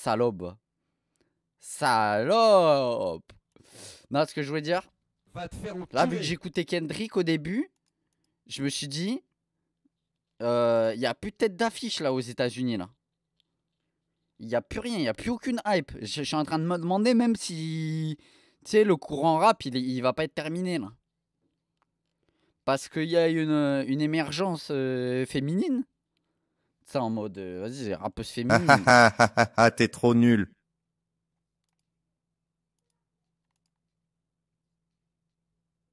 Salope. Salope. Non, ce que je voulais dire. Là, vu que j'écoutais Kendrick au début, je me suis dit. Euh, il a plus de tête d'affiche là aux États-Unis là. Il n'y a plus rien, il n'y a plus aucune hype. Je, suis en train de me demander même si. Tu sais, le courant rap, il, va pas être terminé là. Parce qu'il y a une, une émergence euh, féminine ça en mode euh, vas-y, un peu ah ah ah, ah, ah, ah, t'es trop nul.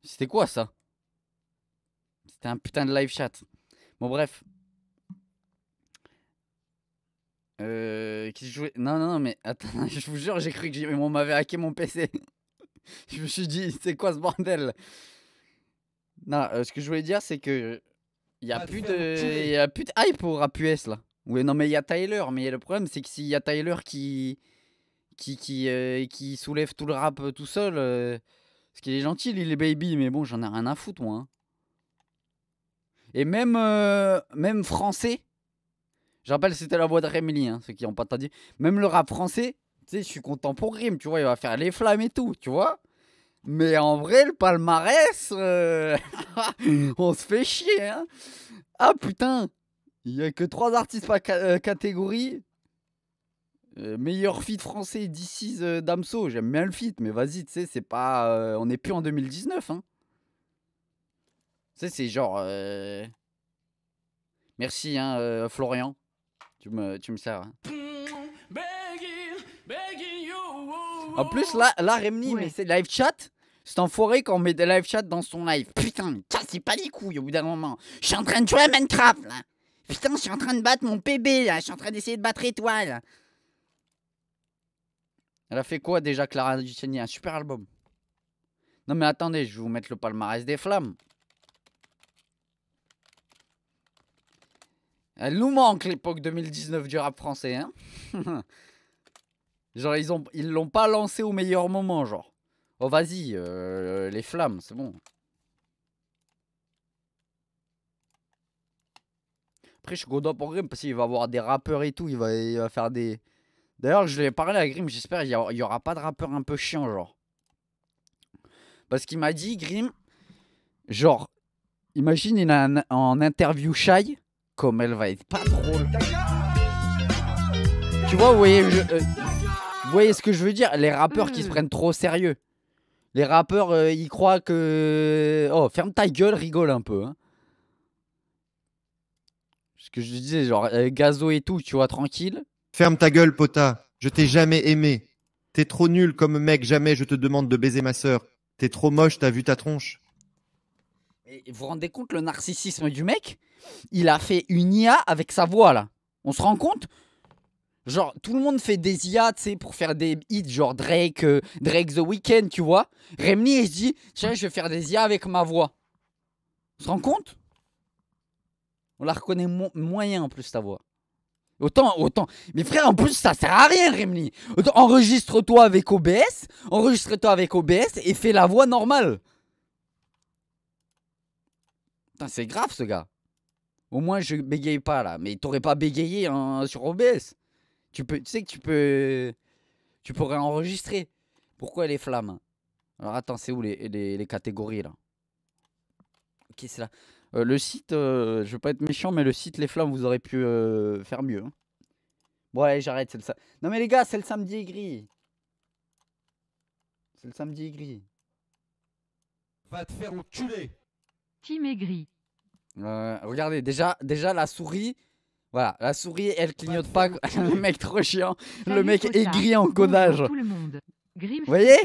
C'était quoi ça C'était un putain de live chat. Bon, bref. Euh, qui jouait Non, non, non, mais attends, je vous jure, j'ai cru qu'on m'avait hacké mon PC. je me suis dit, c'est quoi ce bordel Non, euh, ce que je voulais dire, c'est que il a, plus de... hype pour rap US là. Oui, non, mais il y a Tyler. Mais le problème, c'est que s'il y a Tyler qui, qui, qui, euh, soulève tout le rap euh, tout seul, euh, ce parce qu'il est gentil, il est baby, mais bon, j'en ai rien à foutre, moi. Hein. Et même, même français, je rappelle, c'était la voix de Remily, hein, ceux qui n'ont pas entendu. Même le rap français, tu sais, je suis content pour Grim, tu vois, il va faire les flammes et tout, tu vois. Mais en vrai, le palmarès, euh, on se fait chier. Hein. ah putain, il n'y a que trois artistes par euh, catégorie. Euh, meilleur fit français, DC Damso. J'aime bien le feat, mais vas-y, tu sais, c'est pas. on n'est plus en 2019. Hein. Tu sais, c'est genre. Merci, hein, Florian. Tu me, tu me sers. Hein. Mm, oh, oh, en plus, oh. là, Remni, mais c'est live chat. C'est enfoiré quand on met des live chats dans son live. Putain, mais c'est pas les couilles au bout d'un moment. Je suis en train de jouer à Minecraft là. Putain, je suis en train de battre mon PB là. Je suis en train d'essayer de battre Étoile. Elle a fait quoi déjà, Clara Luciani Un super album. Non mais attendez, je vais vous mettre le palmarès des flammes. Elle nous manque l'époque 2019 du rap français, hein Genre ils l'ont pas lancé au meilleur moment, genre. Oh, vas-y, euh, euh, les flammes, c'est bon. Après, je suis pour Grim parce qu'il va avoir des rappeurs et tout. Il va, faire des. D'ailleurs, je l'ai parlé à Grim, j'espère qu'il n'y aura pas de rappeur un peu chiant, genre. Parce qu'il m'a dit, Grim, genre, imagine, il a en interview shy, comme elle va être pas drôle. Tu vois, vous voyez, euh, voyez ce que je veux dire Les rappeurs qui se hmm. prennent trop au sérieux. Les rappeurs, euh, ils croient que. Oh, ferme ta gueule, rigole un peu. Hein. Ce que je disais, genre, euh, gazo et tout, tu vois, tranquille. Ferme ta gueule, pota. Je t'ai jamais aimé. T'es trop nul comme mec, jamais je te demande de baiser ma sœur. T'es trop moche, t'as vu ta tronche. Et vous vous rendez compte le narcissisme du mec Il a fait une IA avec sa voix là. On se rend compte Genre, tout le monde fait des IA, tu sais, pour faire des hits, genre Drake, euh, Drake The Weeknd, tu vois. Remni, il se dit, tiens, je vais faire des IA avec ma voix. Tu te rends compte On la reconnaît moyen en plus, ta voix. Autant, autant. Mais frère, en plus, ça sert à rien, Remni. Enregistre-toi avec OBS, enregistre-toi avec OBS et fais la voix normale. Putain, c'est grave, ce gars. Au moins, je bégaye pas là. Mais t'aurais pas bégayé hein, sur OBS. Tu, peux, sais que tu peux. Tu pourrais enregistrer. Pourquoi les flammes Alors attends, c'est où les, catégories là qui c'est là. Euh, le site, euh, je veux pas être méchant, mais le site Les Flammes, vous aurez pu euh, faire mieux. Hein. Bon, allez, j'arrête. le Non, mais les gars, c'est le samedi gris. C'est le samedi gris. Va te faire enculer. Team gris regardez, déjà, déjà la souris, voilà, la souris, elle clignote pas. le mec trop chiant. Le mec est gris en codage. Vous voyez,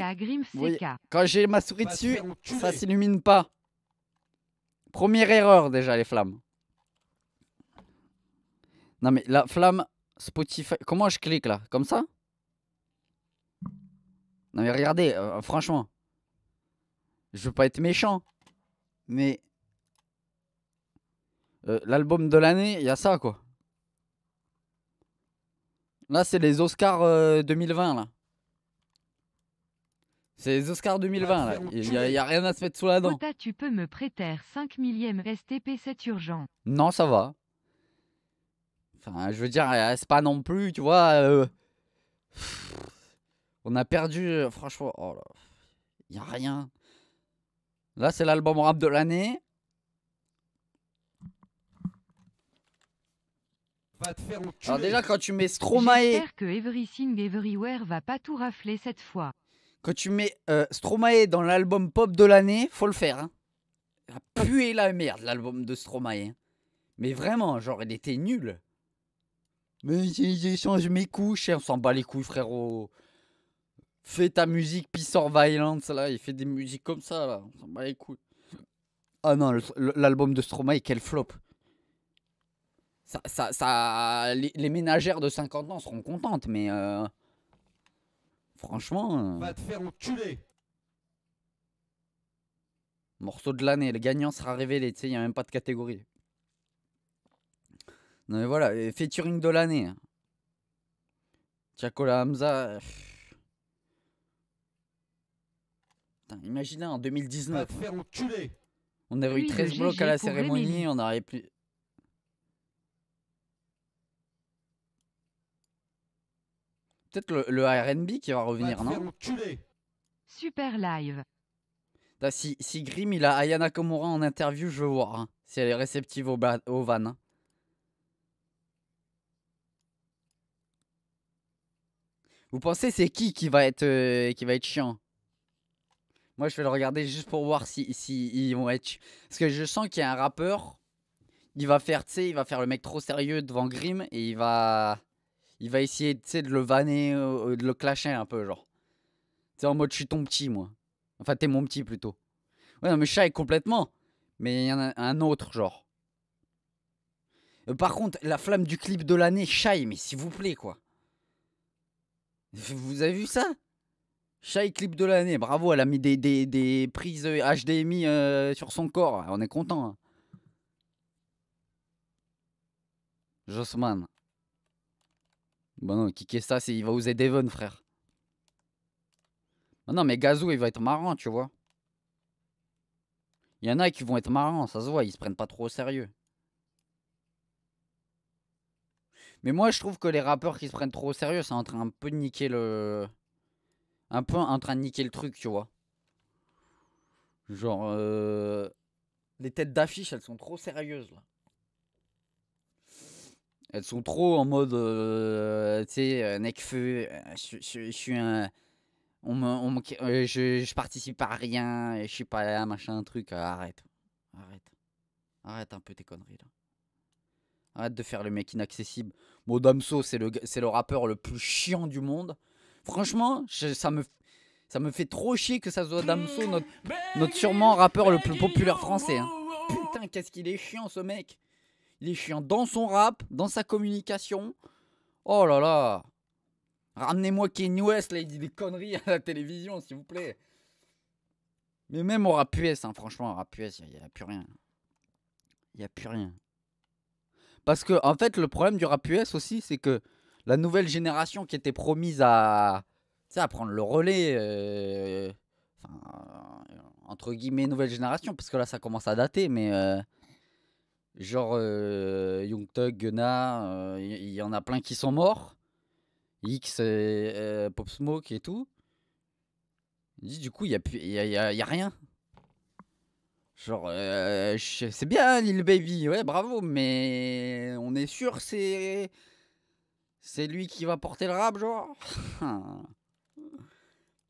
Quand j'ai ma souris dessus, ça s'illumine pas. Première erreur déjà, les flammes. Non mais la flamme Spotify... Comment je clique là Comme ça Non mais regardez, euh, franchement. Je veux pas être méchant. Mais... Euh, l'album de l'année, il y a ça quoi. Là, c'est les Oscars 2020, euh, là. C'est les Oscars 2020, là. Il n'y a, rien à se mettre sous la dent. tu peux me prêter 5 millième c'est urgent. Non, ça va. Enfin, je veux dire, c'est pas non plus, tu vois. Euh. On a perdu, euh, franchement. Il oh n'y a rien. Là, c'est l'album rap de l'année. Alors déjà quand tu mets Stromae. que Everywhere va pas tout rafler cette fois. Quand tu mets euh, Stromae dans l'album pop de l'année, faut le faire. Hein. Il a pué la merde l'album de Stromae. Hein. Mais vraiment, genre il était nul. Mais change mes couches hein. on s'en bat les couilles frérot. Fais ta musique Peace or Violence là, il fait des musiques comme ça là, on s'en bat les couilles. Ah non, l'album de Stromae quel flop les, ménagères de 50 ans seront contentes, mais euh, franchement. Euh, Va te faire Morceau de l'année, le gagnant sera révélé. Tu sais, il n'y a même pas de catégorie. Non mais voilà, featuring de l'année. Tiakola Hamza. imaginez en 2019. Va te faire On avait eu 13 blocs à la cérémonie, on aurait plus. peut-être le, le RB qui va revenir, non Super live. si, si Grim il a Ayana Komura en interview, je veux voir. Hein, si elle est réceptive au, van. Hein. Vous pensez c'est qui qui va être euh, qui va être chiant Moi je vais le regarder juste pour voir si, si ils vont être parce que je sens qu'il y a un rappeur, il va faire tu sais, il va faire le mec trop sérieux devant Grim et il va il va essayer de le vanner, euh, de le clasher un peu, genre. Tu en mode, je suis ton petit, moi. Enfin, t'es mon petit plutôt. Ouais, non, mais Shai, complètement. Mais il y en a un autre, genre. Euh, par contre, la flamme du clip de l'année, Shai, mais s'il vous plaît, quoi. Vous avez vu ça Shai clip de l'année, bravo, elle a mis des, prises HDMI euh, sur son corps, on est content. Hein. Josman, bah non, c'est... il va oser Devon, frère. Bah non, mais Gazou, il va être marrant, tu vois. Il y en a qui vont être marrants, ça se voit, ils se prennent pas trop au sérieux. Mais moi, je trouve que les rappeurs qui se prennent trop au sérieux, c'est en train un peu de niquer le. Un peu en train de niquer le truc, tu vois. Genre. Euh... Les têtes d'affiche, elles sont trop sérieuses, là. Elles sont trop en mode, euh, tu sais, euh, Necfeu, euh, je, je, suis un. je, participe à rien, je suis pas là, machin, truc. Arrête. Arrête. Arrête un peu tes conneries là. Arrête de faire le mec inaccessible. Bon, Damso, c'est le, c'est le rappeur le plus chiant du monde. Franchement, ça me ça me fait trop chier que ça soit Damso, notre, notre sûrement rappeur le plus populaire français. Hein. Putain, qu'est-ce qu'il est chiant ce mec il est chiant dans son rap, dans sa communication. Oh là là. Ramenez-moi Kanye West, là, il dit des conneries à la télévision, s'il vous plaît. Mais même au rap US, hein, franchement, au rap US, il n'y a, plus rien. Il n'y a plus rien. Parce que, en fait, le problème du rap US aussi, c'est que la nouvelle génération qui était promise à, à prendre le relais, euh, euh, entre guillemets, nouvelle génération, parce que là, ça commence à dater, mais. Euh, Genre euh, Young Thug, Gunna, il euh, y, en a plein qui sont morts. X, euh, Pop Smoke et tout. Du coup, il n'y a, rien. Genre, c'est bien Lil Baby, ouais, bravo, mais on est sûr c'est c'est lui qui va porter le rap, genre. Ah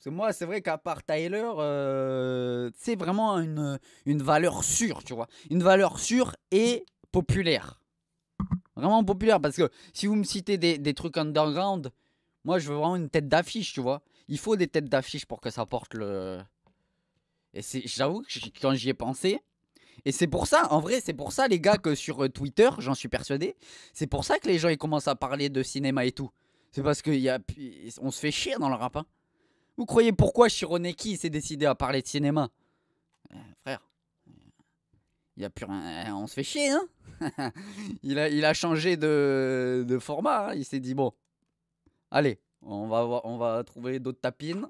moi, c'est vrai qu'à part Tyler, c'est euh, vraiment une, valeur sûre, tu vois. Une valeur sûre et populaire. Vraiment populaire, parce que si vous me citez des, des trucs underground, moi, je veux vraiment une tête d'affiche, tu vois. Il faut des têtes d'affiche pour que ça porte le... Et j'avoue que quand j'y ai pensé, et c'est pour ça, en vrai, c'est pour ça, les gars, que sur euh, Twitter, j'en suis persuadé, c'est pour ça que les gens, ils commencent à parler de cinéma et tout. C'est parce qu'on on se fait chier dans le rap, hein. Vous croyez pourquoi Shironeki s'est décidé à parler de cinéma eh, Frère, il a plus rien. Eh, on se fait chier, hein? il, a, il a changé de, format. Hein. il s'est dit bon, allez, on va, on va trouver d'autres tapines.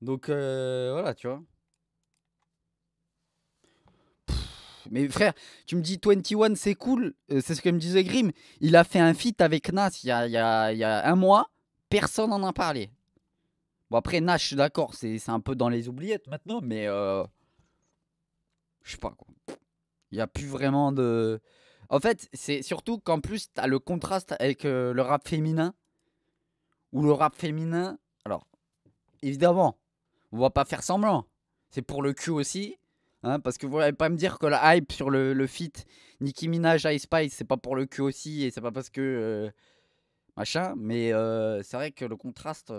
Donc euh, voilà, tu vois. Mais frère, tu me dis 21, c'est cool. Euh, c'est ce que me disait Grim. Il a fait un feat avec Nas il y a, il y a un mois. Personne n'en a parlé. Bon, après, Nash, d'accord, c'est un peu dans les oubliettes maintenant, mais. Euh, je sais pas, quoi. Il n'y a plus vraiment de. En fait, c'est surtout qu'en plus, tu as le contraste avec euh, le rap féminin. Ou le rap féminin. Alors, évidemment, on va pas faire semblant. C'est pour le cul aussi. Hein, parce que vous n'allez pas me dire que la hype sur le, le feat Nicki Minaj, Ice Spice, c'est pas pour le cul aussi. Et c'est pas parce que. Euh, machin. Mais c'est vrai que le contraste.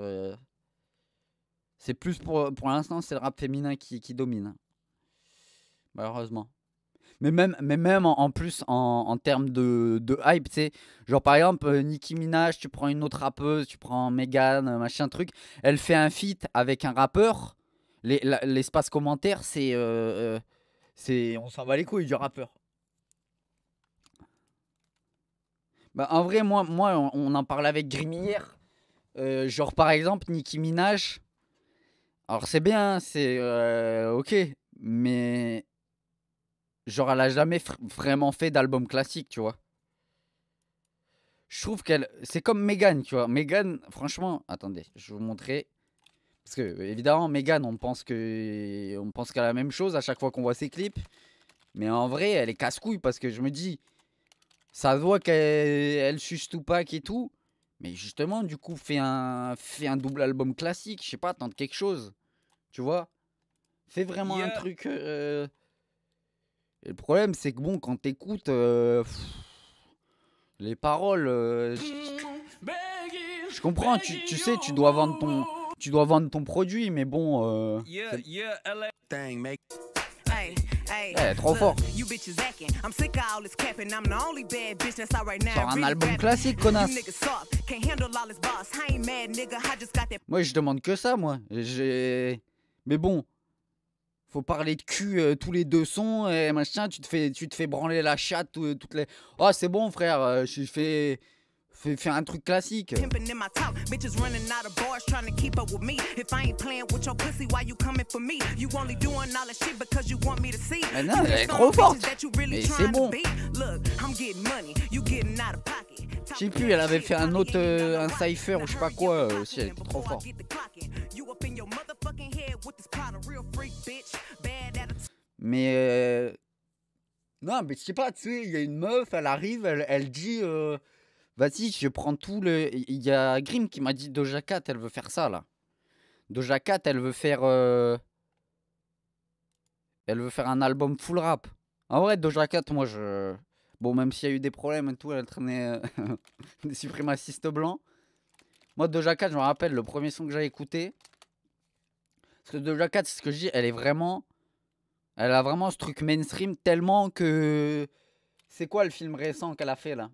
C'est plus pour, pour l'instant, c'est le rap féminin qui, domine. Malheureusement. Mais même, mais même en, plus, en, termes de, hype, tu Genre, par exemple, euh, Nicki Minaj, tu prends une autre rappeuse, tu prends Megan, euh, machin truc. Elle fait un feat avec un rappeur. L'espace commentaire, c'est. Euh, on s'en va les couilles du rappeur. Bah, en vrai, moi, moi on, en parlait avec Grimm hier. genre, par exemple, Nicki Minaj, alors c'est bien, hein, c'est euh, ok, mais genre elle a jamais vraiment fait d'album classique, tu vois. Je trouve qu'elle, c'est comme Megan, tu vois. Megan, franchement, attendez, je vais vous montrer. Parce que euh, évidemment, Megan, on pense que, on pense qu'elle a la même chose à chaque fois qu'on voit ses clips. Mais en vrai, elle est casse-couille parce que je me dis, ça voit qu'elle elle suce Tupac et tout. Mais justement, du coup, fais un, fais un double album classique, je sais pas, tente quelque chose. Tu vois Fais vraiment un truc. Euh, et le problème, c'est que bon, quand t'écoutes euh, les paroles. Euh, je comprends, tu, sais, tu dois vendre ton, tu dois vendre ton produit, mais bon. Yeah, yeah, eh, trop fort. un album classique, connasse. Moi, je demande que ça, moi. Mais bon, faut parler de cul euh, tous les deux sons et machin, tu te fais, tu te fais branler la chatte euh, toutes les. Oh, c'est bon, frère, euh, je fais fais, un truc classique. Mais non, elle est trop forte. Mais c'est bon. Je sais plus, elle avait fait un autre, euh, un cipher ou je sais pas quoi. aussi, elle est trop forte. Mais euh... non, mais je sais pas, tu sais, il y a une meuf, elle arrive, elle, elle dit. Euh... Vas-y, je prends tout le. Il y a Grim qui m'a dit Doja Cat, elle veut faire ça là. Doja Cat, elle veut faire. Euh, elle veut faire un album full rap. En vrai, Doja Cat, moi je. Bon, même s'il y a eu des problèmes et tout, elle traînait euh, des suprémacistes blancs. Moi, Doja Cat, je me rappelle, le premier son que j'ai écouté. Parce que Doja Cat, c'est ce que je dis, elle est vraiment. Elle a vraiment ce truc mainstream tellement que. C'est quoi le film récent qu'elle a fait là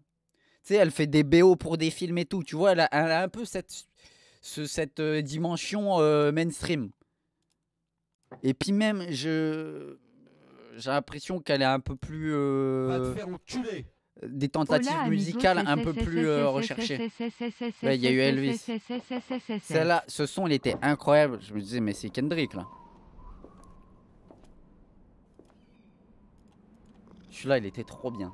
sais, elle fait des BO pour des films et tout. Tu vois, elle a, un peu cette, ce, cette euh, dimension euh, mainstream. Et puis même, je j'ai l'impression qu'elle est un peu plus. Euh, des tentatives oh musicales un peu plus recherchées. recherchées. Il y a eu Elvis. là ce son, il était incroyable. Je me disais, mais c'est Kendrick là. Celui-là, il était trop bien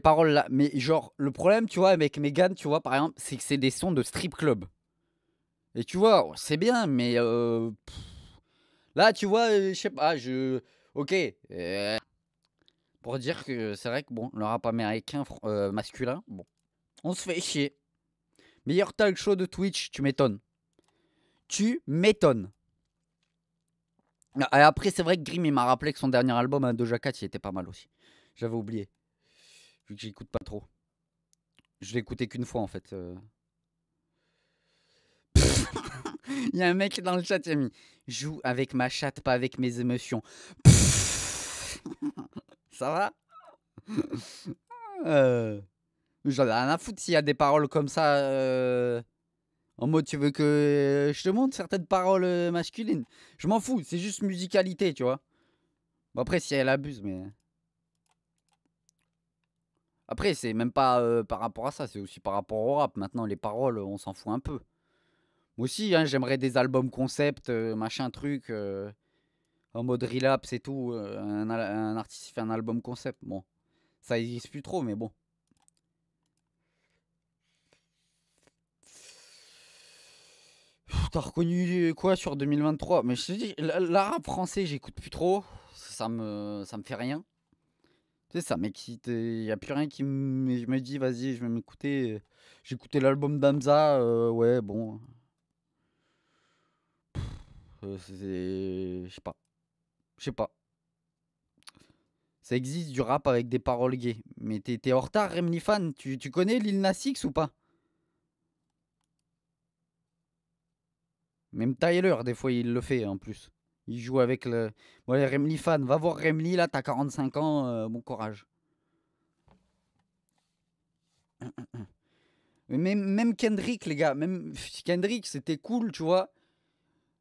paroles là, mais genre, le problème, tu vois, avec Megan, tu vois, par exemple, c'est que c'est des sons de strip club. Et tu vois, c'est bien, mais euh, là, tu vois, euh, je sais pas, je. Ok. Euh, pour dire que c'est vrai que, bon, le rap américain masculin, bon, on se fait chier. Meilleur talk show de Twitch, tu m'étonnes. Tu m'étonnes. Ah, après, c'est vrai que Grimm, il m'a rappelé que son dernier album, de hein, Doja Cat, il était pas mal aussi. J'avais oublié vu que j'écoute pas trop. Je l'ai écouté qu'une fois en fait. Euh. Il y a un mec dans le chat qui a mis Joue avec ma chatte, pas avec mes émotions. Ça va euh, J'en ai rien à foutre s'il y a des paroles comme ça. Euh. En mode, tu veux que je te montre certaines paroles masculines Je m'en fous, c'est juste musicalité, tu vois. Bon, après, si elle abuse, mais. Après, c'est même pas par rapport à ça, c'est aussi par rapport au rap. Maintenant, les paroles, on s'en fout un peu. Moi aussi, hein, j'aimerais des albums concept, machin truc, en mode relapse et tout. Un, artiste fait un album concept. Bon, ça existe plus trop, mais bon. T'as reconnu quoi sur 2023 Mais je te dis, la, rap français, j'écoute plus trop. Ça me, ça me fait rien. C'est ça, mais il n'y a plus rien qui me, je me dis, vas-y, je vais m'écouter. J'ai écouté l'album d'Amza, ouais, bon. Je sais pas. Je sais pas. Ça existe du rap avec des paroles gays. Mais t'es en retard, Remnifan. Tu, tu connais Lil Nas X ou pas Même Tyler, des fois, il le fait en plus. Il joue avec le. Bon, les Remli fans, va voir Remli, là, t'as 45 ans, euh, bon courage. Mais même Kendrick, les gars, même Kendrick, c'était cool, tu vois.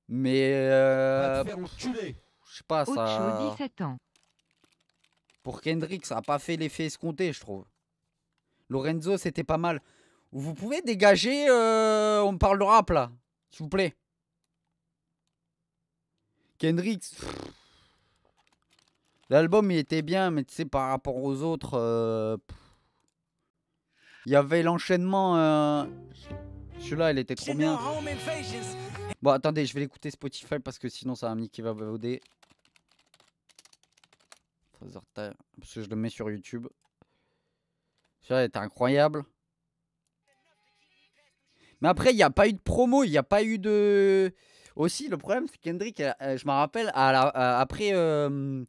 Mais. Euh, je sais pas, ça. Pour Kendrick, ça a pas fait l'effet escompté, je trouve. Lorenzo, c'était pas mal. Vous pouvez dégager, euh, on parle de rap là, s'il vous plaît. Kendrick. L'album il était bien, mais tu sais, par rapport aux autres. Euh, il y avait l'enchaînement. Euh, celui-là, il était trop bien. Bon, attendez, je vais l'écouter Spotify parce que sinon, ça va me qui va Parce que je le mets sur YouTube. celui était incroyable. Mais après, il n'y a pas eu de promo, il n'y a pas eu de. Aussi, le problème, c'est Kendrick, euh, euh, je me rappelle, après euh,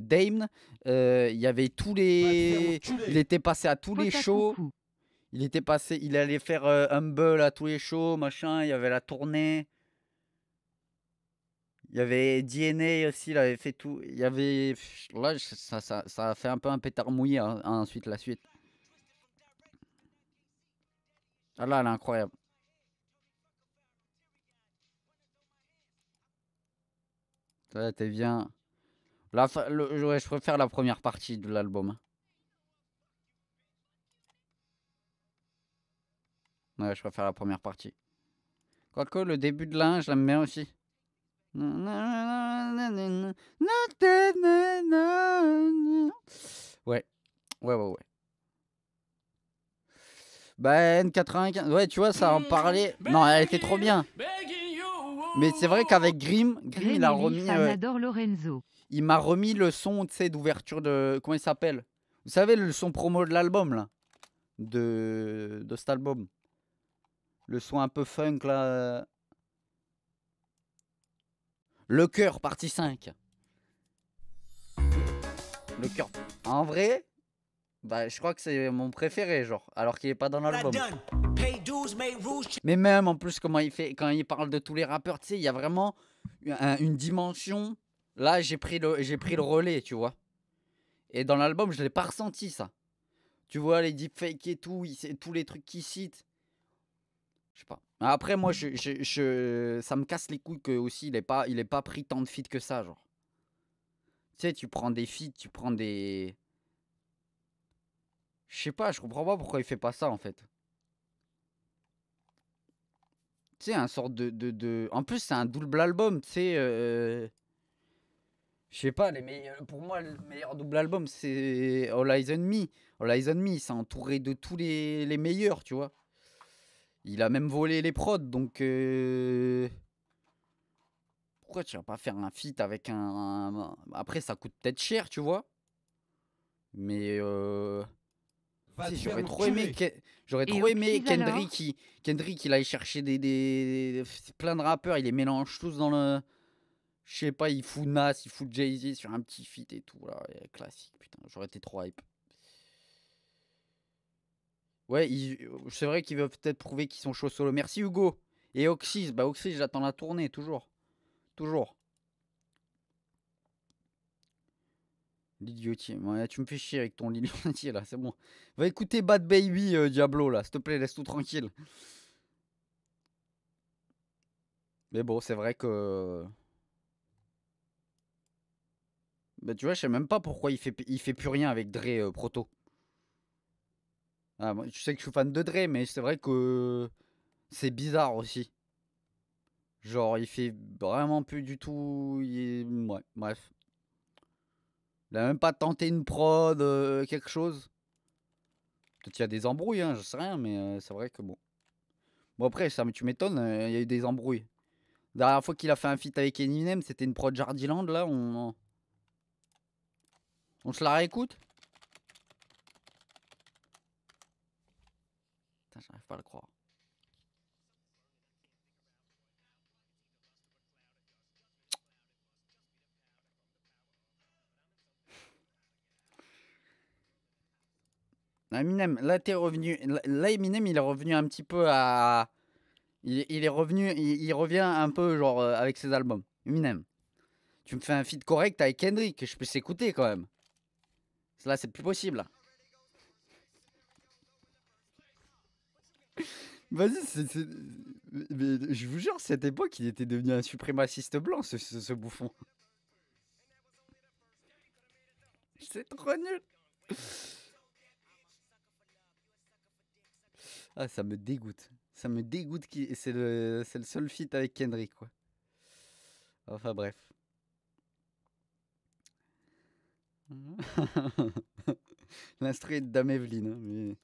Dame, il y avait tous les. Il était passé à tous les shows. Il était passé, il allait faire Humble à tous les shows, machin. Il y avait la tournée. Il y avait DNA aussi, il avait fait tout. Il y avait. Là, ça, ça, ça a fait un peu un pétard mouillé hein, ensuite, la suite. Ah là, elle est incroyable. Ouais, t'es bien. La je préfère la première partie de l'album. Ouais, je préfère la première partie. Quoique, le début de l'un, je l'aime bien aussi. Ouais. Ouais, ouais, ouais. ben bah, 95 Ouais, tu vois, ça en parlait. Non, elle était trop bien. Mais c'est vrai qu'avec oh, Grimm, il a remis. Euh, Lorenzo. Il m'a remis le son, d'ouverture de. Comment il s'appelle Vous savez, le son promo de l'album, là de... de cet album. Le son un peu funk, là. Le cœur, partie 5. Le cœur. En vrai, bah, je crois que c'est mon préféré, genre, alors qu'il est pas dans l'album. Mais même en plus, comment il fait quand il parle de tous les rappeurs, tu sais, il y a vraiment une dimension. Là, j'ai pris, le, pris le relais, tu vois. Et dans l'album, je l'ai pas ressenti ça. Tu vois, les deepfakes et tout, il, tous les trucs qu'il cite. Je sais pas. Après, moi, je, ça me casse les couilles que aussi, il est pas, il est pas pris tant de feats que ça, genre. Tu sais, tu prends des feats, tu prends des. Je sais pas, je comprends pas pourquoi il fait pas ça en fait. Tu sais, un sort de, de, En plus, c'est un double album, tu sais. Euh, je sais pas, les meilleurs... pour moi, le meilleur double album, c'est All Eyes on Me. All Eyes on Me, c'est entouré de tous les, meilleurs, tu vois. Il a même volé les prods, donc. Euh, pourquoi tu vas pas faire un feat avec un. Après, ça coûte peut-être cher, tu vois. Mais. Euh, J'aurais trop aimé, j'aurais aimé Kendrick, qui, Kendrick, il allait chercher des, des, plein de rappeurs, il les mélange tous dans le. Je sais pas, il fout Nas, il fout Jay-Z sur un petit fit et tout, là, classique, putain, j'aurais été trop hype. Ouais, c'est vrai qu'ils veulent peut-être prouver qu'ils sont chauds solo. Merci Hugo. Et Oxys, bah Oxys, j'attends la tournée, toujours. Toujours. L'idiotie. tu me fais chier avec ton l'idiotie là, c'est bon. Va écouter Bad Baby euh, Diablo là, s'il te plaît, laisse tout tranquille. Mais bon, c'est vrai que. Bah, tu vois, je sais même pas pourquoi il fait, il fait plus rien avec Dre euh, Proto. Ah, sais que je suis fan de Dre, mais c'est vrai que c'est bizarre aussi. Genre, il fait vraiment plus du tout. Ouais, bref. Il a même pas tenté une prod, euh, quelque chose. Peut-être qu'il y a des embrouilles, hein, je sais rien, mais euh, c'est vrai que bon. Bon après, ça, tu m'étonnes, euh, il y a eu des embrouilles. La dernière fois qu'il a fait un feat avec Eminem, c'était une prod Jardiland, là, on... On se la réécoute Putain, j'arrive pas à le croire. Eminem, là t'es revenu. Là Eminem il est revenu un petit peu à. Il, est revenu, il, revient un peu genre euh, avec ses albums. Eminem, tu me fais un feed correct avec Kendrick, je peux s'écouter quand même. Là c'est plus possible. Vas-y, c'est. Mais je vous jure, cette époque, il était devenu un suprémaciste blanc, ce bouffon. C'est trop nul. Ah, ça me dégoûte. Ça me dégoûte. Qui... C'est le... seul feat avec Kendrick, quoi. Enfin, bref. L'instruit est Dame Evelyne. Hein,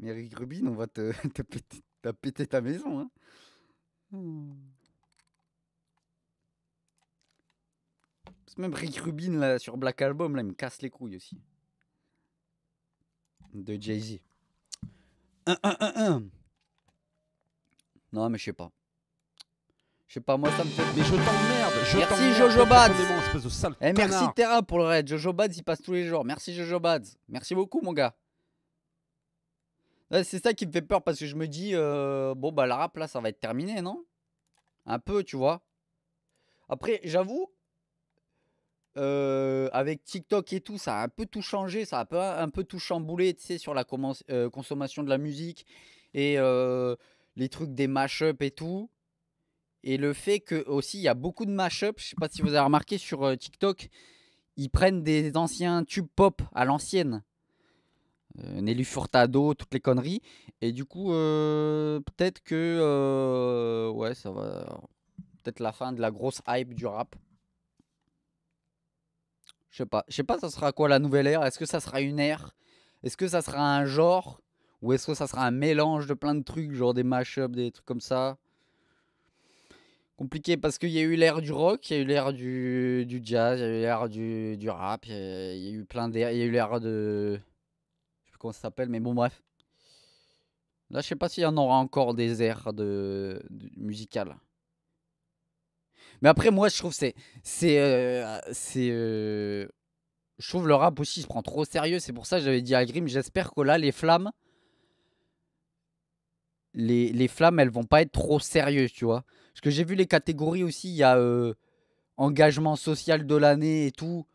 mais... Rick Rubin, on va te, péter, ta maison. Hein. Même Rick Rubin là, sur Black Album, là, il me casse les couilles aussi. De Jay-Z. Non, mais je sais pas. Je sais pas, moi ça me fait. Mais je t'emmerde merde. Eh, merci Jojo Bads Et Merci Terra pour le raid. Jojo Bads il passe tous les jours. Merci Jojo Bads. Merci beaucoup, mon gars. C'est ça qui me fait peur parce que je me dis, euh, bon, bah la rap là, ça va être terminé, non Un peu, tu vois. Après, j'avoue, euh, avec TikTok et tout, ça a un peu tout changé, ça a un peu, tout chamboulé, tu sur la euh, consommation de la musique et euh, les trucs des mashups et tout. Et le fait que aussi il y a beaucoup de mashups, je sais pas si vous avez remarqué sur TikTok, ils prennent des anciens tubes pop à l'ancienne. Nelly Furtado, toutes les conneries. Et du coup, peut-être que ouais, ça va. Peut-être la fin de la grosse hype du rap. Je sais pas. Je sais pas, ça sera quoi la nouvelle ère Est-ce que ça sera une ère Est-ce que ça sera un genre Ou est-ce que ça sera un mélange de plein de trucs, genre des mash des trucs comme ça Compliqué parce qu'il y a eu l'ère du rock, il y a eu l'ère du, jazz, il y a eu l'ère du, rap, il y, a eu plein d'air, il y a eu l'ère de. Je sais plus comment ça s'appelle, mais bon, bref. Là, je sais pas s'il y en aura encore des airs de, de musicales. Mais après, moi, je trouve c'est. C'est. Euh, c'est euh, je trouve le rap aussi il se prend trop sérieux. C'est pour ça que j'avais dit à Grim j'espère que là, les flammes. Les, les, flammes, elles vont pas être trop sérieuses, tu vois. Parce que j'ai vu les catégories aussi, il y a euh, engagement social de l'année et tout.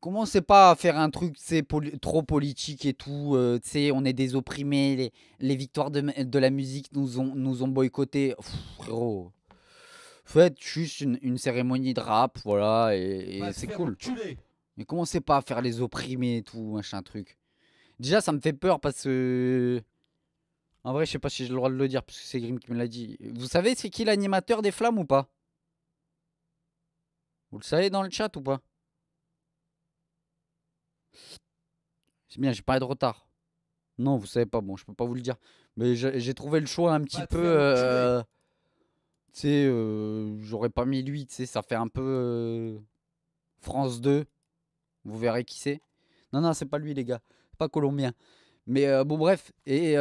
Commencez pas à faire un truc c'est trop politique et tout. tu sais, on est des opprimés, les, les victoires de, de, la musique nous ont, nous ont Pff, frérot faites juste une, cérémonie de rap, voilà, et, bah, c'est cool. Mais commencez pas à faire les opprimés et tout, machin truc. Déjà, ça me fait peur parce que. En vrai, je sais pas si j'ai le droit de le dire parce que c'est Grim qui me l'a dit. Vous savez c'est qui l'animateur des flammes ou pas Vous le savez dans le chat ou pas C'est bien, j'ai pas de retard. Non, vous savez pas, bon, je peux pas vous le dire. Mais j'ai trouvé le choix un petit bah, peu. Tu sais, euh, j'aurais pas mis lui, tu sais, ça fait un peu euh, France 2. Vous verrez qui c'est. Non, non, c'est pas lui, les gars. Pas colombien. Mais euh, bon, bref. Et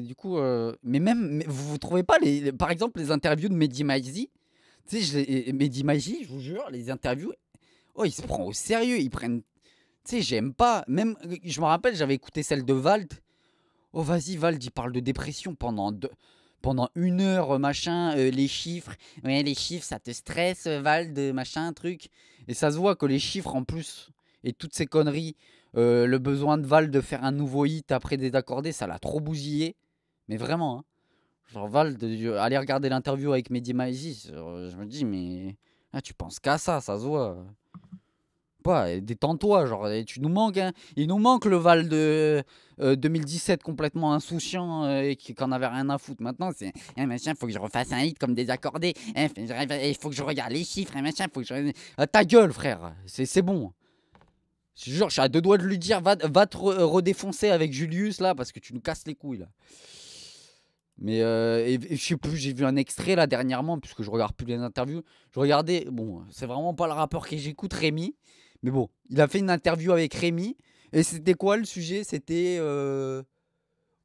du coup, mais même, vous, vous trouvez pas, les, par exemple, les interviews de Mehdi Maizi Tu sais, Mehdi Maizi, je vous jure, les interviews, oh, il se prend au sérieux. Ils prennent. Tu sais, j'aime pas. Même, je me rappelle, j'avais écouté celle de Vald. Oh, vas-y, Vald, il parle de dépression pendant deux pendant une heure, euh, machin, euh, les chiffres. Ouais, les chiffres, ça te stresse, euh, Valde, machin, truc. Et ça se voit que les chiffres, en plus, et toutes ces conneries, le besoin de Val de faire un nouveau hit après désaccordé, ça l'a trop bousillé. Mais vraiment, hein. Genre, Valde, aller regarder l'interview avec Mehdi je me dis, mais. Ah, tu penses qu'à ça, ça se voit pas, détends-toi, genre, tu nous manques, hein. Il nous manque le Val de 2017 euh, complètement insouciant euh, et et qu'on avait rien à foutre. Maintenant, c'est, eh, machin, faut que je refasse un hit comme désaccordé, il eh, eh, faut que je regarde les chiffres, et machin, faut que je... Ah, ta gueule, frère, c'est bon. Je suis à deux doigts de lui dire, va, va te euh, redéfoncer avec Julius, là, parce que tu nous casses les couilles, Mais je sais plus, j'ai vu un extrait là dernièrement, puisque je regarde plus les interviews. Je regardais, bon, c'est vraiment pas le rappeur que j'écoute, Rémi, mais bon, il a fait une interview avec Rémi. Et c'était quoi le sujet C'était euh,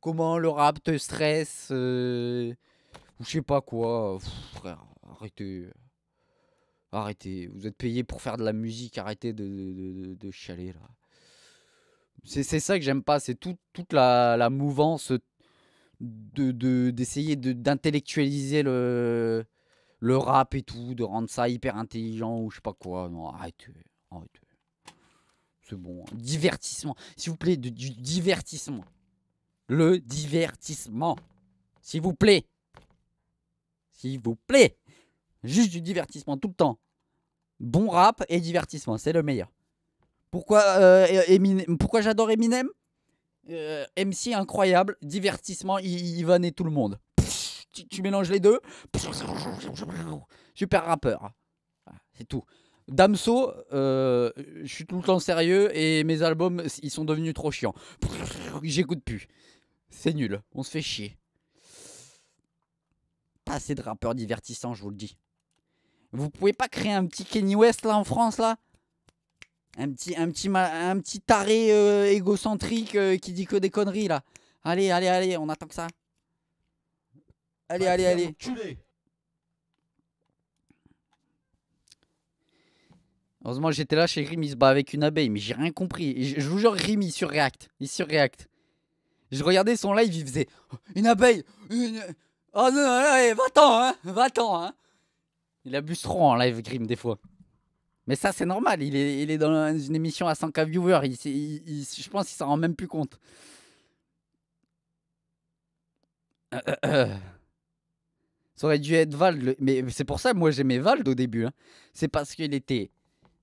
comment le rap te stresse euh, Ou je sais pas quoi. arrêtez. Arrêtez. Vous êtes payé pour faire de la musique. Arrêtez de, de, chialer là. C'est ça que j'aime pas. C'est tout, toute la, la mouvance d'essayer de, d'intellectualiser le, le rap et tout, de rendre ça hyper intelligent ou je sais pas quoi. Non, arrêtez. arrêtez bon. Hein, divertissement. S'il vous plaît, du, divertissement. Le divertissement. S'il vous plaît. S'il vous plaît. Juste du divertissement tout le temps. Bon rap et divertissement, c'est le meilleur. Pourquoi, euh, pourquoi j'adore Eminem euh, MC incroyable, divertissement, il, et tout le monde. tu, tu mélanges les deux. Super rappeur. Ah, c'est tout. Damso, euh, je suis tout le temps sérieux et mes albums, ils sont devenus trop chiants. J'écoute plus. C'est nul. On se fait chier. Pas assez de rappeurs divertissants, je vous le dis. Vous pouvez pas créer un petit Kenny West là en France là un petit, un petit, un petit taré euh, égocentrique euh, qui dit que des conneries là. Allez, allez, allez, on attend que ça. Allez, bah, allez, allez. Heureusement, j'étais là chez Grimm, il se bat avec une abeille, mais j'ai rien compris. je, vous jure, Rim, il surreact. Il surreact. Je regardais son live, il faisait Une abeille une... Oh non, non, non eh, va-t'en, hein Va-t'en, hein Il abuse trop en live, Grim, des fois. Mais ça, c'est normal. Il est, dans une émission à 100k viewers. je pense qu'il s'en rend même plus compte. Ça aurait dû être Vald. Mais c'est pour ça, que moi, j'aimais Vald au début. Hein. C'est parce qu'il était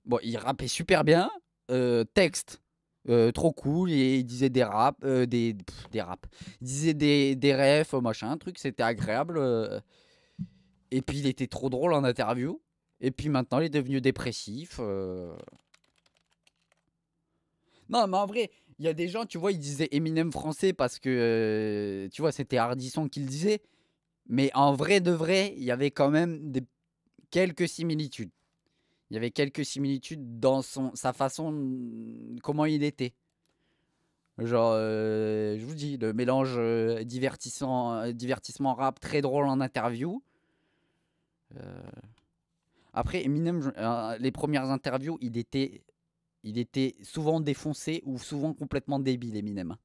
Bon, il rappait super bien. Euh, texte, euh, trop cool. il disait des raps, euh, des, raps. Il disait des, des refs, machin, un truc, c'était agréable. Et puis il était trop drôle en interview. Et puis maintenant, il est devenu dépressif. Non, mais en vrai, il y a des gens, tu vois, ils disaient Eminem français parce que, tu vois, c'était Hardisson qu'il disait. Mais en vrai de vrai, il y avait quand même des... quelques similitudes il y avait quelques similitudes dans son, sa façon, comment il était. Genre, euh, je vous dis, le mélange euh, divertissant, euh, divertissement rap, très drôle en interview. Après, Eminem, les premières interviews, il était, il était souvent défoncé ou souvent complètement débile, Eminem.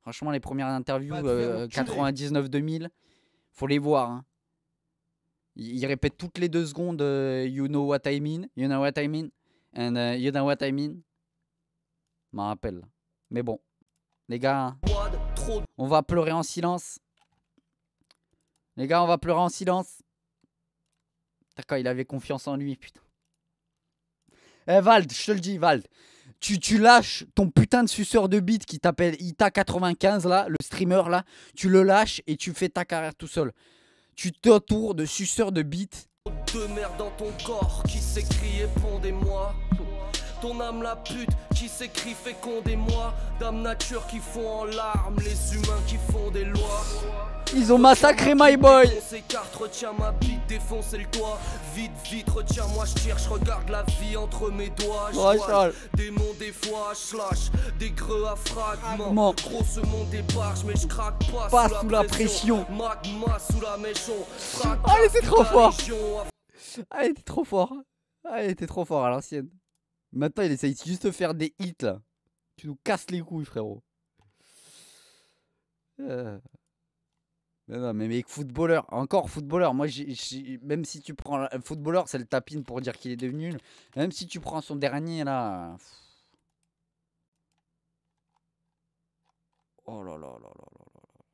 Franchement, les premières interviews, 99-2000, faut les voir. Hein. Il répète toutes les deux secondes euh, You know what I mean, you know what I mean, and euh, you know what I mean. M'en rappelle. Mais bon, les gars, on va pleurer en silence. Les gars, on va pleurer en silence. D'accord, il avait confiance en lui, putain. Eh Vald, je te le dis, Vald. Tu, tu, lâches ton putain de suceur de bite qui t'appelle Ita95 là, le streamer là, tu le lâches et tu fais ta carrière tout seul tu t'entoures de suceurs de bites. Deux mères dans ton corps qui s'écrient, pondez-moi ton âme la pute qui s'écrit fécondé moi Dame nature qui font en larmes les humains qui font des lois Ils ont massacré my boy s'écarte, retiens ma bite, défoncez le toit Vite, vite, retiens-moi, je tire, je regarde la vie entre mes doigts Je démon des fois, je slash, des creux à fragments Gros ce monde débarque, mais je craque pas, pas sous, la, pression, Magma sous la méchon Ah il était trop fort Ah il était trop fort Ah il était trop fort à l'ancienne Maintenant, il essaye juste de faire des hits là. Tu nous casses les couilles, frérot. Euh. Non, mais mec, footballeur, encore footballeur. Moi, j'ai... même si tu prends un footballeur, c'est le tapine pour dire qu'il est devenu nul. Même si tu prends son dernier là. Oh là là là là là là.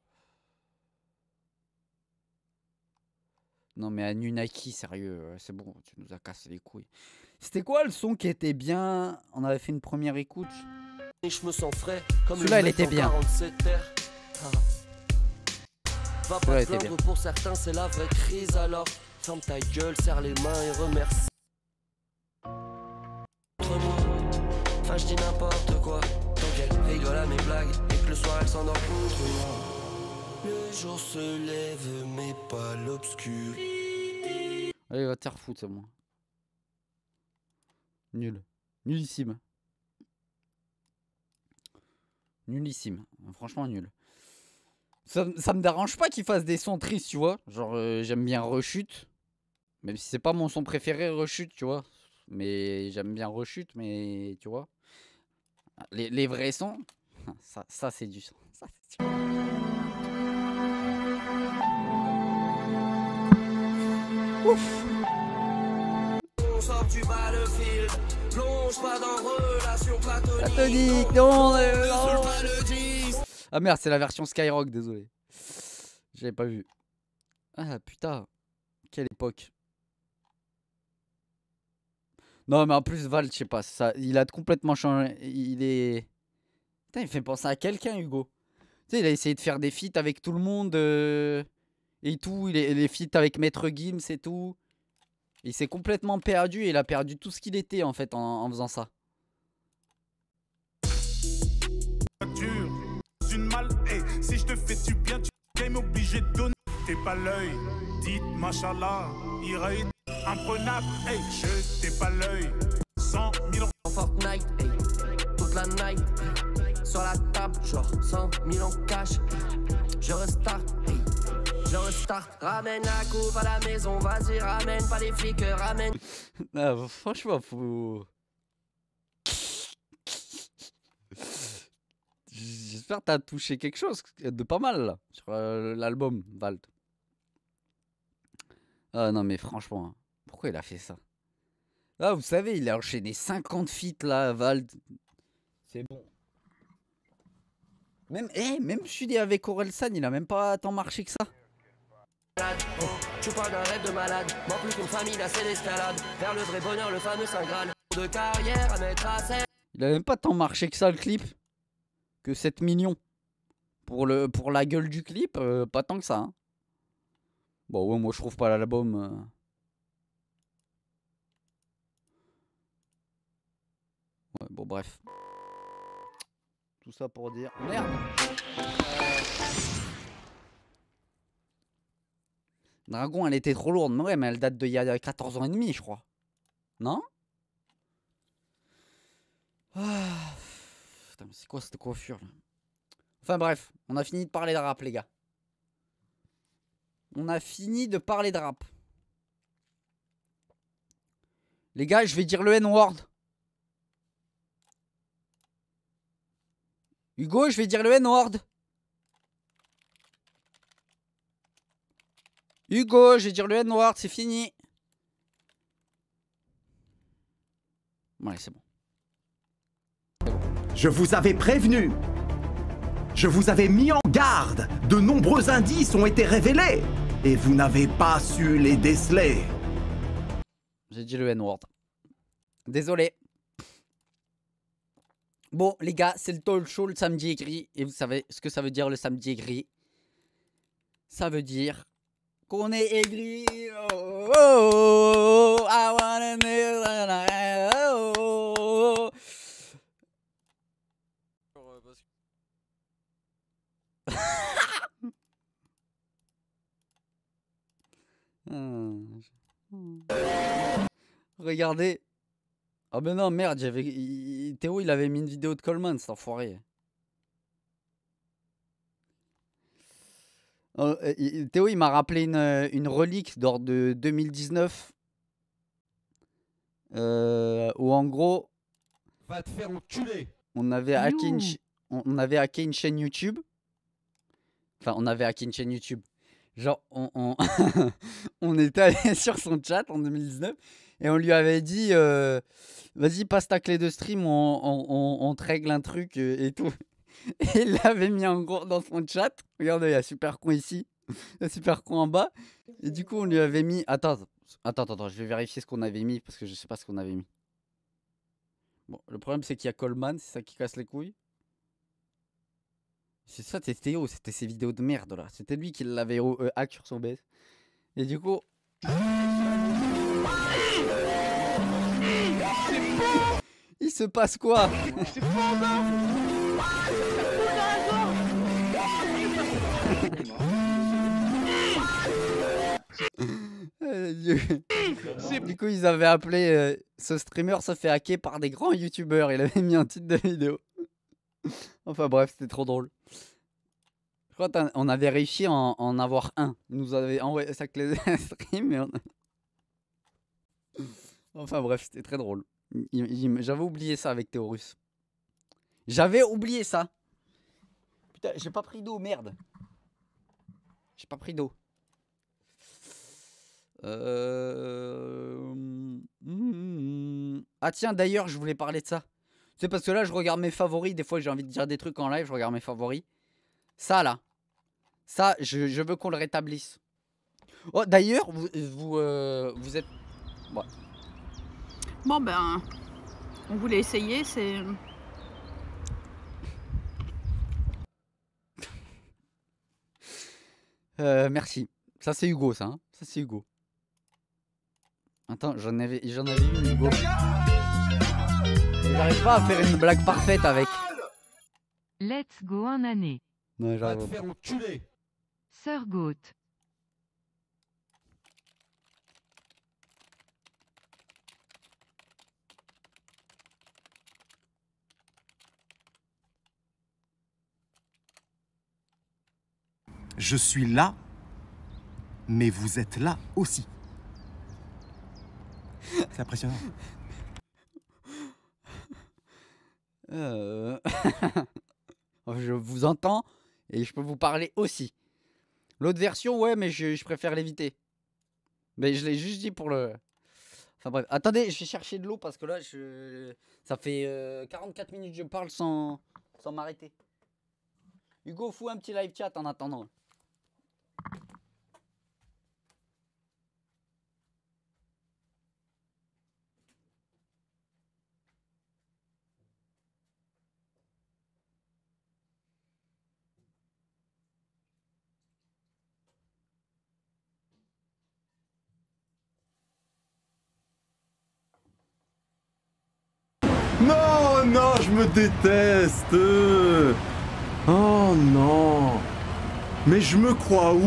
Non, mais Anunaki, sérieux, c'est bon, tu nous as cassé les couilles. C'était quoi le son qui était bien On avait fait une première écoute. Et je me sens frais comme Celui-là, il était bien. Ah. Va pas te plaindre pour certains, c'est la vraie crise alors. Ferme ta gueule, serre les mains et remercie. Enfin, je dis n'importe quoi. Tant qu'elle rigole à mes blagues et que le soir elle s'en contre moi. Le jour se lève, mais pas l'obscur. Allez, va te faire foutre, c'est bon. Nul. Nulissime. Nulissime. Franchement, nul. Ça, ça me dérange pas qu'il fasse des sons tristes, tu vois. Genre, euh, j'aime bien Rechute. Même si c'est pas mon son préféré, Rechute, tu vois. Mais j'aime bien Rechute, mais tu vois. Les, vrais sons, ça, c'est du son. Ouf! non, non. Ah merde, c'est la version Skyrock, désolé. J'avais pas vu. Ah putain, quelle époque. Non, mais en plus, Val, je sais pas, ça, il a complètement changé. Il est. Putain, il fait penser à quelqu'un, Hugo. Tu sais, il a essayé de faire des feats avec tout le monde euh, et tout. Il est, les feats avec Maître Gims et tout. Il s'est complètement perdu et il a perdu tout ce qu'il était en fait en, en faisant ça. mal si je te fais du bien, tu es obligé de donner. T'es pas l'œil, dites machallah, iraïd, imprenable, hey, je t'ai pas l'œil. 100 000 en Fortnite, hey, toute la night, sur la table, genre 100 000 en cash, je restart, hey ramène la coupe à la maison, vas-y, ramène pas les flics, euh, ramène. Ah, franchement, faut. J'espère que t'as touché quelque chose de pas mal sur euh, l'album Valt. Ah non mais franchement, hein, pourquoi il a fait ça Ah vous savez, il a enchaîné 50 feats là, Valt. C'est bon. Même, eh, même je suis dit avec Orelsan, il a même pas tant marché que ça. Oh, tu parles d'un rêve de malade, moi plus qu'une famille, la c'est l'escalade. Vers le vrai bonheur, le fameux Saint Graal. De carrière à mettre à scène. Il a même pas tant marché que ça le clip. Que cette mignon. Pour, le, pour la gueule du clip, euh, pas tant que ça. Hein. Bon, ouais, moi je trouve pas l'album. Euh. Ouais, bon, bref. Tout ça pour dire merde! Dragon, elle était trop lourde. Mais ouais, mais elle date d'il y a 14 ans et demi, je crois. Non ah, Putain, c'est quoi cette coiffure là Enfin bref, on a fini de parler de rap, les gars. On a fini de parler de rap. Les gars, je vais dire le N-word. Hugo, je vais dire le N-word. Hugo, je vais dire le N-word, c'est fini. Ouais, c'est bon. Je vous avais prévenu Je vous avais mis en garde De nombreux indices ont été révélés Et vous n'avez pas su les déceler J'ai dit le N-word. Désolé. Bon, les gars, c'est le talk show le samedi gris. Et vous savez ce que ça veut dire le samedi gris Ça veut dire qu'on est aigri. Oh, oh, oh, oh I wanna oh oh. Regardez. Ah oh ben non, merde, j'avais. Théo, il avait mis une vidéo de Coleman, cet enfoiré. Oh, euh, Théo, il m'a rappelé une, euh, relique d'ordre de 2019. Euh, où en gros. On avait, hacké une, on, avait hacké une chaîne YouTube. Enfin, on avait hacké une chaîne YouTube. Genre, on, était allé sur son chat en 2019 et on lui avait dit euh, Vas-y, passe ta clé de stream, on, on te règle un truc et tout. il l'avait mis en gros dans son chat. Regardez, il y a super con ici, il y a super con en bas. Et du coup, on lui avait mis. Attends, attends, attends, je vais vérifier ce qu'on avait mis parce que je sais pas ce qu'on avait mis. Bon, le problème c'est qu'il y a Coleman, c'est ça qui casse les couilles. C'est ça, c'était Théo, c'était ses vidéos de merde là. C'était lui qui l'avait euh, hack sur son BS. Et du coup. Il se passe quoi euh, du coup, ils avaient appelé euh, ce streamer se fait hacker par des grands youtubeurs. Il avait mis un titre de vidéo. enfin bref, c'était trop drôle. Je crois qu'on avait réussi en, avoir un. nous avait envoyé ça que les stream. enfin bref, c'était très drôle. J'avais oublié ça avec Théorus. J'avais oublié ça. Putain, j'ai pas pris d'eau, merde. J'ai pas pris d'eau. Euh... Hmm, hmm, hmm. Ah tiens, d'ailleurs, je voulais parler de ça. C'est parce que là, je regarde mes favoris. Des fois, j'ai envie de dire des trucs en live, je regarde mes favoris. Ça, là. Ça, je, veux qu'on le rétablisse. Oh, d'ailleurs, vous, vous, euh, êtes... Bon, ben... On voulait essayer, c'est... Euh, merci. Ça, c'est Hugo, ça. Hein. ça, c'est Hugo. Attends, j'en avais, j'en avais une, Hugo. J'arrive pas à faire une blague parfaite avec. Let's go en année. Non, j'arrive pas. Sœur Goat. Je suis là, mais vous êtes là aussi. C'est impressionnant. Euh, je vous entends et je peux vous parler aussi. L'autre version, ouais, mais je, préfère l'éviter. Mais je l'ai juste dit pour le... Enfin bref, attendez, je vais chercher de l'eau parce que là, je... ça fait 44 euh, minutes que je parle sans, sans m'arrêter. Hugo, fous un petit live chat en attendant. Non, non, je me déteste. Oh non. Mais je me crois où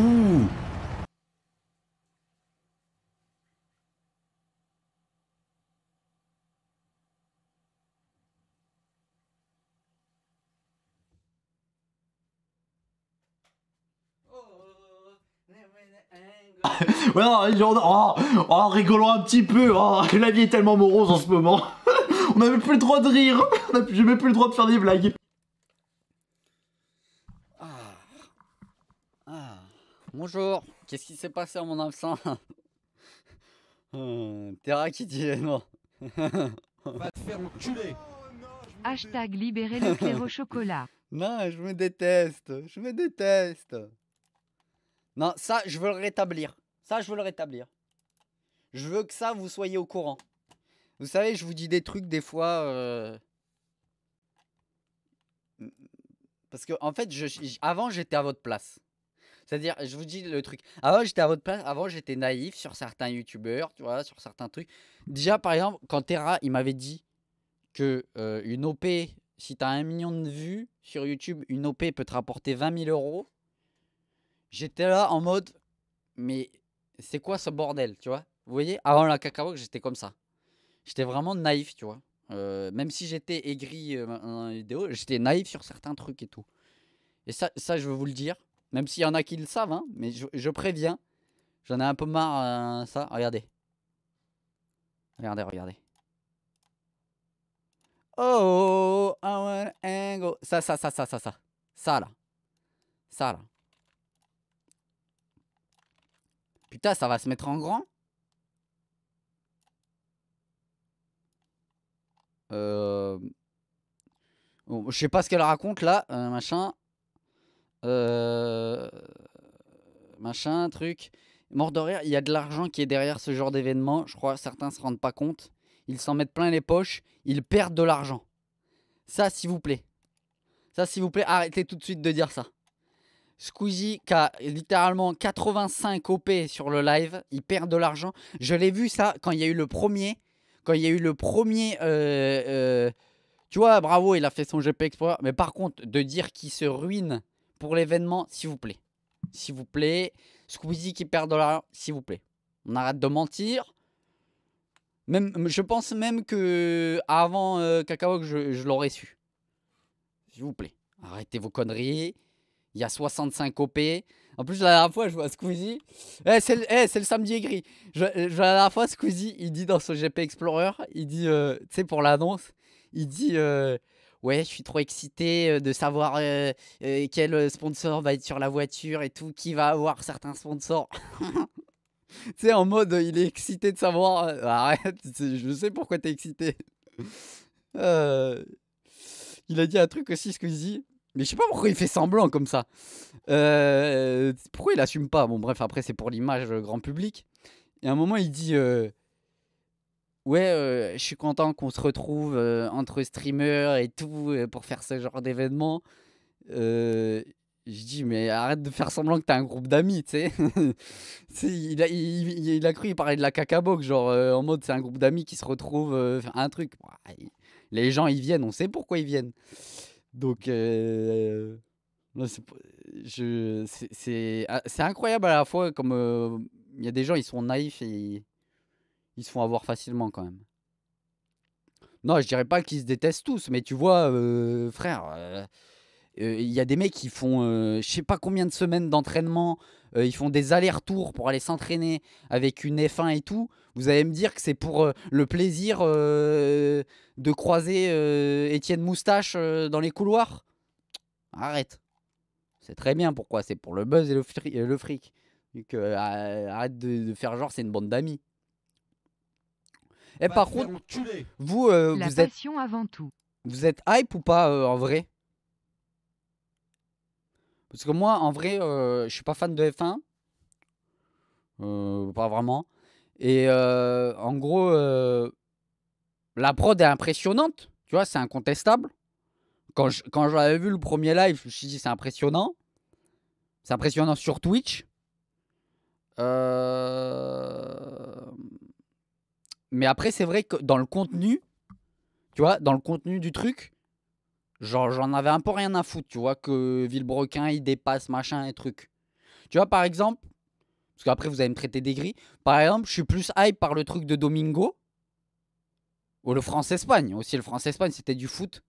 ouais, genre, oh, oh, rigolant un petit peu, oh, la vie est tellement morose en ce moment. on n'avait plus le droit de rire, j'ai même plus le droit de faire des blagues. Bonjour, qu'est-ce qui s'est passé en mon absence euh, Terra qui dit les Va faire Hashtag libérer le clair au chocolat. Non, je me déteste, je me déteste. Non, ça, je veux le rétablir. Ça, je veux le rétablir. Je veux que ça, vous soyez au courant. Vous savez, je vous dis des trucs des fois... Euh, parce que, en fait, avant, j'étais à votre place. C'est-à-dire, je vous dis le truc. Avant, j'étais à votre place. Avant, j'étais naïf sur certains youtubeurs, tu vois, sur certains trucs. Déjà, par exemple, quand Terra, il m'avait dit que euh, une OP, si t'as un million de vues sur YouTube, une OP peut te rapporter 20 000 euros. J'étais là en mode, mais c'est quoi ce bordel, tu vois Vous voyez, avant la cacao, j'étais comme ça. J'étais vraiment naïf, tu vois. Euh, même si j'étais aigri euh, dans les vidéo, j'étais naïf sur certains trucs et tout. Et ça, ça je veux vous le dire, même s'il y en a qui le savent, hein, mais je, préviens. J'en ai un peu marre, euh, ça. Regardez. Regardez, regardez. Oh, I angle. Ça, ça, ça, ça, ça, ça. Ça, là. Ça, là. Putain, ça va se mettre en grand Euh... je sais pas ce qu'elle raconte, là, euh, machin. Euh, machin, truc. Mort il y a de l'argent qui est derrière ce genre d'événement. Je crois que certains ne se rendent pas compte. Ils s'en mettent plein les poches. Ils perdent de l'argent. Ça, s'il vous plaît. Ça, s'il vous plaît, arrêtez tout de suite de dire ça. Squeezie qui a littéralement 85 OP sur le live, il perd de l'argent. Je l'ai vu ça quand il y a eu le premier. Quand il y a eu le premier. Euh, euh, tu vois, bravo, il a fait son GP Explorer Mais par contre, de dire qu'il se ruine pour l'événement, s'il vous plaît. S'il vous plaît. Squeezie qui perd de l'argent, s'il vous plaît. On arrête de mentir. Même, je pense même que avant cacao euh, Kakao, je, l'aurais su. S'il vous plaît, arrêtez vos conneries. Il y a 65 OP. En plus, la dernière fois, je vois Squeezie. Eh, eh, c'est le, samedi gris. Je, la dernière fois, Squeezie, il dit dans son GP Explorer, il dit, c'est euh, tu sais, pour l'annonce, il dit, euh, ouais, je suis trop excité euh, de savoir euh, euh, quel sponsor va être sur la voiture et tout, qui va avoir certains sponsors. tu sais, en mode, il est excité de savoir. Arrête, je sais pourquoi t'es excité. Il a dit un truc aussi, dit. Mais je sais pas pourquoi il fait semblant comme ça. pourquoi il assume pas Bon, bref, après, c'est pour l'image grand public. Et à un moment, il dit. Ouais, euh, je suis content qu'on se retrouve euh, entre streamers et tout euh, pour faire ce genre d'événement. je dis, mais arrête de faire semblant que t'as un groupe d'amis, tu sais. il, a, cru, il parlait de la cacabox, genre en mode c'est un groupe d'amis qui se retrouve, un truc. Les gens, ils viennent, on sait pourquoi ils viennent. Donc, ah, c'est incroyable à la fois, comme il y a des gens, ils sont naïfs et ils se font avoir facilement quand même. Non, je dirais pas qu'ils se détestent tous, mais tu vois, euh, frère, euh, euh, il y a des mecs qui font je sais pas combien de semaines d'entraînement, ils font des allers-retours pour aller s'entraîner avec une F1 et tout. Vous allez me dire que c'est pour le plaisir de croiser Étienne Moustache dans les couloirs Arrête. C'est très bien pourquoi, c'est pour le buzz et le, fric. le fric. arrête de faire genre c'est une bande d'amis. Et eh, par contre, vous, euh, vous êtes. avant tout. Vous êtes hype ou pas euh, en vrai Parce que moi, en vrai, euh, je suis pas fan de F1. Euh, pas vraiment. Et en gros, la prod est impressionnante. Tu vois, c'est incontestable. Quand j'avais quand vu le premier live, je me suis dit c'est impressionnant. C'est impressionnant sur Twitch. Euh, mais après, c'est vrai que dans le contenu, tu vois, dans le contenu du truc, genre, j'en avais un peu rien à foutre, tu vois, que Villebrequin, il dépasse machin et truc. Tu vois, par exemple, parce qu'après, vous allez me traiter des gris. Par exemple, je suis plus hype par le truc de Domingo ou le France-Espagne. Aussi, le France-Espagne, c'était du foot.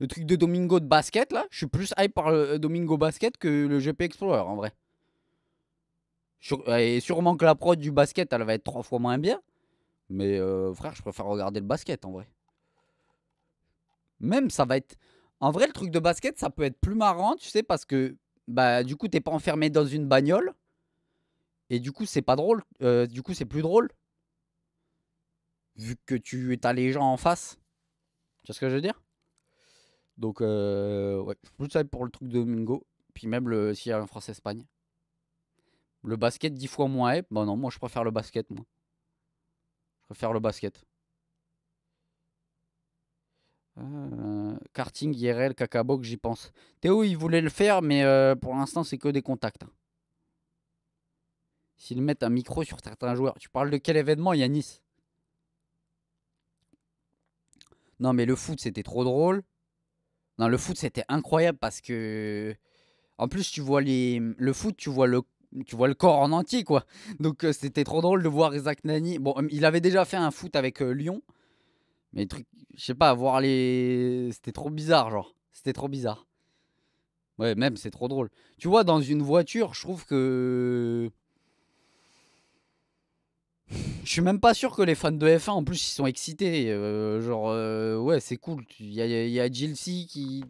Le truc de Domingo de basket, là, je suis plus hype par le euh, Domingo basket que le GP Explorer, en vrai. Et sûrement que la prod du basket, elle va être trois fois moins bien. Mais euh, frère, je préfère regarder le basket en vrai. Même ça va être. En vrai, le truc de basket, ça peut être plus marrant, tu sais, parce que bah du coup, t'es pas enfermé dans une bagnole. Et du coup, c'est pas drôle. Euh, du coup, c'est plus drôle. Vu que tu as les gens en face. Tu vois ce que je veux dire Donc, euh, ouais. ça pour le truc de Mingo. Puis même le, s'il y a un France-Espagne. Le basket, 10 fois moins hype. Bah non, moi, je préfère le basket, moi faire le basket. Euh, karting, IRL, Kakabok, j'y pense. Théo, il voulait le faire, mais euh, pour l'instant, c'est que des contacts. S'ils mettent un micro sur certains joueurs. Tu parles de quel événement, Yanis Non, mais le foot, c'était trop drôle. Non, le foot, c'était incroyable parce que. En plus, tu vois les... le foot, tu vois le tu vois le corps en entier, quoi. Donc euh, c'était trop drôle de voir Isaac Nani. Bon, il avait déjà fait un foot avec euh, Lyon, mais truc, je sais pas, voir les, c'était trop bizarre, genre. C'était trop bizarre. Ouais, même c'est trop drôle. Tu vois, dans une voiture, je trouve que je suis même pas sûr que les fans de F1 en plus ils sont excités. Euh, genre, ouais, c'est cool. Il y a, y Jill qui.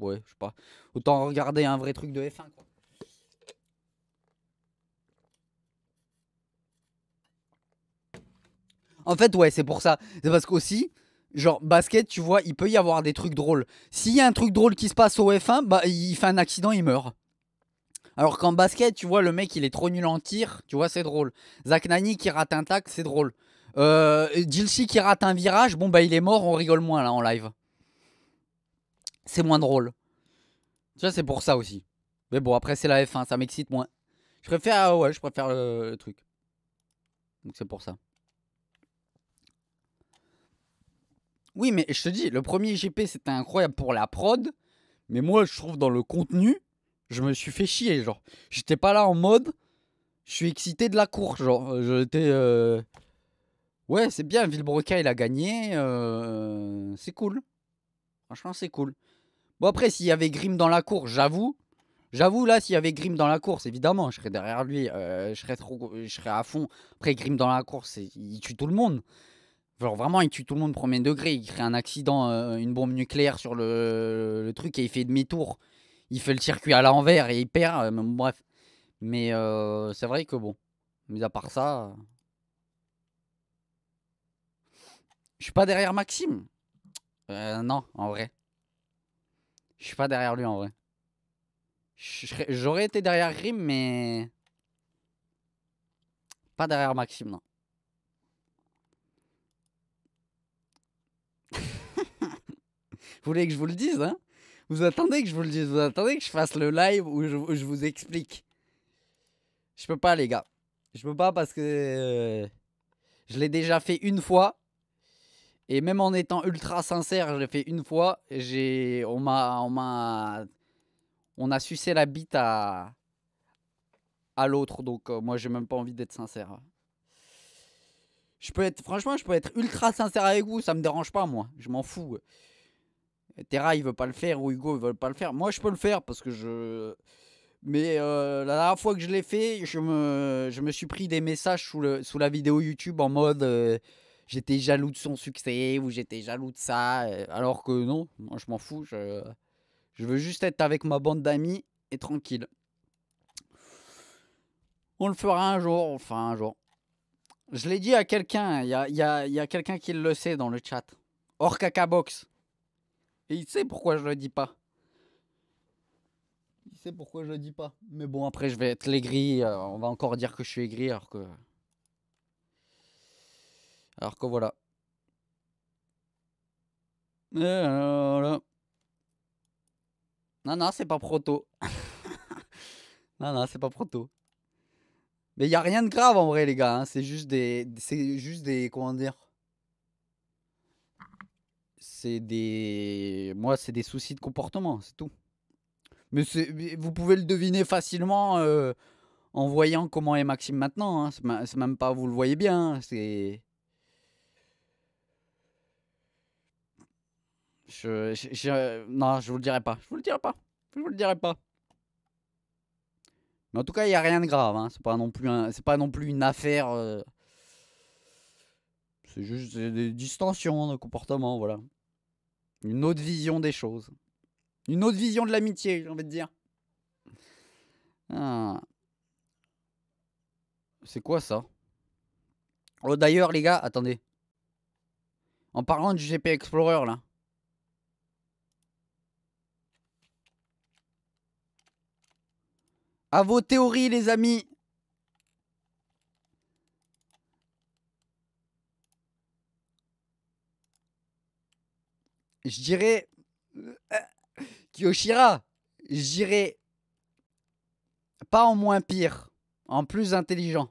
ouais, je sais pas. Autant regarder un vrai truc de F1. Quoi. En fait, ouais, c'est pour ça. C'est parce qu'aussi, genre, basket, tu vois, il peut y avoir des trucs drôles. S'il y a un truc drôle qui se passe au F1, bah, il fait un accident, il meurt. Alors qu'en basket, tu vois, le mec, il est trop nul en tir, tu vois, c'est drôle. Zach Nani qui rate un tac, c'est drôle. Euh, qui rate un virage, bon, bah, il est mort, on rigole moins, là, en live. C'est moins drôle. Tu vois, c'est pour ça aussi. Mais bon, après, c'est la F1, ça m'excite moins. Je préfère, ah ouais, je préfère le truc. Donc c'est pour ça. Oui, mais je te dis, le premier GP, c'était incroyable pour la prod. Mais moi, je trouve dans le contenu, je me suis fait chier. Genre, j'étais pas là en mode, je suis excité de la course. Genre, euh, j'étais. Euh, ouais, c'est bien, Villebroca, il a gagné. Euh, c'est cool. Franchement, c'est cool. Bon, après, s'il y avait Grimm dans la course, j'avoue. J'avoue, là, s'il y avait Grimm dans la course, évidemment, je serais derrière lui. je, serais je serais à fond. Après, Grimm dans la course, il tue tout le monde. Genre vraiment, il tue tout le monde premier degré. Il crée un accident, euh, une bombe nucléaire sur le, truc et il fait demi-tour. Il fait le circuit à l'envers et il perd. Euh, bref. Mais euh, c'est vrai que bon, mis à part ça, je suis pas derrière Maxime. non, en vrai. Je suis pas derrière lui en vrai. J'aurais été derrière Rim, mais pas derrière Maxime, non. voulez que je vous le dise, hein Vous attendez que je vous le dise, vous attendez que je fasse le live où je, vous explique. Je peux pas, les gars. Je peux pas parce que euh, je l'ai déjà fait une fois. Et même en étant ultra sincère, je l'ai fait une fois. J'ai, on m'a, on m'a, on a sucé la bite à, à l'autre. Donc euh, moi, j'ai même pas envie d'être sincère. Je peux être, franchement, je peux être ultra sincère avec vous. Ça me dérange pas, moi. Je m'en fous. Terra, il veut pas le faire, ou Hugo, ils veut pas le faire. Moi, je peux le faire parce que je. Mais euh, la dernière fois que je l'ai fait, je me, je me suis pris des messages sous, le, sous la vidéo YouTube en mode euh, j'étais jaloux de son succès ou j'étais jaloux de ça. Euh, alors que non, moi je m'en fous. Je, veux juste être avec ma bande d'amis et tranquille. On le fera un jour, enfin un jour. Je l'ai dit à quelqu'un, il y a, y a quelqu'un qui le sait dans le chat. Hors caca box. Et il sait pourquoi je le dis pas. Il sait pourquoi je le dis pas. Mais bon, après, je vais être l'aigri. Euh, on va encore dire que je suis aigri alors que. Alors que voilà. Non, non, c'est pas proto. non, non, c'est pas proto. Mais il n'y a rien de grave en vrai, les gars. Hein. C'est juste des. C'est juste des. Comment dire c'est des. Moi, c'est des soucis de comportement, c'est tout. Mais vous pouvez le deviner facilement euh, en voyant comment est Maxime maintenant. Hein. C'est même pas, vous le voyez bien. Hein, c'est. Je, non, je vous le dirai pas. Je vous le dirai pas. Je vous le dirai pas. Mais en tout cas, il n'y a rien de grave. Hein. C'est pas non plus, c'est pas non plus une affaire. Euh, c'est juste des distensions de comportement, voilà une autre vision des choses, une autre vision de l'amitié, j'ai envie de dire. Ah. C'est quoi ça Oh d'ailleurs les gars, attendez. En parlant du GP Explorer là. À vos théories les amis je dirais euh, Kyoshira. Je dirais pas en moins pire, en plus intelligent.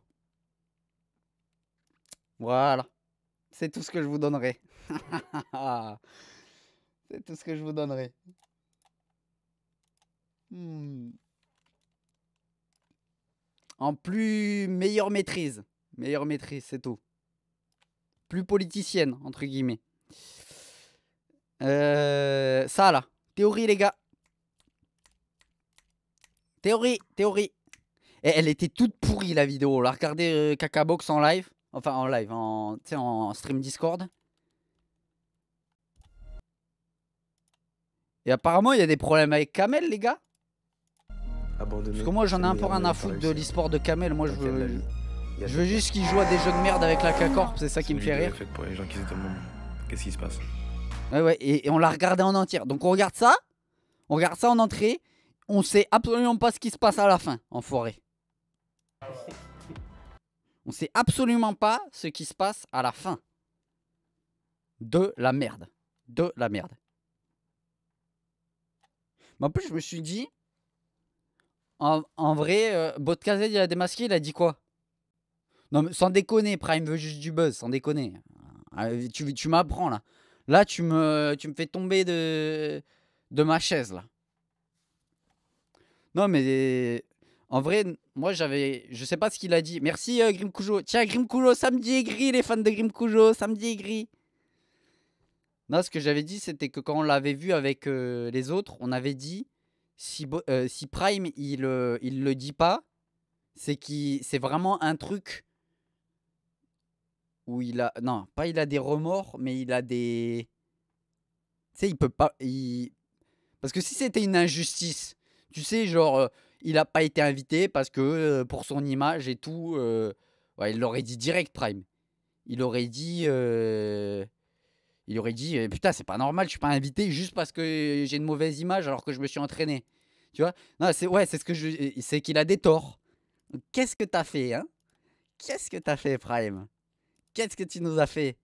Voilà. C'est tout ce que je vous donnerai. C'est tout ce que je vous donnerai. Hmm. En plus meilleure maîtrise. Meilleure maîtrise, c'est tout. Plus politicienne, entre guillemets. Euh, ça là. Théorie, les gars. Théorie, théorie. Eh, elle était toute pourrie la vidéo. La regardez euh, Cacabox en live. Enfin, en live, en, en stream Discord. Et apparemment, il y a des problèmes avec Kamel, les gars. Parce que moi, j'en ai un peu rien à foutre de hein. l'esport de Kamel. Moi, je veux, je, veux juste qu'il joue à des jeux de merde avec la k c'est ça qui me fait rire. Qu'est-ce qui se passe Ouais, ouais, et, on l'a regardé en entier. Donc on regarde ça, on regarde ça en entrée, on sait absolument pas ce qui se passe à la fin, en forêt. On sait absolument pas ce qui se passe à la fin. De la merde. De la merde. Mais en plus, je me suis dit, en, vrai, euh, il a démasqué, il a dit quoi Non, mais sans déconner, Prime veut juste du buzz, sans déconner. Euh, tu tu m'apprends là. Là, tu me, tu me fais tomber de, de ma chaise, là. Non, mais en vrai, moi, j'avais. Je sais pas ce qu'il a dit. Merci, euh, Grim Tiens, Grim Kujo, samedi gris, les fans de Grim Kujo, samedi gris. Non, ce que j'avais dit, c'était que quand on l'avait vu avec euh, les autres, on avait dit si, euh, si Prime, il, il le dit pas, c'est qui c'est vraiment un truc où il a. Non, pas il a des remords, mais il a des. Tu sais, il peut pas. Parce que si c'était une injustice, tu sais, genre, euh, il a pas été invité parce que euh, pour son image et tout, euh, il l'aurait dit direct, Prime. Il aurait dit. Il aurait dit eh, Putain, c'est pas normal, je suis pas invité juste parce que j'ai une mauvaise image alors que je me suis entraîné. Tu vois Non, c'est ouais, c'est ce que je. C'est qu'il a des torts. Qu'est-ce que t'as fait, hein Qu'est-ce que t'as fait, Prime Qu'est-ce que tu nous as fait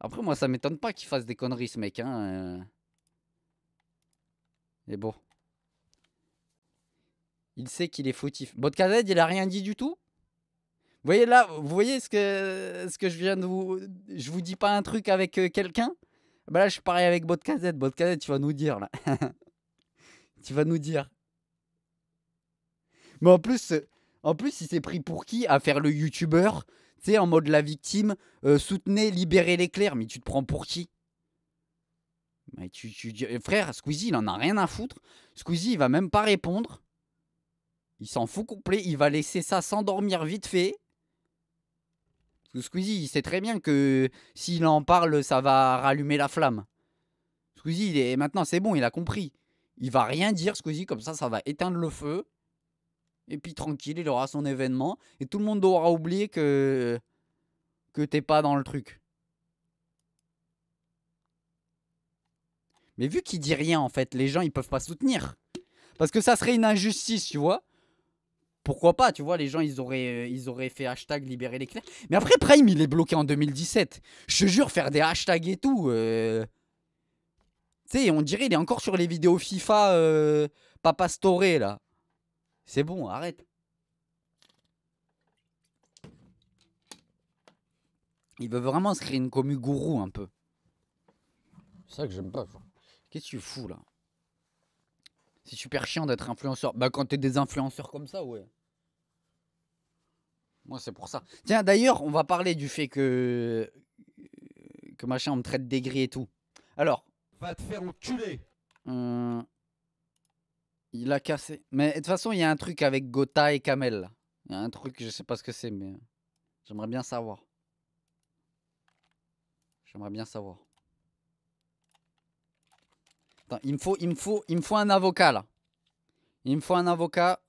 Après, moi, ça m'étonne pas qu'il fasse des conneries, ce mec. Hein. Euh. Mais bon. Il sait qu'il est fautif. Botkazed, il a rien dit du tout Vous voyez là, vous voyez ce que, ce que je viens de vous... Je vous dis pas un truc avec euh, quelqu'un Bah là, je suis avec Botkazed. Botkazed, tu vas nous dire, là. tu vas nous dire. Mais en plus, en plus, il s'est pris pour qui à faire le youtubeur Tu sais, en mode la victime, euh, soutenez, libérez l'éclair. Mais tu te prends pour qui mais tu, euh, Frère, Squeezie, il en a rien à foutre. Squeezie, il va même pas répondre. Il s'en fout complet. Il va laisser ça s'endormir vite fait. Squeezie, il sait très bien que s'il en parle, ça va rallumer la flamme. Squeezie, il est... maintenant, c'est bon, il a compris. Il va rien dire, Squeezie, comme ça, ça va éteindre le feu. Et puis tranquille, il aura son événement. Et tout le monde aura oublié que, que t'es pas dans le truc. Mais vu qu'il dit rien, en fait, les gens, ils peuvent pas soutenir. Parce que ça serait une injustice, tu vois. Pourquoi pas, tu vois, les gens, ils auraient, euh, ils auraient fait hashtag libérer les Mais après, Prime, il est bloqué en 2017. Je te jure, faire des hashtags et tout. Euh, tu sais, on dirait, il est encore sur les vidéos FIFA euh... Papa Storé, là. C'est bon, arrête. Il veut vraiment se créer une commu gourou un peu. C'est ça que j'aime pas. Qu'est-ce que tu fous là C'est super chiant d'être influenceur. Bah quand t'es des influenceurs comme ça, ouais. Moi c'est pour ça. Tiens d'ailleurs, on va parler du fait que que machin on me traite gris et tout. Alors. Va te faire enculer. Hum. Il a cassé. Mais de toute façon, il y a un truc avec Gotha et Kamel. Il y a un truc, je sais pas ce que c'est, mais euh, j'aimerais bien savoir. J'aimerais bien savoir. Attends, il me faut, il me faut, un avocat là. Il me faut un avocat.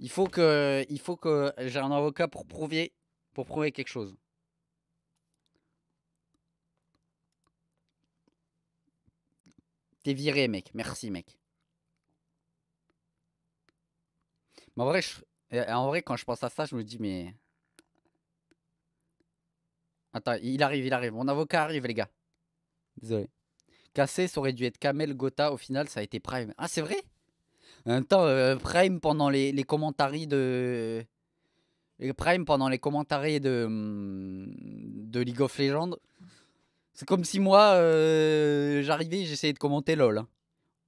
Il faut que, il faut que j'ai un avocat pour prouver, pour prouver quelque chose. viré, mec. Merci, mec. Mais euh, en vrai, quand je pense à ça, je me dis, mais. Attends, il arrive, il arrive. Mon avocat arrive, les gars. Désolé. Cassé, ça aurait dû être Kamel Gota, Au final, ça a été Prime. Ah, c'est vrai Un temps, euh, Prime pendant les, les de. Euh, Prime pendant les commentaires de. Hum, de League of Legends. C'est comme si moi, j'arrivais euh, j'arrivais, j'essayais de commenter LOL. Hein.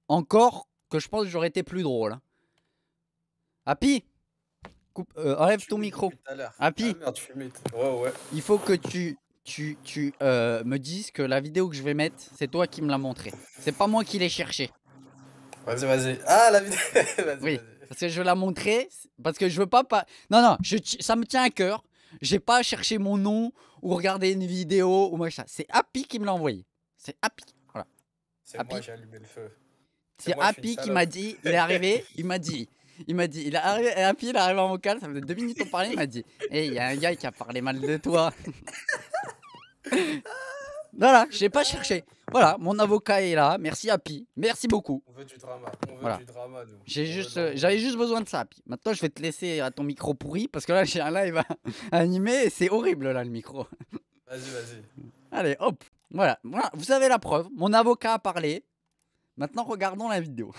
Encore que je pense que j'aurais été plus drôle. Hein. Happy coupe, euh, Enlève ton micro. Happy ah, Il faut que tu, tu, euh, me dises que la vidéo que je vais mettre, c'est toi qui me l'as montré. C'est pas moi qui l'ai cherché. Vas-y, vas-y. Ah, la vidéo Oui, parce que je veux la montrer, parce que je veux pas... pas... Non, non, je, ça me tient à cœur j'ai pas cherché mon nom ou regardé une vidéo ou machin. C'est Happy qui me l'a envoyé. C'est Happy. Voilà. C'est moi, ai allumé le feu. C'est Happy qui m'a dit, il est arrivé, il m'a dit, il m'a dit, il est Happy, il est arrivé en vocal, ça faisait deux minutes qu'on parlait, il m'a dit, hé, hey, il y a un gars qui a parlé mal de toi. Voilà, j'ai pas cherché. Voilà, mon avocat est là. Merci Happy. Merci beaucoup. On veut du drama. On veut du drama, nous. J'ai juste, euh, j'avais juste besoin de ça, Happy. Maintenant, je vais te laisser à ton micro pourri parce que là, j'ai un live animé et c'est horrible là le micro. Vas-y, vas-y. Allez, hop. Voilà. voilà, vous avez la preuve. Mon avocat a parlé. Maintenant, regardons la vidéo.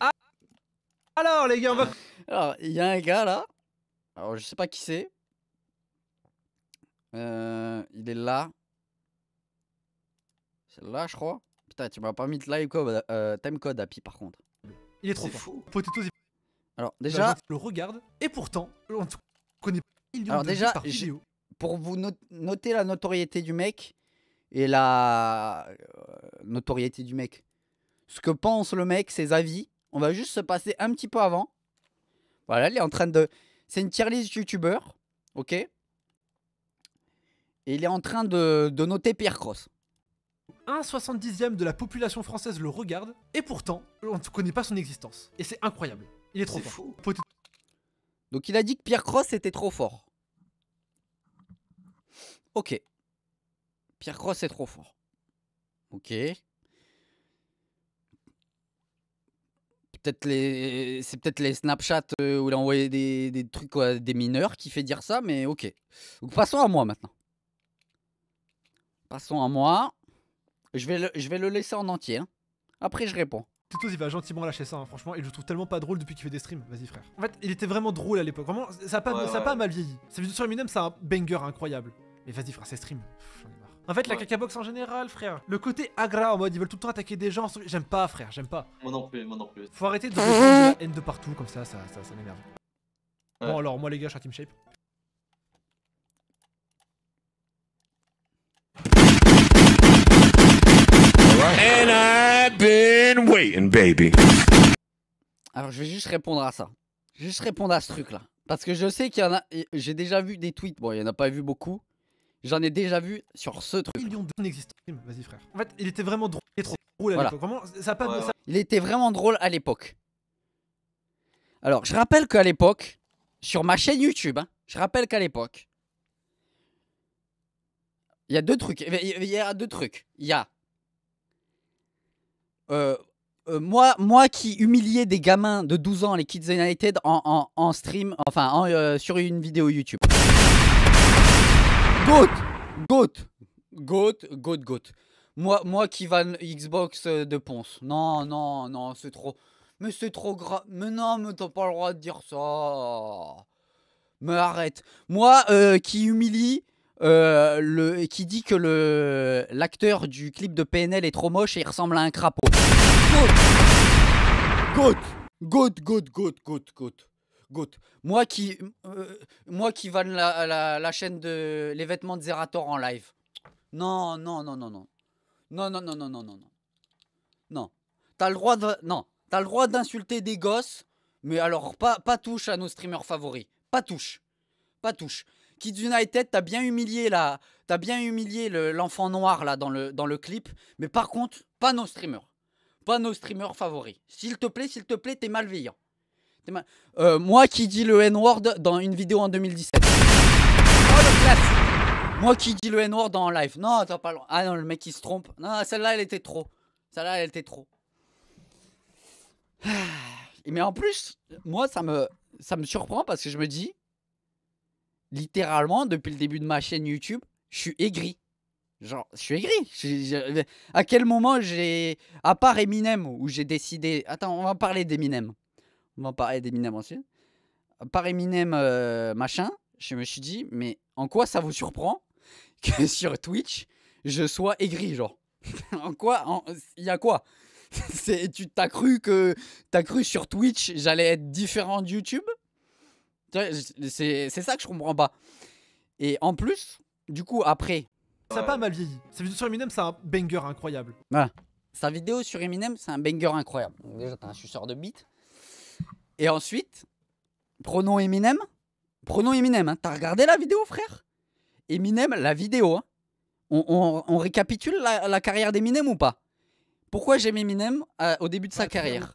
Ah, alors, les gars, on va... Alors, il y a un gars là. Alors, je sais pas qui c'est. Euh, il est là. C'est là, je crois. Putain, tu m'as pas mis de live code, euh, time code Happy par contre. Il est trop Fou. Alors déjà, le regarde et pourtant, on connaît pas. Alors, déjà, Pour vous noter la notoriété du mec et la euh, notoriété du mec, ce que pense le mec, ses avis, on va juste se passer un petit peu avant. Voilà, il est en train de. C'est une tier list youtubeur, ok et il est en train de, de noter Pierre Cross. Un 70e de la population française le regarde, et pourtant, on ne connaît pas son existence. Et c'est incroyable. Il est trop fort. Fou. Donc il a dit que Pierre Cross était trop fort. Ok. Pierre Cross est trop fort. Ok. Peut-être les, c'est peut-être les Snapchat euh, où il a envoyé des, des trucs quoi, des mineurs qui fait dire ça, mais ok. passons à moi maintenant. Passons à moi. Je vais le, je vais le laisser en entier. Hein. Après, je réponds. Titoz il va gentiment lâcher ça, hein. franchement, il je le trouve tellement pas drôle depuis qu'il fait des streams, vas-y frère. En fait, il était vraiment drôle à l'époque, vraiment, ça a pas, ça pas mal vieilli. Sa vidéo sur Eminem, c'est un banger incroyable. Mais vas-y frère, c'est stream. J'en ai marre. En fait, la caca box en général, frère. Le côté agra en mode ils veulent tout le temps attaquer des gens. J'aime pas, frère, j'aime pas. Moi non plus, moi non plus. Faut arrêter de, de la haine de partout comme ça, ça, ça, m'énerve. Bon, alors, moi les gars, je suis à Team Shape. And I've been waiting, baby. Alors, je vais juste répondre à ça. Juste répondre à ce truc-là. Parce que je sais qu'il y en a. J'ai déjà vu des tweets. Bon, il n'y en a pas vu beaucoup. J'en ai déjà vu sur ce truc. Vas-y, frère. En fait, il était vraiment drôle, il trop Vraiment, Il était vraiment drôle à l'époque. Alors, je rappelle qu'à l'époque, sur ma chaîne YouTube, hein, je rappelle qu'à l'époque, il y a deux trucs. Il y a deux trucs. Il y a euh, euh, moi, moi qui humiliais des gamins de 12 ans, les Kids United, en, stream, enfin euh, sur une vidéo YouTube. Goat Goat Goat Goat Goat Moi, moi qui van Xbox de Ponce. Non, non, non, c'est trop. Mais c'est trop grave. Mais non, mais t'as pas le droit de dire ça. Mais arrête. Moi qui humilie euh, le, qui dit que le, l'acteur du clip de PNL est trop moche et il ressemble à un crapaud. Goat Goat Goat Goat Goat Goat Goat Moi qui, euh, moi qui vanne la, la, la, chaîne de les vêtements de Zerator en live. Non, non, non, non, non. Non, non, non, non, non, non, non. Non. T'as le droit de... Non. T'as le droit d'insulter des gosses, mais alors pas, pas touche à nos streamers favoris. Pas touche. Pas touche. Kids United, t'as bien humilié là, t'as bien humilié l'enfant noir là dans le, dans le clip. Mais par contre, pas nos streamers, pas nos streamers favoris. S'il te plaît, s'il te plaît, t'es malveillant. Euh, moi qui dis le N-word dans une vidéo en 2017. Moi qui dis le N-word en live. Non, t'as pas le... Ah non, le mec qui se trompe. Non, celle-là elle était trop. Celle-là elle était trop. Ah. Mais en plus, moi ça me ça me surprend parce que je me dis littéralement, depuis le début de ma chaîne YouTube, je suis aigri. Genre, je suis aigri. à quel moment j'ai. À part Eminem, où j'ai décidé. Attends, on va parler d'Eminem. On va parler d'Eminem ensuite. À part Eminem, euh, machin, je me suis dit, mais en quoi ça vous surprend que sur Twitch, je sois aigri, genre En quoi Il y a quoi Tu t'as cru que. T'as cru sur Twitch, j'allais être différent de YouTube c'est ça que je comprends pas. Et en plus, du coup, après. Ça pas mal vieilli. Sa vidéo sur Eminem, c'est un banger incroyable. Ouais. Sa vidéo sur Eminem, c'est un banger incroyable. déjà, t'as un suceur de beat. Et ensuite, prenons Eminem. Prenons Eminem. Hein. T'as regardé la vidéo, frère Eminem, la vidéo. Hein. On, récapitule la, carrière d'Eminem ou pas Pourquoi j'aime Eminem euh, au début de sa carrière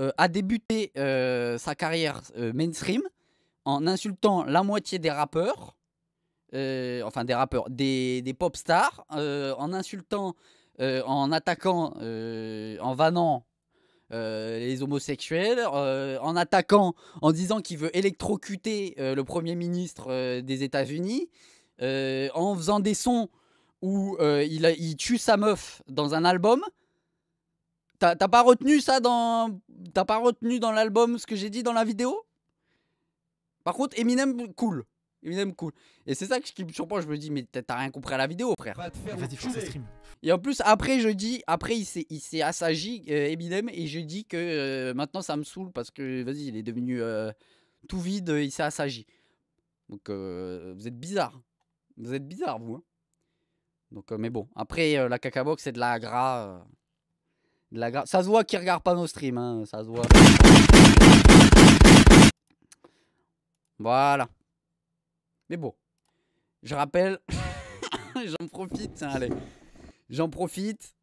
euh, a débuté euh, sa carrière euh, mainstream en insultant la moitié des rappeurs, enfin des rappeurs, des, des pop stars, en insultant, en attaquant, en vannant les homosexuels, en attaquant, en disant qu'il veut électrocuter le Premier ministre des États-Unis, en faisant des sons où il, il, tue sa meuf dans un album, T'as pas retenu ça dans. pas retenu dans l'album ce que j'ai dit dans la vidéo Par contre, Eminem, cool. Eminem, cool. Et c'est ça qui me surprend. Je me dis, mais t'as rien compris à la vidéo, frère. Vas-y, fais stream. Et en plus, après, je dis. Après, il s'est assagi, euh, Eminem, et je dis que euh, maintenant, ça me saoule parce que, vas-y, il est devenu euh, tout vide, il s'est assagi. Donc, vous êtes bizarre. Vous êtes bizarre, vous. Hein. Donc, mais bon. Après, la cacabox, c'est de la gras. Ça se voit qu'il regarde pas nos streams, hein, ça se voit. Voilà. Mais bon, je rappelle, j'en profite, hein, allez, j'en profite.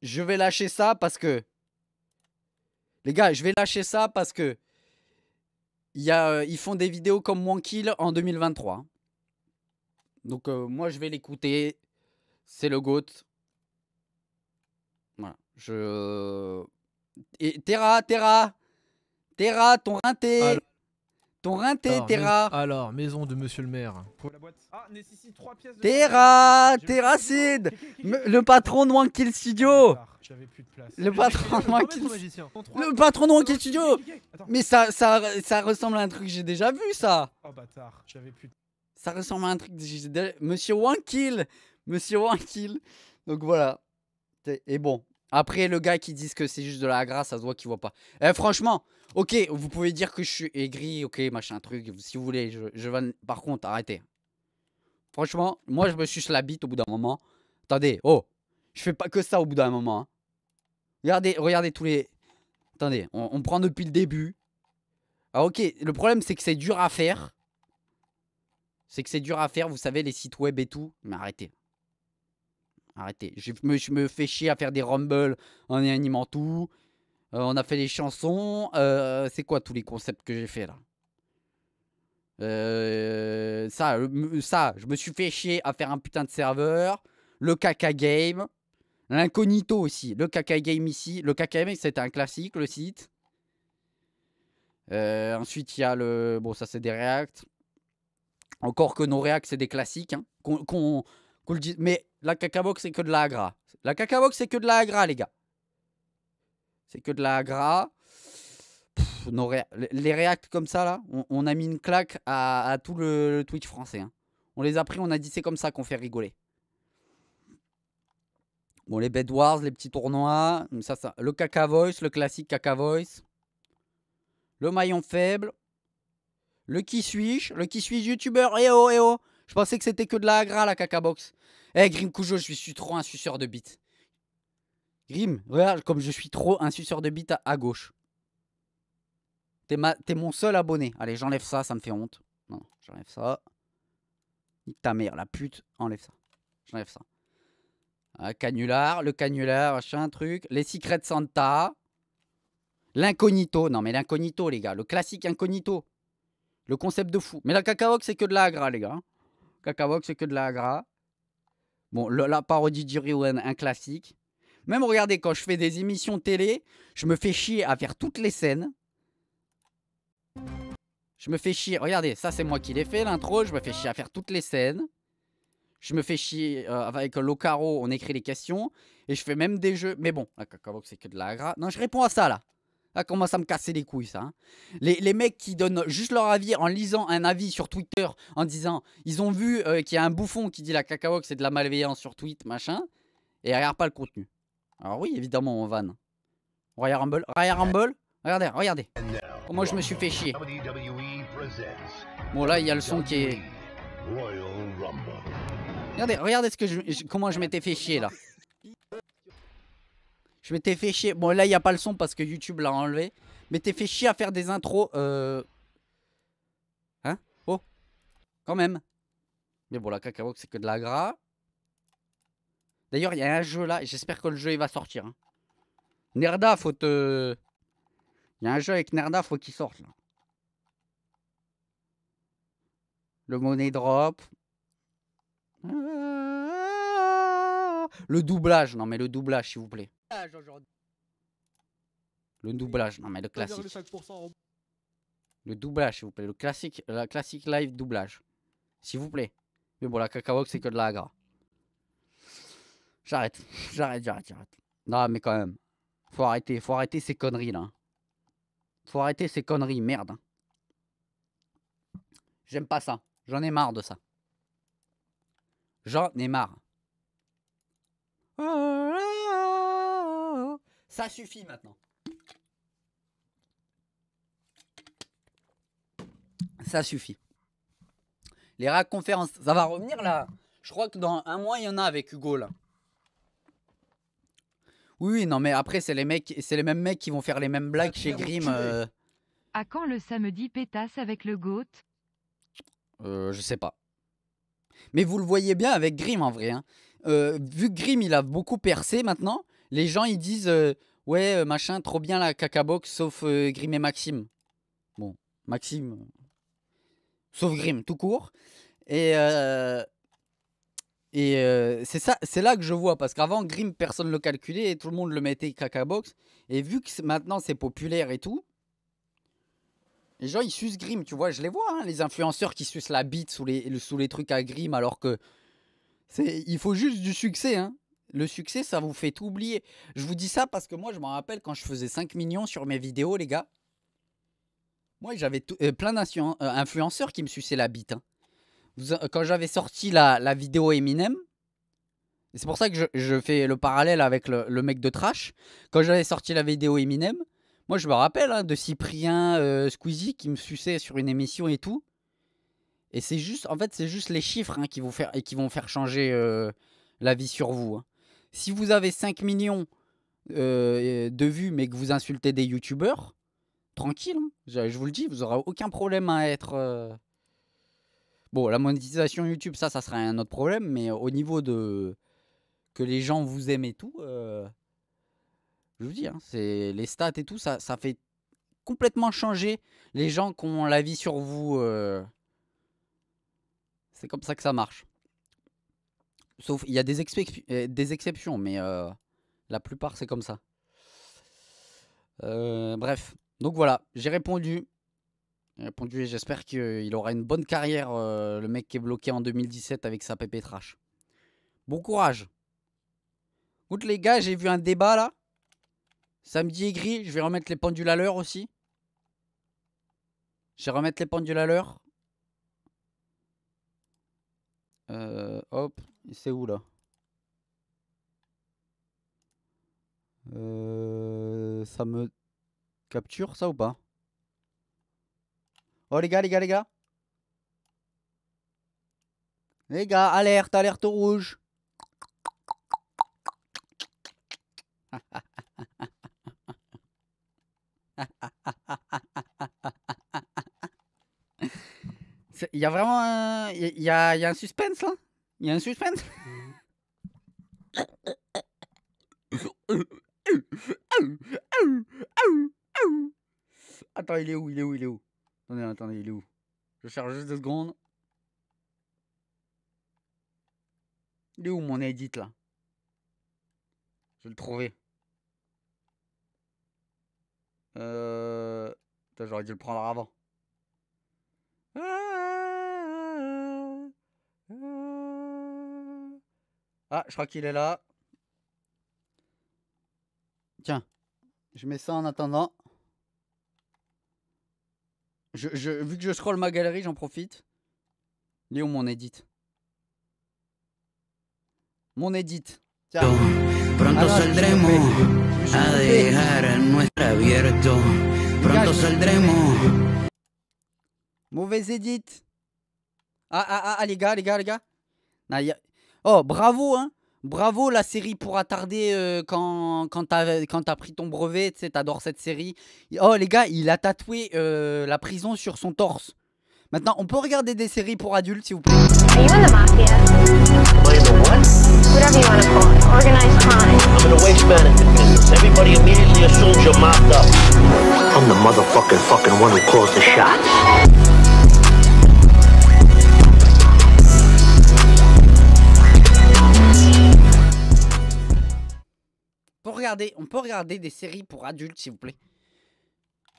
Je vais lâcher ça parce que, les gars, je vais lâcher ça parce que y a, euh, ils font des vidéos comme One Kill en 2023. Hein. Donc euh, moi, je vais l'écouter. C'est le GOAT. Voilà. Je. Et Terra, Terra Terra, ton rinté Ton rinté, Terra Alors, maison de monsieur le maire. Terra Terra Sid Le patron de One Studio Le patron de One Studio Le patron de One Studio Mais ça, ça, ressemble à un truc que j'ai déjà vu, ça Oh bâtard, j'avais plus Ça ressemble à un truc que j'ai déjà... Monsieur One Monsieur One Kill Donc voilà. Et bon. Après, le gars qui disent que c'est juste de la grâce, ça se voit qu'il voit pas. Eh, franchement, ok, vous pouvez dire que je suis aigri, ok, machin truc, si vous voulez, je, vais. Par contre, arrêtez. Franchement, moi, je me suis la bite au bout d'un moment. Attendez, oh, je fais pas que ça au bout d'un moment. Hein. Regardez, regardez tous les. Attendez, on, on prend depuis le début. Ah, ok, le problème, c'est que c'est dur à faire. C'est que c'est dur à faire, vous savez, les sites web et tout. Mais arrêtez. Arrêtez. Je me, je fais chier à faire des rumbles en animant tout. Euh, on a fait des chansons. Euh, c'est quoi tous les concepts que j'ai fait là euh, ça, ça, je me suis fait chier à faire un putain de serveur. Le caca game. L'incognito aussi. Le caca game ici. Le caca game, c'était un classique, le site. ensuite, il y a le. Bon, ça, c'est des reacts. Encore que nos React, c'est des classiques. Hein. qu'on mais la cacabox, c'est que de la agra. La cacabox, c'est que de la agra, les gars. C'est que de la agra. les réacts comme ça, là, on, a mis une claque à, tout le, Twitch français. Hein. On les a pris, on a dit c'est comme ça qu'on fait rigoler. Bon, les bedwars les petits tournois, ça, le Caca Voice, le classique Caca Voice, le maillon faible, le qui suis-je, le qui suis youtubeur, eh oh, eh oh, je pensais que c'était que de la agra, la caca box. Eh, Grim cougeau, je suis trop un suceur de bite. Grim, regarde comme je suis trop un suceur de bite à, gauche. T'es mon seul abonné. Allez, j'enlève ça, ça me fait honte. Non, j'enlève ça. ta mère, la pute. Enlève ça. J'enlève ça. Un ah, canular, le canular, un truc. Les Secrets de Santa. L'incognito. Non, mais l'incognito, les gars. Le classique incognito. Le concept de fou. Mais la box, c'est que de l'agra, les gars. CacaVox, c'est que de la gras. Bon, la parodie du Riwen, un classique. Même regardez, quand je fais des émissions télé, je me fais chier à faire toutes les scènes. Je me fais chier. Regardez, ça c'est moi qui l'ai fait, l'intro. Je me fais chier à faire toutes les scènes. Je me fais chier euh, avec Locaro, on écrit les questions. Et je fais même des jeux. Mais bon, la c'est que de la gras. Non, je réponds à ça là. Ça commence à me casser les couilles, ça. Hein. Les, mecs qui donnent juste leur avis en lisant un avis sur Twitter en disant ils ont vu euh, qu'il y a un bouffon qui dit la cacao c'est de la malveillance sur Twitter, machin, et regarde pas le contenu. Alors, oui, évidemment, on vanne. Royal Rumble, Royal Rumble, regardez, regardez. Comment je me suis fait chier. E bon, là, il y a le son qui est. E regardez, regardez ce que comment je m'étais fait chier là. Je m'étais fait chier. Bon, là, il n'y a pas le son parce que YouTube l'a enlevé. Mais t'es fait chier à faire des intros. Euh, hein Oh Quand même. Mais bon, la cacao, c'est que de la gras. D'ailleurs, il y a un jeu là. J'espère que le jeu il va sortir. Hein. Nerda, faut te. Il y a un jeu avec Nerda, faut qu'il sorte Le money drop. Ah, le doublage, non mais le doublage s'il vous plaît aujourd'hui. Le doublage, non mais le classique. Le doublage, s'il vous plaît. Le classique, la classique live doublage. S'il vous plaît. Mais bon, la cacahuète, c'est que de la gras. J'arrête, j'arrête, j'arrête, j'arrête. Non, mais quand même. Faut arrêter, faut arrêter ces conneries là. Faut arrêter ces conneries, merde. J'aime pas ça. J'en ai marre de ça. J'en ai marre. Ah, ça suffit maintenant. Ça suffit. Les RAC conférences, ça va revenir là. Je crois que dans un mois, il y en a avec Hugo là. Oui, oui non, mais après, c'est les, mecs, c'est les mêmes mecs qui vont faire les mêmes blagues chez Grimm. Euh. À quand le samedi pétasse avec le GOAT euh, Je sais pas. Mais vous le voyez bien avec Grimm en vrai. Hein. Euh, vu que Grimm, il a beaucoup percé maintenant, les gens, ils disent euh, Ouais, euh, machin, trop bien la caca box sauf euh, Grim et Maxime. Bon, Maxime. sauf Grim, tout court. Et, et c'est ça, c'est là que je vois, parce qu'avant, Grim, personne ne le calculait, et tout le monde le mettait box Et vu que maintenant, c'est populaire et tout, les gens, ils sucent Grim, tu vois, je les vois, hein, les influenceurs qui sucent la bite sous les, sous les trucs à Grim, alors que. c'est Il faut juste du succès, hein. Le succès, ça vous fait tout oublier. Je vous dis ça parce que moi, je me rappelle quand je faisais 5 millions sur mes vidéos, les gars. Moi, j'avais euh, plein d'influenceurs euh, qui me suçaient la bite. Hein. Euh, quand j'avais sorti la, vidéo Eminem, c'est pour ça que je, fais le parallèle avec le, mec de Trash. Quand j'avais sorti la vidéo Eminem, moi, je me rappelle hein, de Cyprien Squeezie qui me suçait sur une émission et tout. Et c'est juste, en fait, c'est juste les chiffres hein, qui, vous faire, qui vont faire changer la vie sur vous. Si vous avez 5 millions euh, de vues, mais que vous insultez des youtubeurs, tranquille, hein. je, vous le dis, vous n'aurez aucun problème à être. Euh, bon, la monétisation YouTube, ça, ça serait un autre problème, mais au niveau de. que les gens vous aiment et tout, euh, je vous dis, hein, c'est les stats et tout, ça, ça fait complètement changer les gens qui ont la vie sur vous. C'est comme ça que ça marche. Sauf, il y a des, euh, exceptions, mais euh, la plupart, c'est comme ça. Euh, bref, donc voilà, j'ai répondu. J'ai répondu et j'espère qu'il aura une bonne carrière, le mec qui est bloqué en 2017 avec sa pépé trash. Bon courage. Écoute les gars, j'ai vu un débat là. Samedi est gris, je vais remettre les pendules à l'heure aussi. Je vais remettre les pendules à l'heure. hop. C'est où là euh, Ça me capture ça ou pas Oh les gars, les gars, les gars Les gars, alerte, alerte rouge Il y a vraiment un... Il y, a, il y a un suspense là il y a un suspense Attends, il est où Il est où Il est où Attendez, attendez, il est où Je cherche juste deux secondes. Il est où mon edit là Je vais le trouver. Euh. J'aurais dû le prendre avant. Ah, Ah, je crois qu'il est là. Tiens, je mets ça en attendant. Je, je, vu que je scroll ma galerie, j'en profite. Léon, mon edit Mon edit. Tiens. Pronto ah saldremo. saldremos a Pronto saldremos. Mauvais edit. Ah, ah, ah, ah, les gars, les gars, les gars. Non, y a... Oh, bravo, hein Bravo la série pour attarder euh, quand, quand t'as pris ton brevet, tu sais, t'adores cette série. Oh les gars, il a tatoué euh, la prison sur son torse. Maintenant, on peut regarder des séries pour adultes, s'il vous plaît. Are you you the Whatever want to call it, organized crime. I'm in mafia? Everybody immediately assumes you're mobbed up. I'm the motherfucking fucking one who caused the shot. regarder, on peut regarder des séries pour adultes, s'il vous plaît.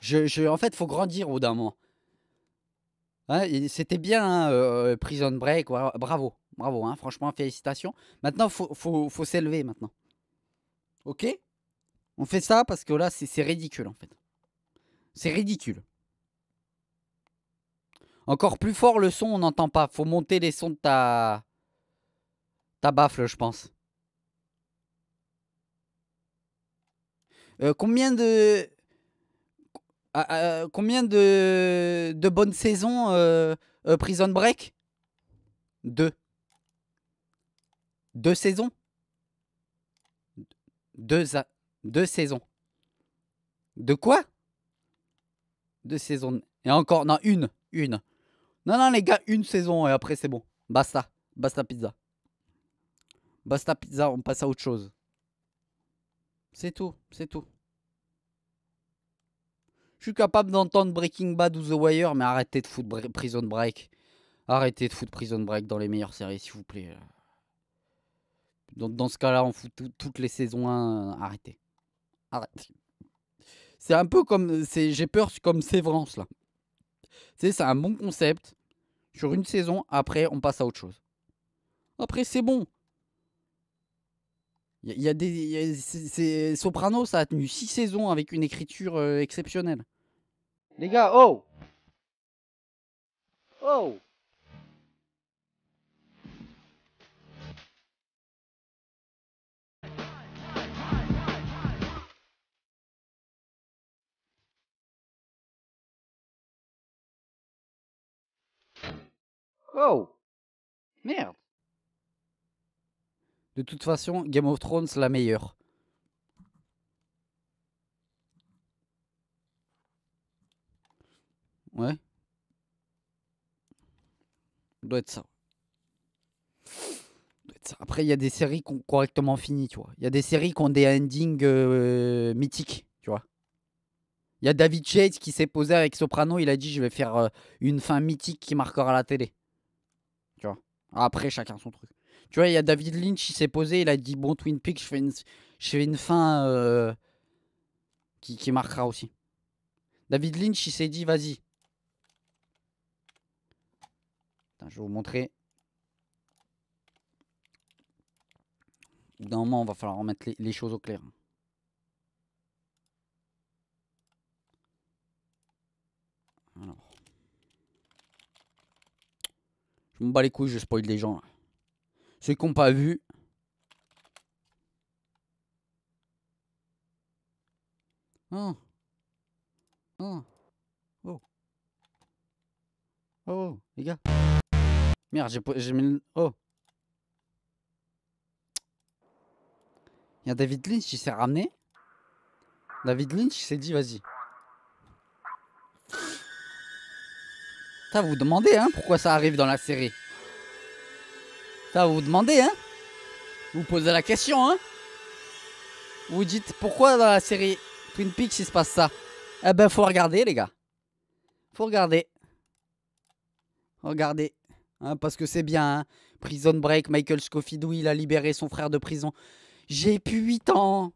Je, en fait, faut grandir au bout d'un moment. Hein, c'était bien hein, euh, Prison Break, bravo, bravo, hein, franchement, félicitations. Maintenant, faut, faut, faut s'élever maintenant. Ok On fait ça parce que là, c'est ridicule en fait. C'est ridicule. Encore plus fort le son, on n'entend pas. Faut monter les sons de ta. ta baffle, je pense. Euh, combien de. Ah, ah, combien de, de bonnes saisons euh, euh, Prison Break Deux. Deux saisons Deux, Deux saisons. De quoi Deux saisons. Et encore, non, une. Une. Non, non, les gars, une saison et après c'est bon. Basta. Basta pizza. Basta pizza, on passe à autre chose. C'est tout, c'est tout. Je suis capable d'entendre Breaking Bad ou The Wire, mais arrêtez de foutre Prison Break. Arrêtez de foutre Prison Break dans les meilleures séries, s'il vous plaît. Dans, ce cas-là, on fout toutes les saisons 1. Arrêtez. Arrêtez. C'est un peu comme. J'ai peur comme Sévrance, là. c'est un bon concept. Sur une saison, après, on passe à autre chose. Après, c'est bon. Il y, a des. Soprano, ça a tenu 6 saisons avec une écriture euh, exceptionnelle. Les gars, oh Oh Oh Merde de toute façon, Game of Thrones, la meilleure. Ouais. Doit être ça. Doit être ça. Après, il y a des séries qui ont correctement fini, tu vois. Il y a des séries qui ont des endings euh, mythiques, tu vois. Il y a David Chase qui s'est posé avec Soprano, il a dit je vais faire euh, une fin mythique qui marquera la télé. Tu vois. Après, chacun son truc. Tu vois, il y a David Lynch, il s'est posé, il a dit Bon, Twin Peaks, je fais une, fin euh, qui, marquera aussi. David Lynch, il s'est dit Vas-y. Je vais vous montrer. D'un moment, on va falloir remettre les, choses au clair. Je me bats les couilles, je spoil les gens. Ceux qui n'ont pas vu. Oh. Oh. Oh. Oh, les gars. Merde, j'ai mis le... Oh. Il y a David Lynch, qui s'est ramené. David Lynch, s'est dit, vas-y. Ça, vous, vous demandez, hein, pourquoi ça arrive dans la série. Ça, vous, vous demandez, hein Vous posez la question, hein Vous dites pourquoi dans la série Twin Peaks il se passe ça Eh ben, faut regarder, les gars. Faut regarder. Regardez. Hein, parce que c'est bien. Hein. Prison Break, Michael Scofield, il a libéré son frère de prison. J'ai plus 8 ans.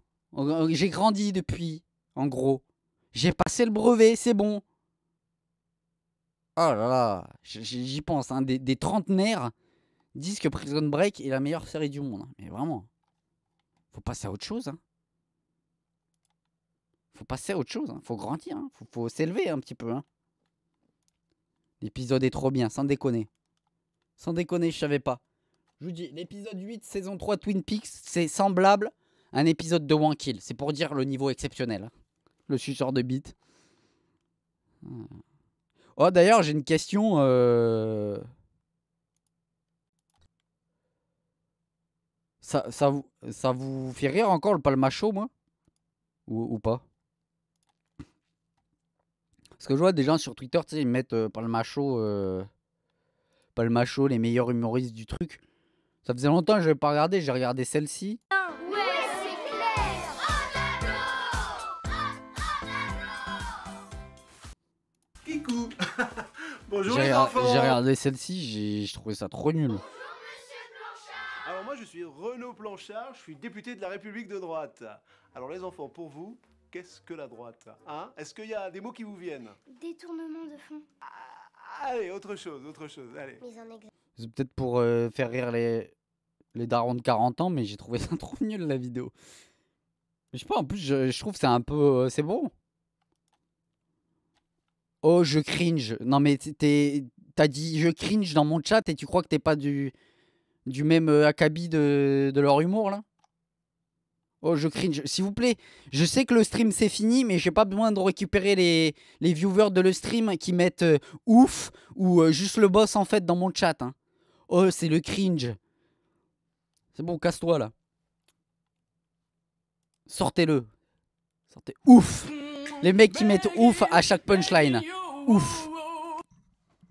J'ai grandi depuis, en gros. J'ai passé le brevet, c'est bon. Oh là là, j'y pense, hein, des, des trentenaires disent que Prison Break est la meilleure série du monde. Hein. Mais vraiment, faut passer à autre chose. Hein. Faut passer à autre chose. Hein. Faut grandir. Faut, s'élever un petit peu. L'épisode est trop bien, sans déconner. Sans déconner, je savais pas. Je vous dis, l'épisode 8, saison 3 Twin Peaks, c'est semblable à un épisode de One Kill. C'est pour dire le niveau exceptionnel. Le suceur de bite. Ah. Oh, d'ailleurs, j'ai une question. Euh, Ça, vous, ça vous fait rire encore le palmacho, moi ou, pas Parce que je vois des gens sur Twitter, tu sais, ils mettent euh, palmacho, euh, les meilleurs humoristes du truc. Ça faisait longtemps que je n'avais pas regardé, j'ai regardé celle-ci. J'ai regardé celle-ci, j'ai trouvé ça trop nul je suis Renaud Planchard, je suis député de la République de droite. Alors les enfants, pour vous, qu'est-ce que la droite Hein Est-ce qu'il y a des mots qui vous viennent Détournement de fond. Ah, allez, autre chose, autre chose, allez. en C'est peut-être pour euh, faire rire les, les darons de 40 ans, mais j'ai trouvé ça trop nul la vidéo. Je sais pas, en plus, je, je trouve que c'est un peu... Euh, c'est bon. Oh, je cringe. Non mais t'as dit je cringe dans mon chat et tu crois que t'es pas du du même euh, acabit de, leur humour là. Oh, je cringe. S'il vous plaît, je sais que le stream c'est fini, mais j'ai pas besoin de récupérer les, viewers de le stream qui mettent euh, ouf ou euh, juste le boss en fait dans mon chat. Hein. Oh, c'est le cringe. C'est bon, casse-toi là. Sortez-le. Sortez ouf. Les mecs qui mettent ouf à chaque punchline. Ouf.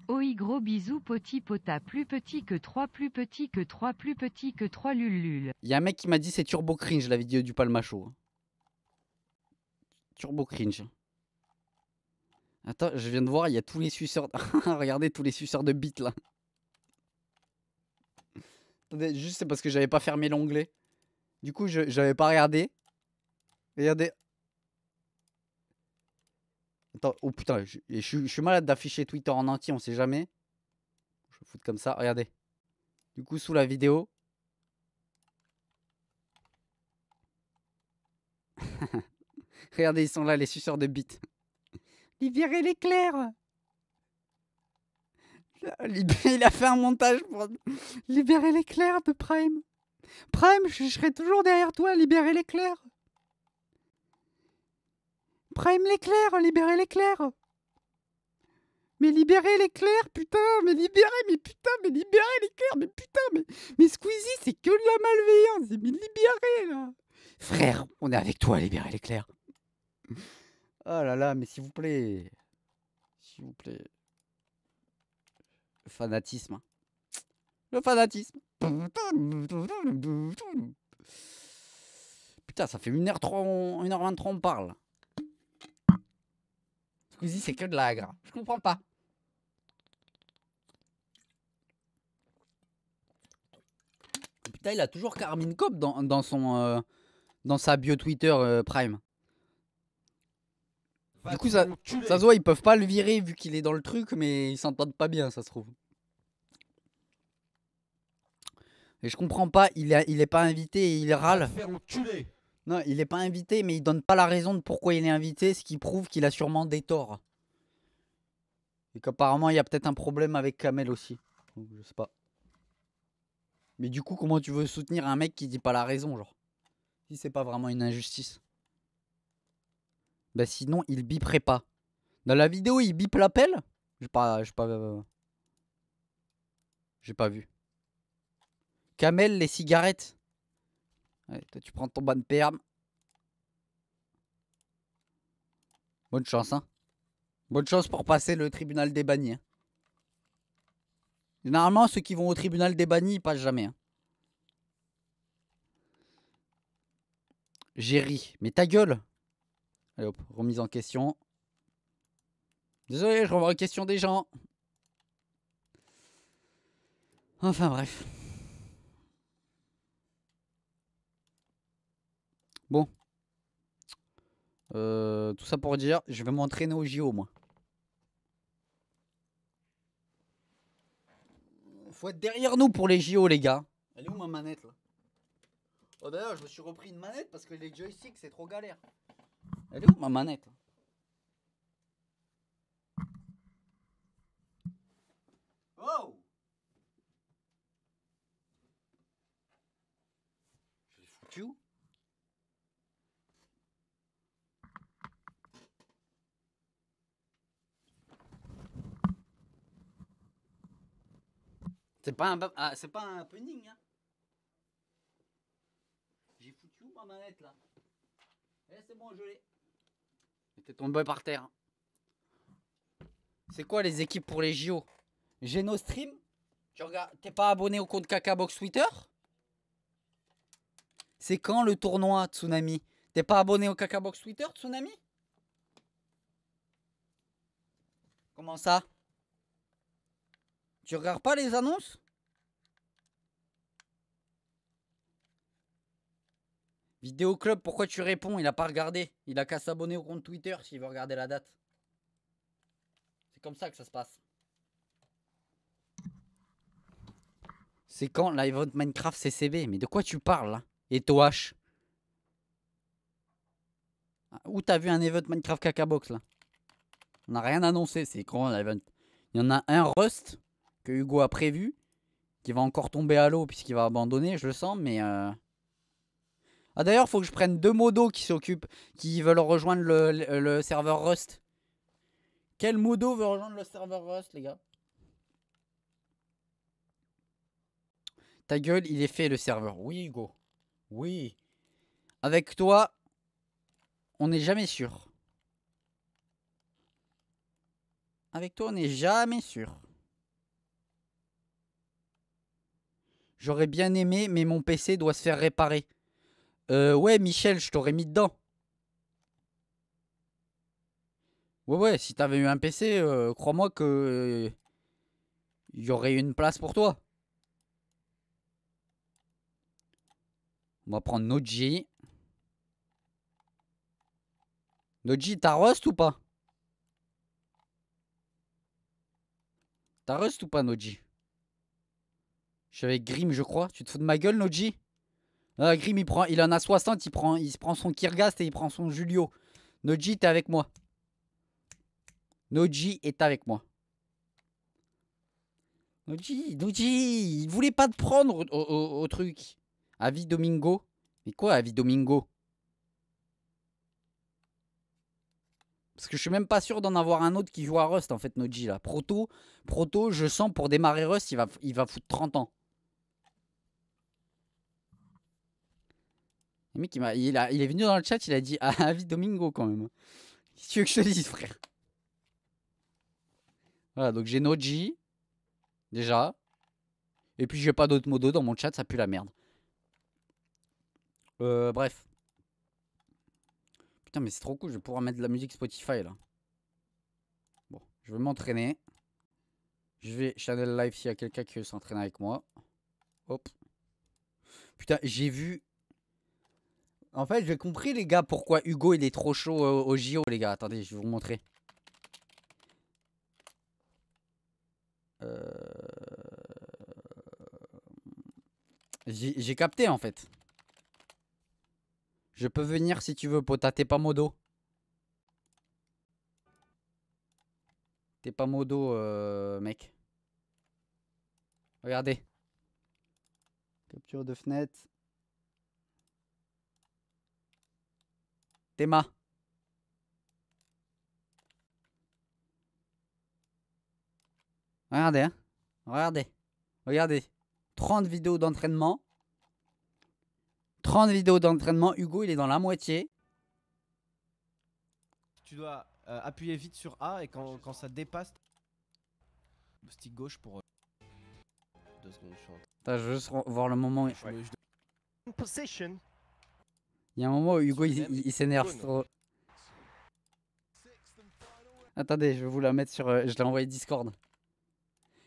Oi gros bisous poti pota plus petit que 3 plus petit que 3 plus petit que 3 lulul. Il y a un mec qui m'a dit c'est turbo cringe la vidéo du palmacho. Turbo cringe. Attends, je viens de voir, il y a tous les suceurs. Regardez tous les suceurs de bite là. Attendez, juste c'est parce que j'avais pas fermé l'onglet. Du coup, j'avais pas regardé. Regardez oh putain, je, suis malade d'afficher Twitter en entier, on sait jamais. Je vais foutre comme ça, regardez. Du coup, sous la vidéo. regardez, ils sont là, les suceurs de bites. Libérez l'éclair Il a fait un montage pour... Libérez l'éclair de Prime Prime, je serai toujours derrière toi, libérez l'éclair Prime l'éclair, hein, libérez l'éclair. Mais libérez l'éclair, putain, mais libérez, mais putain, mais libérez l'éclair, mais putain, mais, mais Squeezie, c'est que de la malveillance, mais libérez, là. Frère, on est avec toi, libérez l'éclair. oh là là, mais s'il vous plaît, s'il vous plaît. Le fanatisme. Hein. Le fanatisme. Putain, ça fait une heure 23 1 on parle c'est que de l'agra Je comprends pas. Putain, il a toujours Carmine Cop dans, son, euh, dans sa bio Twitter euh, Prime. Du coup, ça, ça se voit, ils peuvent pas le virer vu qu'il est dans le truc, mais ils s'entendent pas bien, ça se trouve. Et je comprends pas, il, il est pas invité et il râle. Non, il n'est pas invité, mais il donne pas la raison de pourquoi il est invité, ce qui prouve qu'il a sûrement des torts. Et qu'apparemment, il y a peut-être un problème avec Kamel aussi. je sais pas. Mais du coup, comment tu veux soutenir un mec qui dit pas la raison, genre Si c'est pas vraiment une injustice. Bah sinon, il biperait pas. Dans la vidéo, il bip l'appel J'ai pas... J'ai pas... J'ai pas vu. Kamel, les cigarettes tu prends ton ban perm. Bonne chance, hein. Bonne chance pour passer le tribunal des bannis. Hein. Généralement, ceux qui vont au tribunal des bannis, ils passent jamais. J'ai hein. ri. Mais ta gueule Allez hop, remise en question. Désolé, je revois en question des gens. Enfin bref. Euh, tout ça pour dire, je vais m'entraîner au JO, moi. Faut être derrière nous pour les JO, les gars. Elle est où ma manette, là Oh, d'ailleurs, je me suis repris une manette parce que les joysticks, c'est trop galère. Elle est où ma manette Oh C'est pas un, ah, c'est pas un Hein. J'ai foutu où ma manette là Eh, c'est bon, je l'ai. ton tombé par terre. C'est quoi les équipes pour les JO J'ai stream Tu regardes, t'es pas abonné au compte Kakabox Twitter C'est quand le tournoi Tsunami T'es pas abonné au Kakabox Twitter Tsunami Comment ça tu regardes pas les annonces Vidéo Club, pourquoi tu réponds Il a pas regardé. Il a qu'à s'abonner au compte Twitter s'il veut regarder la date. C'est comme ça que ça se passe. C'est quand l'event Minecraft CCB Mais de quoi tu parles là Et H ah, Où t'as vu un event Minecraft box là On n'a rien annoncé, c'est grand l'event Il y en a un Rust que Hugo a prévu, qui va encore tomber à l'eau puisqu'il va abandonner, je le sens, mais... Euh. Ah d'ailleurs, faut que je prenne deux modos qui s'occupent, qui veulent rejoindre le, le, serveur Rust. Quel modo veut rejoindre le serveur Rust, les gars Ta gueule, il est fait le serveur. Oui, Hugo. Oui. Avec toi, on n'est jamais sûr. Avec toi, on n'est jamais sûr. J'aurais bien aimé, mais mon PC doit se faire réparer. Euh, ouais, Michel, je t'aurais mis dedans. Ouais, ouais, si t'avais eu un PC, euh, crois-moi que. Il euh, y aurait une place pour toi. On va prendre Noji. Noji, t'as Rust ou pas T'as Rust ou pas, Noji je avec Grim, je crois. Tu te fous de ma gueule, Noji ah, Grim, il, prend, il en a 60, il prend, il prend son Kirgast et il prend son Julio. Noji, t'es avec moi. Noji est avec moi. Noji, Noji, il voulait pas te prendre au, truc. Avis Domingo. Mais quoi, Avis Domingo Parce que je suis même pas sûr d'en avoir un autre qui joue à Rust, en fait, Noji, là. Proto, Proto, je sens, pour démarrer Rust, il va, il va foutre 30 ans. Le mec, il, il, est venu dans le chat, il a dit Ah, vite Domingo quand même. que tu veux que je te dise, frère. Voilà, donc j'ai Noji. Déjà. Et puis j'ai pas d'autres modos dans mon chat, ça pue la merde. Euh, bref. Putain, mais c'est trop cool, je vais pouvoir mettre de la musique Spotify là. Bon, je vais m'entraîner. Je vais channel live s'il y a quelqu'un qui veut s'entraîner avec moi. Hop. Putain, j'ai vu en fait, j'ai compris, les gars, pourquoi Hugo, il est trop chaud euh, au JO, les gars. Attendez, je vais vous montrer. Euh, j'ai capté, en fait. Je peux venir si tu veux, pota. T'es pas modo. T'es pas modo, euh, mec. Regardez. Capture de fenêtre. Téma Regardez, hein. Regardez. Regardez. 30 vidéos d'entraînement. 30 vidéos d'entraînement. Hugo, il est dans la moitié. Tu dois euh, appuyer vite sur A et quand, ça dépasse. stick gauche pour. Euh, secondes, je suis juste voir le moment il y a un moment où Hugo il, s'énerve trop. Attendez, je vais vous la mettre sur. Euh, je l'ai envoyé Discord.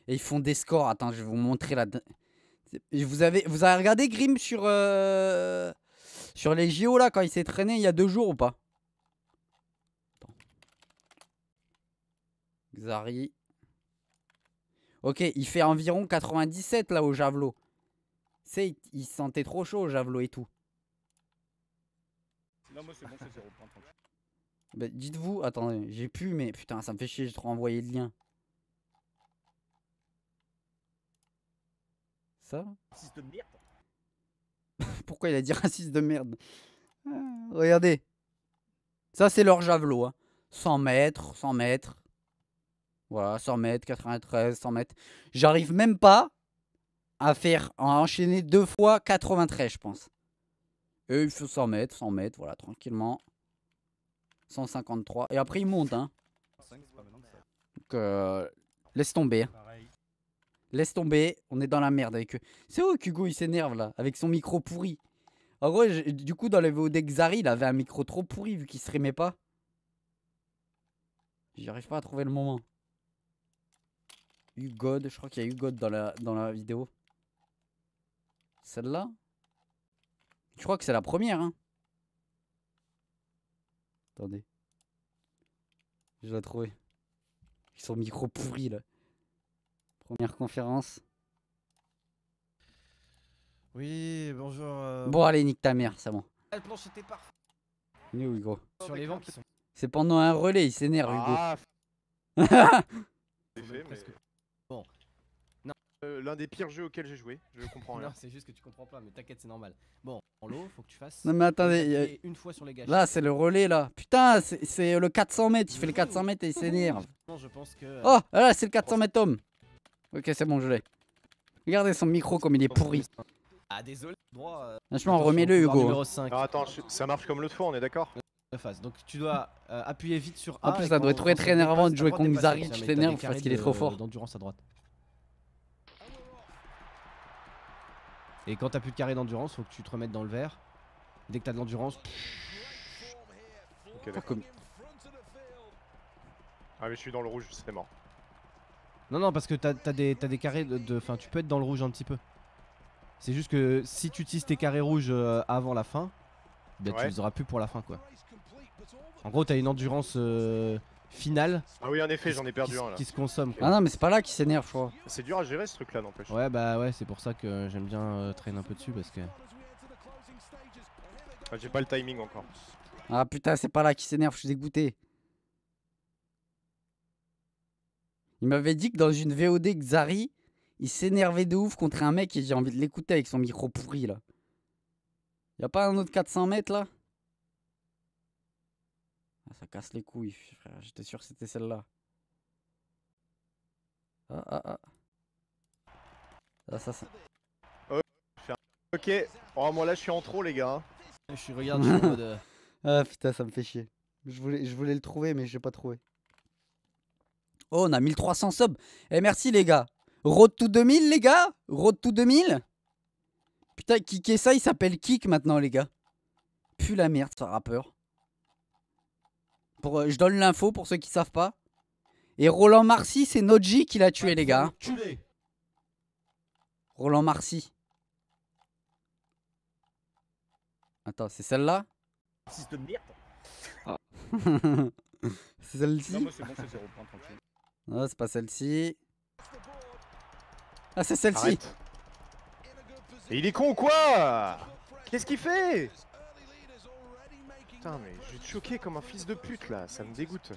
Et ils font des scores. Attends, je vais vous montrer la. Vous avez, vous avez regardé Grim sur. Euh, sur les JO là, quand il s'est traîné il y a deux jours ou pas Xari. Ok, il fait environ 97 là au javelot. C'est, il, il sentait trop chaud au javelot et tout. Bah, dites-vous, attendez, j'ai pu, mais putain, ça me fait chier, j'ai trop envoyé le lien. Ça de merde Pourquoi il a dit raciste de merde euh, Regardez. Ça, c'est leur javelot. 100 hein. mètres, 100 mètres. Voilà, 100 mètres, 93, 100 mètres. J'arrive même pas à faire à enchaîner deux fois 93, je pense. Et il faut 100 mètres, 100 mètres, voilà, tranquillement. 153. Et après, il monte, hein. Donc, euh, laisse tomber. Hein. Laisse tomber, on est dans la merde avec eux. C'est où Hugo il s'énerve, là, avec son micro pourri. En gros, du coup, dans les VOD Xari, il avait un micro trop pourri, vu qu'il se rémait pas. J'arrive pas à trouver le moment. Hugo, je crois qu'il y a Hugo dans la, dans la vidéo. Celle-là je crois que c'est la première. Hein. Attendez. Je l'ai trouvé. Ils sont micro pourri là. Première conférence. Oui, bonjour. Euh, bon, allez, nique ta mère, c'est bon. La planche parfait. Hugo Sur les vents C'est pendant un relais, il s'énerve, Hugo. Ah. Euh, l'un des pires jeux auxquels j'ai joué, je comprends rien. non, c'est juste que tu comprends pas, mais t'inquiète, c'est normal. Bon, en l'eau, faut que tu fasses. Non, mais attendez, une fois sur les Là, c'est le relais, là. Putain, c'est euh, le 400 mètres, il fait le 400 mètres et il s'énerve. Je pense que. Euh, oh, là, c'est le 400 mètres, Tom. Ok, c'est bon, je l'ai. Regardez son micro comme il est pourri. Ah, désolé, Franchement, Franchement, remets-le, Hugo. Ah, attends, ça marche comme l'autre fois, on est d'accord Donc tu dois appuyer vite sur A. En plus, ça doit être très énervant de jouer contre Zaric, Je t'énerve parce qu'il est trop fort. à droite. Et quand t'as plus de carré d'endurance, faut que tu te remettes dans le vert. Dès que t'as de l'endurance. ah mais je suis dans le rouge, c'est mort. Non non parce que t'as as des, des carrés de. Enfin tu peux être dans le rouge un petit peu. C'est juste que si tu utilises tes carrés rouges euh, avant la fin, ben, tu les auras plus pour la fin quoi. En gros t'as une endurance euh, Final. Ah oui, en effet, j'en ai perdu un là. Qui se consomme. Ah non, mais c'est pas là qui s'énerve, quoi. C'est dur à gérer ce truc là, n'empêche. Ouais, bah ouais, c'est pour ça que j'aime bien euh, traîner un peu dessus parce que. Ah, j'ai pas le timing encore. Ah putain, c'est pas là qui s'énerve, je suis dégoûté. Il m'avait dit que dans une VOD Xari, il s'énervait de ouf contre un mec et j'ai envie de l'écouter avec son micro pourri là. Y a pas un autre 400 mètres là ah, ça casse les couilles, frère. J'étais sûr que c'était celle-là. Ah, ah, ah. Ah, ça, ça. Euh, ok. Oh, moi là, je suis en trop, les gars. Hein. Je suis regarde, je suis en mode. Euh, ah, putain, ça me fait chier. Je voulais, je voulais le trouver, mais je pas trouvé. Oh, on a 1300 subs. Eh, merci, les gars. Road to 2000, les gars Road to 2000 Putain, kicker ça, il s'appelle Kick maintenant, les gars. plus la merde, ça rappeur. Euh, je donne l'info pour ceux qui savent pas. Et Roland Marcy, c'est Noji qui l'a tué, les gars. Roland Marcy. Attends, c'est celle-là ah. c'est celle-ci Non, c'est bon, c'est Non, c'est pas celle-ci. Ah, c'est celle-ci. il est con ou quoi Qu'est-ce qu'il fait Putain, mais je vais te choquer comme un fils de pute là, ça me dégoûte.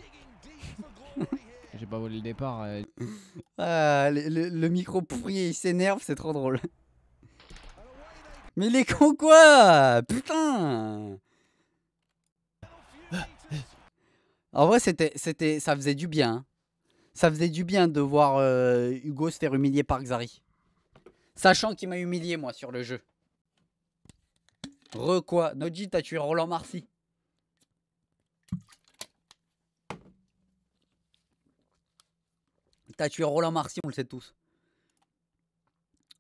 J'ai pas volé le départ. Euh. Ah, le, micro pourri il s'énerve, c'est trop drôle. Mais les con quoi Putain En vrai, c'était, c'était, ça faisait du bien. Hein. Ça faisait du bien de voir euh, Hugo se faire humilier par Xari. Sachant qu'il m'a humilié, moi, sur le jeu. Re quoi Noji, t'as tué Roland Marcy. T'as tué Roland Marcy, on le sait tous.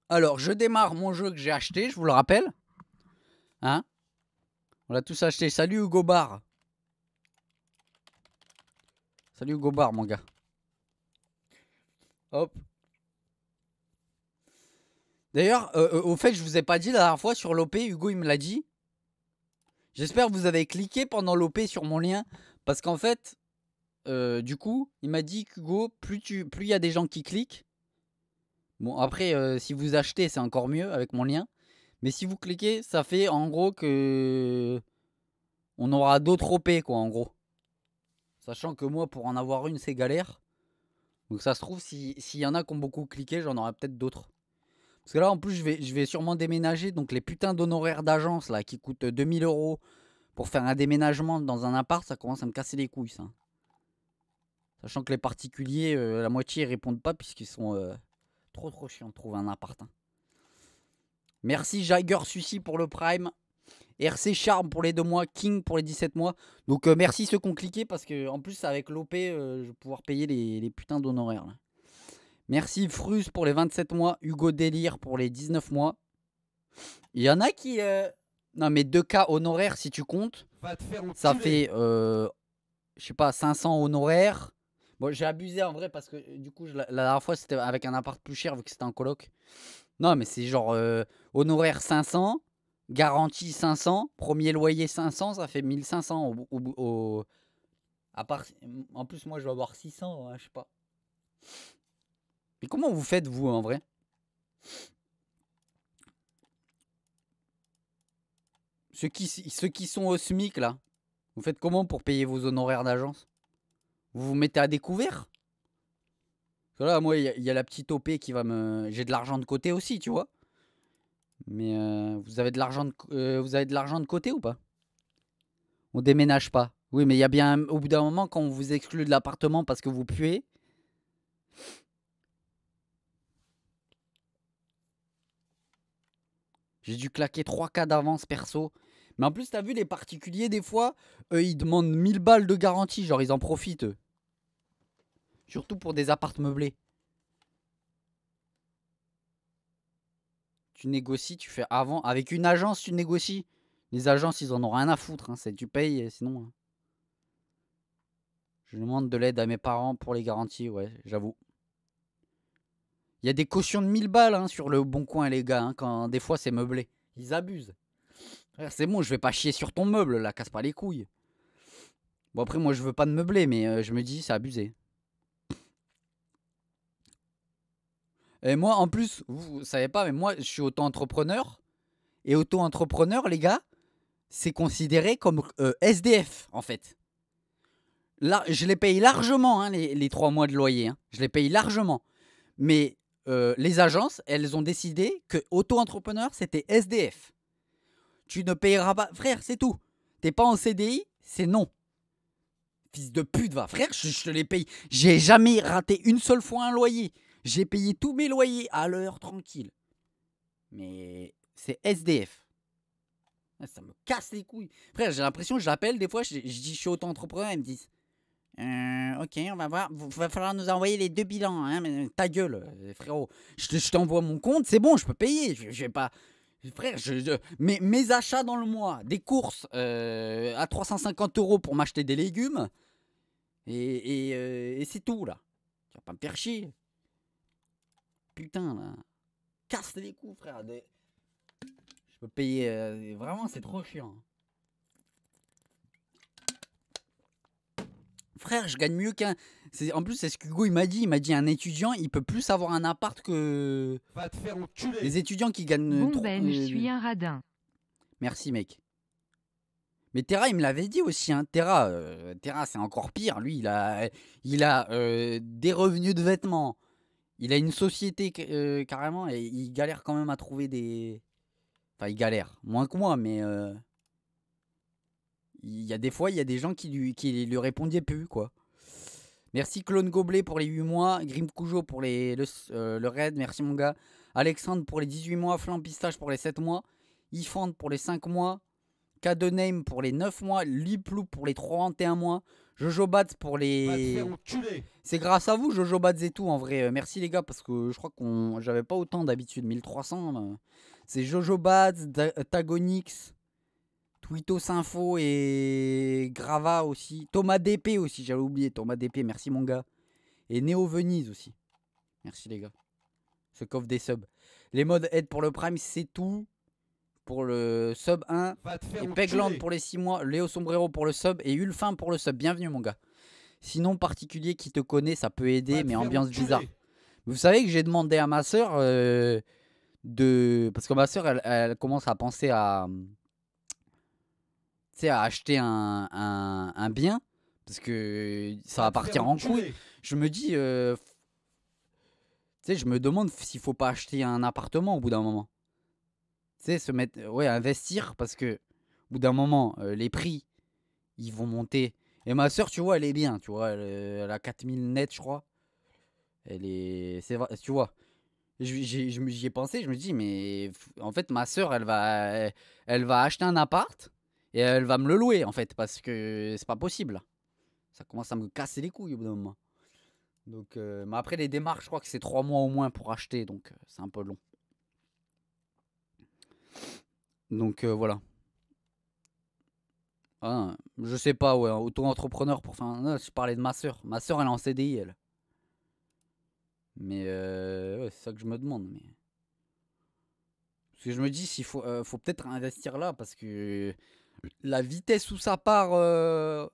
Alors, je démarre mon jeu que j'ai acheté, je vous le rappelle. Hein On l'a tous acheté. Salut Hugo Bar. Salut Hugo mon gars. Hop. D'ailleurs, euh, euh, au fait, je vous ai pas dit la dernière fois sur l'OP, Hugo il me l'a dit. J'espère que vous avez cliqué pendant l'OP sur mon lien. Parce qu'en fait, du coup, il m'a dit Hugo, plus tu, plus il y a des gens qui cliquent. Bon, après, si vous achetez, c'est encore mieux avec mon lien. Mais si vous cliquez, ça fait en gros que on aura d'autres OP quoi, en gros. Sachant que moi, pour en avoir une, c'est galère. Donc ça se trouve, s'il y en a qui ont beaucoup cliqué, j'en aurai peut-être d'autres. Parce que là, en plus, je vais, je vais sûrement déménager. Donc les putains d'honoraires d'agence là, qui coûtent 2000 euros pour faire un déménagement dans un appart, ça commence à me casser les couilles, ça. Sachant que les particuliers, euh, la moitié, ils répondent pas puisqu'ils sont euh, trop trop chiants de trouver un appartin. Hein. Merci Jagger Sushi pour le Prime. RC Charme pour les deux mois, King pour les 17 mois. Donc euh, merci ceux qui ont cliqué parce que en plus avec l'OP, je vais pouvoir payer les, putains d'honoraires. Merci Frus pour les 27 mois, Hugo Délire pour les 19 mois. Il y en a qui... Non mais 2K honoraires si tu comptes. ça fait, je sais pas, 500 honoraires j'ai abusé en vrai parce que euh, du coup, la, dernière fois, c'était avec un appart plus cher vu que c'était un coloc. Non, mais c'est genre euh, honoraire 500, garantie 500, premier loyer 500, ça fait 1500 au. au, au... À part... Mm, en plus, moi, je vais avoir 600, hein, je sais pas. Mais comment vous faites, vous, en vrai ceux qui, ceux qui sont au SMIC, là, vous faites comment pour payer vos honoraires d'agence vous vous mettez à découvert là, moi, il y, a la petite OP qui va me. J'ai de l'argent de côté aussi, tu vois. Mais euh, vous avez de l'argent de, euh, vous avez de l'argent de côté ou pas On déménage pas. Oui, mais il y a bien au bout d'un moment quand on vous exclut de l'appartement parce que vous puez. J'ai dû claquer 3K d'avance perso mais en plus, t'as vu, les particuliers, des fois, eux, ils demandent 1000 balles de garantie. Genre, ils en profitent, eux. Surtout pour des appartes meublés. Tu négocies, tu fais avant. Avec une agence, tu négocies. Les agences, ils en ont rien à foutre. Hein. C'est tu payes, euh, sinon. Hein. Je demande de l'aide à mes parents pour les garanties, ouais, j'avoue. Il y a des cautions de 1000 balles hein, sur le bon coin, les gars, quand des fois c'est meublé. Ils abusent. Ah, c'est bon, je vais pas chier sur ton meuble, là, casse pas les couilles. Bon, après, moi, je veux pas de meubler, mais euh, je me dis, c'est abusé. Et moi, en plus, vous, savez pas, mais moi, je suis auto-entrepreneur. Et auto-entrepreneur, les gars, c'est considéré comme euh, SDF, en fait. Là, je les paye largement, hein, les, trois mois de loyer. Hein. Je les paye largement. Mais euh, les agences, elles ont décidé que auto-entrepreneur, c'était SDF. Tu ne payeras pas. Frère, c'est tout. T'es pas en CDI, c'est non. Fils de pute, va. Frère, je, te les paye. J'ai jamais raté une seule fois un loyer. J'ai payé tous mes loyers à l'heure, tranquille. Mais c'est SDF. Ah, ça me casse les couilles. Frère, j'ai l'impression, je l'appelle des fois, je, dis je suis auto-entrepreneur, ils me disent «Euh, ok, on va voir. Il va falloir nous envoyer les deux bilans. Hein, ta gueule, euh, frérot. Je, t'envoie mon compte, c'est bon, je peux payer. Je, je, vais pas, Frère, je, mes, achats dans le mois, des courses euh, à 350 euros pour m'acheter des légumes, euh, et, c'est tout là. Tu vas pas me faire chier. Putain là. Casse les coups, frère. Je peux payer. Euh, vraiment, c'est trop chiant. Frère, je gagne mieux qu'un. En plus, c'est ce qu'Hugo il m'a dit. Il m'a dit un étudiant, il peut plus avoir un appart que. Les étudiants qui gagnent. Euh, bon ben, je euh, suis un radin. Merci, mec. Mais Terra, il me l'avait dit aussi. Hein. Terra, euh, Terra c'est encore pire. Lui, il a, il a des revenus de vêtements. Il a une société carrément et il galère quand même à trouver des. Enfin, il galère. Moins que moi, mais. Il y a des fois, il y a des gens qui lui, qui lui répondaient plus, quoi. Merci Clone Goblet pour les 8 mois, Grim Cujo pour les, euh, le, raid, merci mon gars. Alexandre pour les 18 mois, Flampistache pour les 7 mois, Ifand pour les 5 mois, Name pour les 9 mois, Liplou pour les 31 mois, Jojo Bats pour les. C'est grâce à vous, Jojo Bats et tout, en vrai. Euh, merci les gars, parce que je crois qu'on. J'avais pas autant d'habitude, 1300. C'est Jojo Bats, Tagonix, Witos Info et Grava aussi. Thomas DP aussi, j'avais oublié. Thomas DP, merci mon gars. Et Néo Venise aussi. Merci les gars. Ce coffre des subs. Les modes aide pour le Prime, c'est tout. Pour le sub 1. Et Pegland pour les 6 mois. Léo Sombrero pour le sub. Et Ulfin pour le sub. Bienvenue mon gars. Sinon, particulier qui te connaît, ça peut aider, mais ambiance bizarre. Vous savez que j'ai demandé à ma soeur euh, de. Parce que ma soeur, elle commence à penser à, sais, à acheter un, bien, parce que ça va partir en couille. Je me dis, euh, tu sais, je me demande s'il faut pas acheter un appartement au bout d'un moment. Tu sais, se mettre, euh, ouais, investir, parce que au bout d'un moment, euh, les prix, ils vont monter. Et ma soeur, tu vois, elle est bien, tu vois, elle, a 4000 net, je crois. Elle est, c'est tu vois. J'y ai pensé, je me dis, mais en fait, ma soeur, elle va, elle va acheter un appart et elle va me le louer, en fait, parce que c'est pas possible. Ça commence à me casser les couilles au bout d'un moment. Donc, euh, mais après, les démarches, je crois que c'est trois mois au moins pour acheter, donc euh, c'est un peu long. Donc euh, voilà. Ah, je sais pas, ouais, auto-entrepreneur pour enfin, je parlais de ma soeur. Ma soeur, elle est en CDI, elle. Mais c'est ça que je me demande. Mais... Parce que je me dis, s'il faut peut-être investir là parce que la vitesse où ça part. Euh,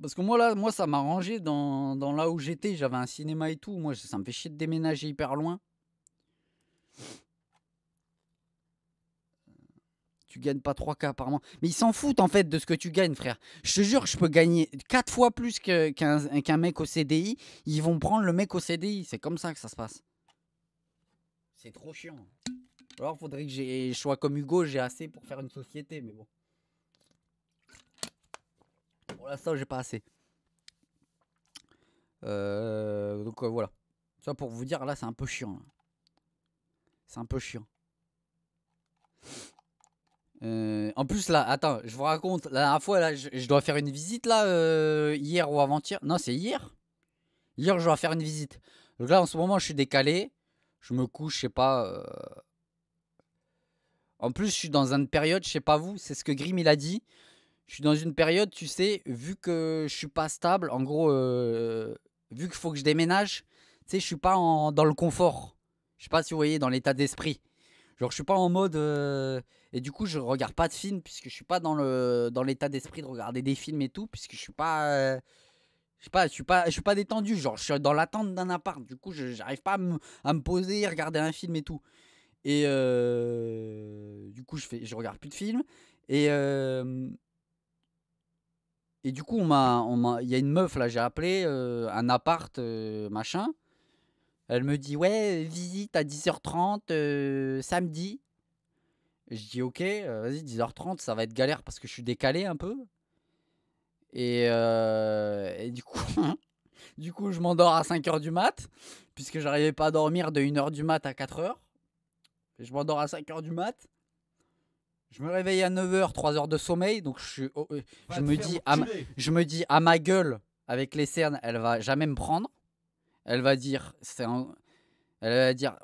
parce que moi, là, moi ça m'a rangé dans, là où j'étais. J'avais un cinéma et tout. Moi, ça me fait chier de déménager hyper loin. Tu gagnes pas 3K apparemment. Mais ils s'en foutent en fait de ce que tu gagnes, frère. Je te jure, je peux gagner 4 fois plus qu'un mec au CDI. Ils vont prendre le mec au CDI. C'est comme ça que ça se passe. C'est trop chiant. Alors, faudrait que je sois comme Hugo, j'ai assez pour faire une société, mais bon. Pour l'instant, j'ai pas assez. Euh, donc euh, voilà. Ça pour vous dire, là, c'est un peu chiant. C'est un peu chiant. Euh, en plus là, attends, je vous raconte, la dernière fois là, je, dois faire une visite là, hier ou avant-hier. Non, c'est hier. Hier, je dois faire une visite. Donc là, en ce moment, je suis décalé. Je me couche, je sais pas, en plus, je suis dans une période, je sais pas vous, c'est ce que Grim il a dit. Je suis dans une période, tu sais, vu que je suis pas stable, en gros, euh, vu qu'il faut que je déménage, tu sais, je suis pas dans le confort. Je sais pas si vous voyez, dans l'état d'esprit. Genre, je suis pas en mode. Euh, et du coup, je regarde pas de films, puisque je suis pas dans le dans l'état d'esprit de regarder des films et tout, puisque je suis euh, pas. je suis pas, je suis pas détendu, genre je suis dans l'attente d'un appart, du coup je j'arrive pas à me, à me poser, regarder un film et tout. Et du coup, je, fais, je regarde plus de films. Et, euh, et du coup, il on il y a une meuf, là, j'ai appelé, un appart, machin. Elle me dit, ouais, visite à 10h30 samedi. je dis, ok, vas-y, 10h30, ça va être galère parce que je suis décalé un peu. Et, du coup, du coup, je m'endors à 5h du mat, puisque j'arrivais pas à dormir de 1h du mat à 4h. Je m'endors à 5h du mat. Je me réveille à 9h, 3 h de sommeil. Donc oh, euh, je, me dis à ma, gueule, avec les cernes, elle va jamais me prendre. Elle va dire,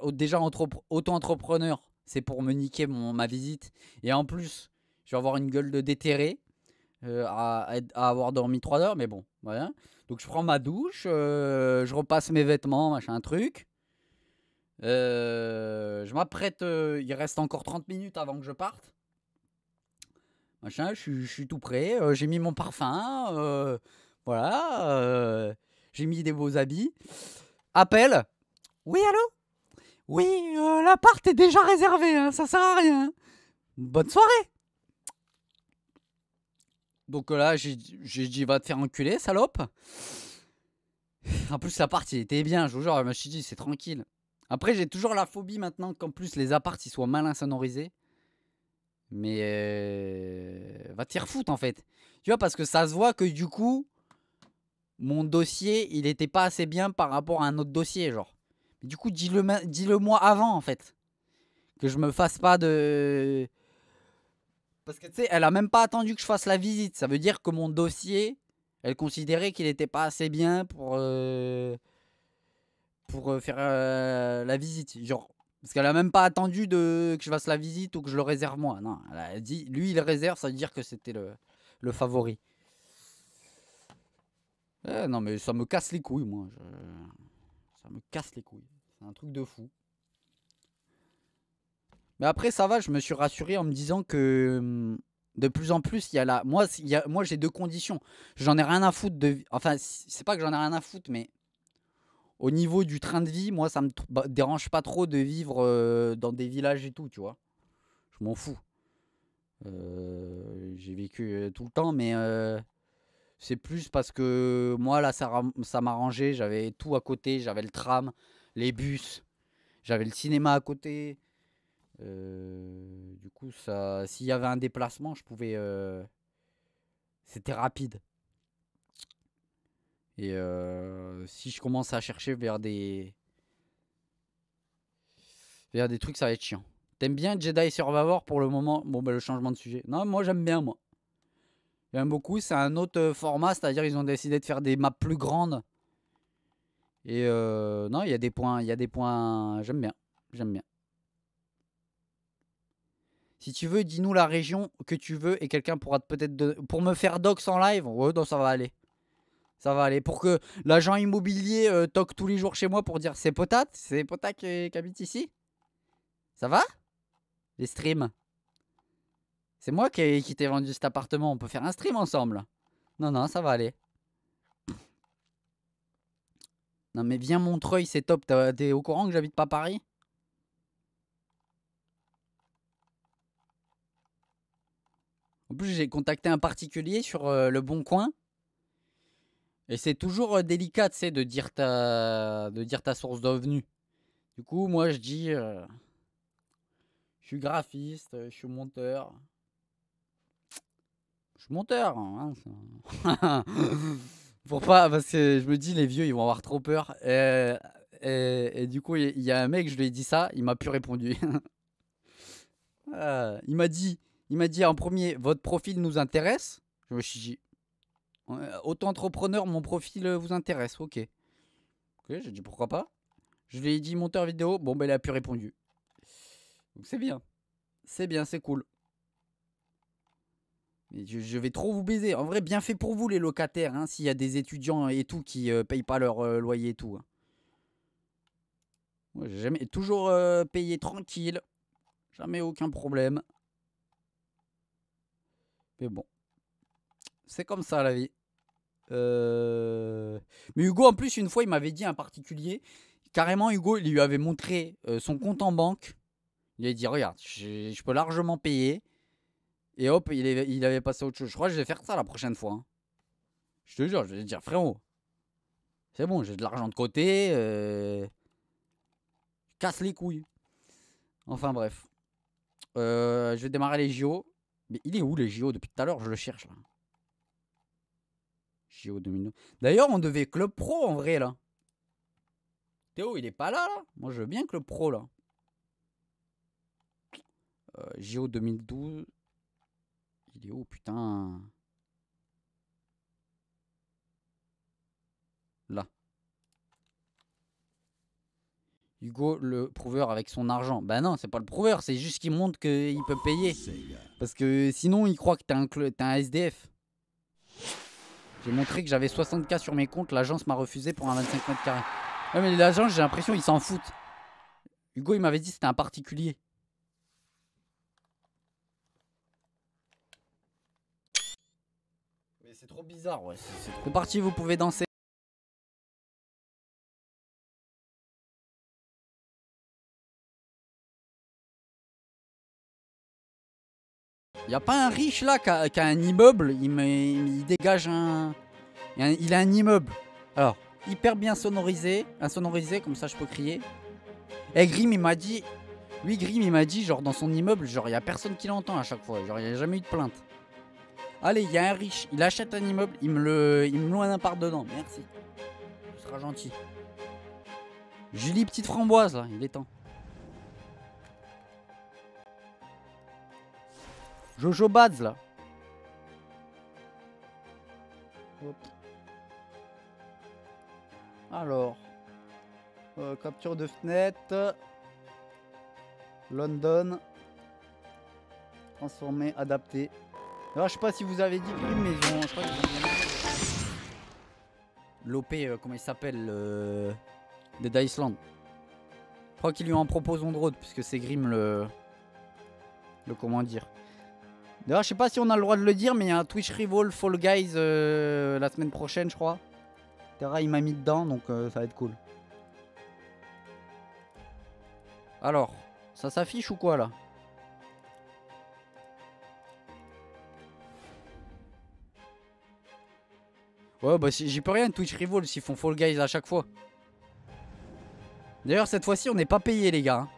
oh, déjà auto-entrepreneur, c'est pour me niquer ma visite. Et en plus, je vais avoir une gueule de déterré euh, à, avoir dormi 3 h Mais bon, voilà. Donc je prends ma douche, euh, je repasse mes vêtements, machin, truc. Euh, je m'apprête, euh, il reste encore 30 minutes avant que je parte. Machin, je, suis tout prêt, euh, j'ai mis mon parfum, voilà, j'ai mis des beaux habits. Appel Oui, allô Oui, l'appart est déjà réservé, hein, ça sert à rien. Bonne soirée Donc là, j'ai dit, va te faire enculer, salope. En plus, l'appart il était bien, je vous jure, je suis dit, c'est tranquille. Après, j'ai toujours la phobie maintenant qu'en plus les apparts, ils soient mal insonorisés. Mais euh, va t'y refoutre en fait. Tu vois, parce que ça se voit que du coup, mon dossier il était pas assez bien par rapport à un autre dossier, genre. du coup, dis-le moi avant en fait. Que je me fasse pas de. Parce que tu sais, elle a même pas attendu que je fasse la visite. Ça veut dire que mon dossier, elle considérait qu'il n'était pas assez bien pour. Euh, pour euh, faire euh, la visite. Genre, parce qu'elle a même pas attendu de, que je fasse la visite ou que je le réserve moi. Non, elle a dit, lui il réserve, ça veut dire que c'était le, favori. Eh, non mais ça me casse les couilles moi. Ça me casse les couilles. C'est un truc de fou. Mais après ça va, je me suis rassuré en me disant que hmm, de plus en plus il y a la... Moi, moi j'ai deux conditions. J'en ai rien à foutre de... Enfin c'est pas que j'en ai rien à foutre mais au niveau du train de vie, moi, ça me bah, dérange pas trop de vivre dans des villages et tout, tu vois. Je m'en fous. j'ai vécu tout le temps, mais c'est plus parce que moi, là, ça, ça m'arrangeait. J'avais tout à côté. J'avais le tram, les bus, j'avais le cinéma à côté. du coup, ça, s'il y avait un déplacement, je pouvais. C'était rapide. Et euh, si je commence à chercher vers des. vers des trucs, ça va être chiant. T'aimes bien Jedi Survivor pour le moment Bon, bah, le changement de sujet. Non, moi, j'aime bien, moi. J'aime beaucoup. C'est un autre euh, format, c'est-à-dire, ils ont décidé de faire des maps plus grandes. Et euh, non, il y a des points. Il y a des points. J'aime bien. J'aime bien. Si tu veux, dis-nous la région que tu veux et quelqu'un pourra peut-être. Pour me faire dox en live, ouais, donc ça va aller. Ça va aller. Pour que l'agent immobilier euh, toque tous les jours chez moi pour dire c'est Potat, c'est Potat qui, habite ici. Ça va Les streams. C'est moi qui, t'ai vendu cet appartement. On peut faire un stream ensemble. Non, non, ça va aller. Non, mais viens Montreuil, c'est top. T'es au courant que j'habite pas Paris En plus, j'ai contacté un particulier sur euh, le Bon Coin. Et c'est toujours délicat, tu sais, de dire ta, de dire ta source de Du coup, moi, je dis, je suis graphiste, je suis monteur. Je suis monteur. Hein, hein. Pour pas, parce que je me dis, les vieux, ils vont avoir trop peur. Et, du coup, il y, a un mec, je lui ai dit ça, il m'a plus répondu. Ah, il m'a dit, il m'a dit en premier, votre profil nous intéresse. Je me suis dit, euh, auto-entrepreneur, mon profil euh, vous intéresse, ok. Ok, j'ai dit pourquoi pas. Je lui ai dit monteur vidéo, bon ben elle a pu répondre c'est bien. C'est bien, c'est cool. je, vais trop vous baiser. En vrai, bien fait pour vous les locataires, hein, s'il y a des étudiants et tout qui euh, payent pas leur loyer et tout. Hein. j'ai toujours payé tranquille. Jamais aucun problème. Mais bon. C'est comme ça la vie. Euh, mais Hugo, en plus, une fois, il m'avait dit un particulier. Carrément, Hugo, il lui avait montré euh, son compte en banque. Il avait dit Regarde, je, peux largement payer. Et hop, il, avait passé à autre chose. Je crois que je vais faire ça la prochaine fois. Hein. Je te jure, je vais dire Frérot, c'est bon, j'ai de l'argent de côté. Euh... Casse les couilles. Enfin, bref. Euh, je vais démarrer les JO. Mais il est où les JO depuis tout à l'heure Je le cherche là. JO D'ailleurs, on devait Club Pro en vrai là. Théo, il est pas là là Moi, je veux bien Club Pro là. Euh, JO 2012. Il est où putain Là. Hugo le prouveur avec son argent. Ben non, c'est pas le prouveur, c'est juste qu'il montre qu'il peut payer. Parce que sinon, il croit que t'es un, un SDF. J'ai montré que j'avais 60k sur mes comptes. L'agence m'a refusé pour un 25 mètres carrés. Ouais, mais l'agence, j'ai l'impression, ils s'en foutent. Hugo, il m'avait dit c'était un particulier. Mais c'est trop bizarre, ouais. C'est parti, vous pouvez danser. Y a pas un riche là qui a, un immeuble, il, me, il dégage un, Il a un immeuble. Alors, hyper bien sonorisé, sonorisé comme ça je peux crier. Et eh, Grim il m'a dit. Lui Grim il m'a dit genre dans son immeuble, genre il y a personne qui l'entend à chaque fois, genre il n'y a jamais eu de plainte. Allez, il y a un riche, il achète un immeuble, il me le. Il me loue un appart dedans, merci. Ce sera gentil. Julie petite framboise là, il est temps. Jojo Bads, là. Alors. Euh, capture de fenêtre. London. Transformé, adapté. je sais pas si vous avez dit mais maison. je crois que... L'OP, euh, comment il s'appelle euh... Dead Je crois qu'ils lui en proposent de road, puisque c'est Grim le... Le comment dire D'ailleurs, je sais pas si on a le droit de le dire, mais il y a un Twitch Rival Fall Guys euh, la semaine prochaine, je crois. Terra, il m'a mis dedans, donc euh, ça va être cool. Alors, ça s'affiche ou quoi, là Ouais, bah j'y peux rien, Twitch Rival, s'ils font Fall Guys à chaque fois. D'ailleurs, cette fois-ci, on n'est pas payé, les gars. Hein.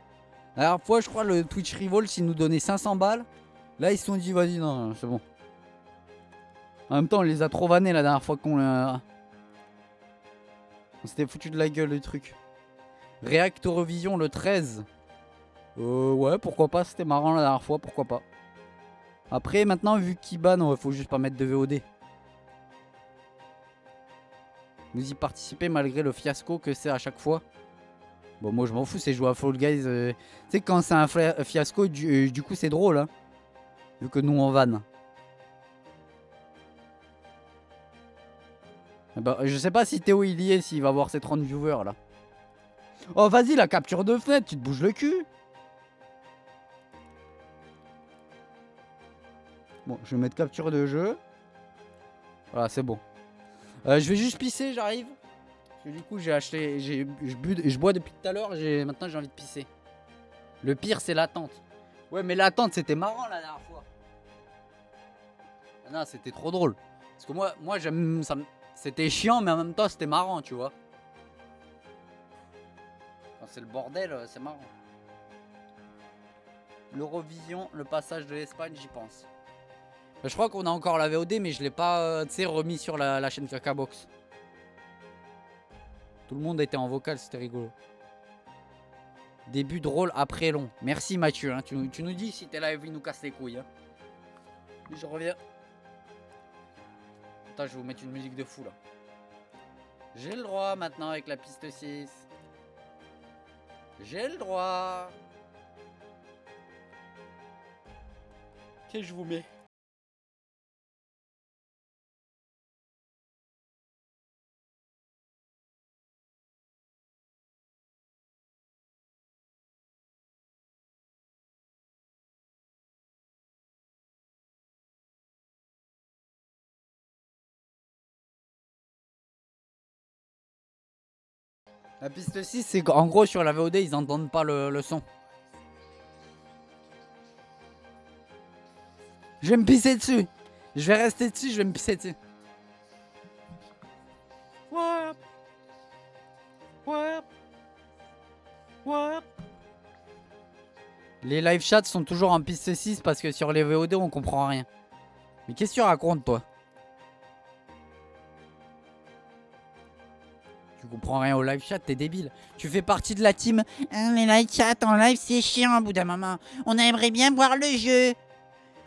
La dernière fois, je crois, le Twitch Rival, s'il nous donnait 500 balles... Là, ils se sont dit, vas-y, non, c'est bon. En même temps, on les a trop vannés la dernière fois qu'on On s'était foutu de la gueule, le truc. React Revision le 13. Euh, ouais, pourquoi pas, c'était marrant la dernière fois, pourquoi pas. Après, maintenant, vu qu'ils il faut juste pas mettre de VOD. Vous y participer malgré le fiasco que c'est à chaque fois. Bon, moi, je m'en fous, c'est jouer à Fall Guys. Euh. Tu sais, quand c'est un fiasco, du, euh, du coup, c'est drôle, hein vu que nous en vanne. Eh ben, je sais pas si Théo il y est, s'il va voir ses 30 viewers là. Oh vas-y la capture de fenêtre, tu te bouges le cul Bon, je vais mettre capture de jeu. Voilà, c'est bon. Euh, je vais juste pisser, j'arrive. Du coup, j'ai acheté, je, bu, je bois depuis tout à l'heure, maintenant j'ai envie de pisser. Le pire, c'est l'attente. Ouais, mais l'attente, c'était marrant la dernière fois. Non, c'était trop drôle. Parce que moi, moi j'aime ça. C'était chiant, mais en même temps, c'était marrant, tu vois. Quand c'est le bordel, euh, c'est marrant. L'Eurovision, le passage de l'Espagne, j'y pense. Je crois qu'on a encore la VOD, mais je l'ai pas, euh, remis sur la, la chaîne Box. Tout le monde était en vocal, c'était rigolo. Début drôle, après long. Merci Mathieu, hein. tu, nous dis si t'es là il nous casse les couilles. Hein. Je reviens. Attends, je vais vous mettre une musique de fou là. J'ai le droit maintenant avec la piste 6. J'ai le droit. Qu'est-ce que je vous mets La piste 6, c'est qu'en gros, sur la VOD, ils n'entendent pas le, son. Je vais me pisser dessus. Je vais rester dessus, je vais me pisser dessus. Les live chats sont toujours en piste 6 parce que sur les VOD on comprend rien. Mais qu'est-ce que tu racontes toi comprends rien au live chat, t'es débile. Tu fais partie de la team. Les ah, mais live chat en live, c'est chiant au bout d'un moment. On aimerait bien voir le jeu.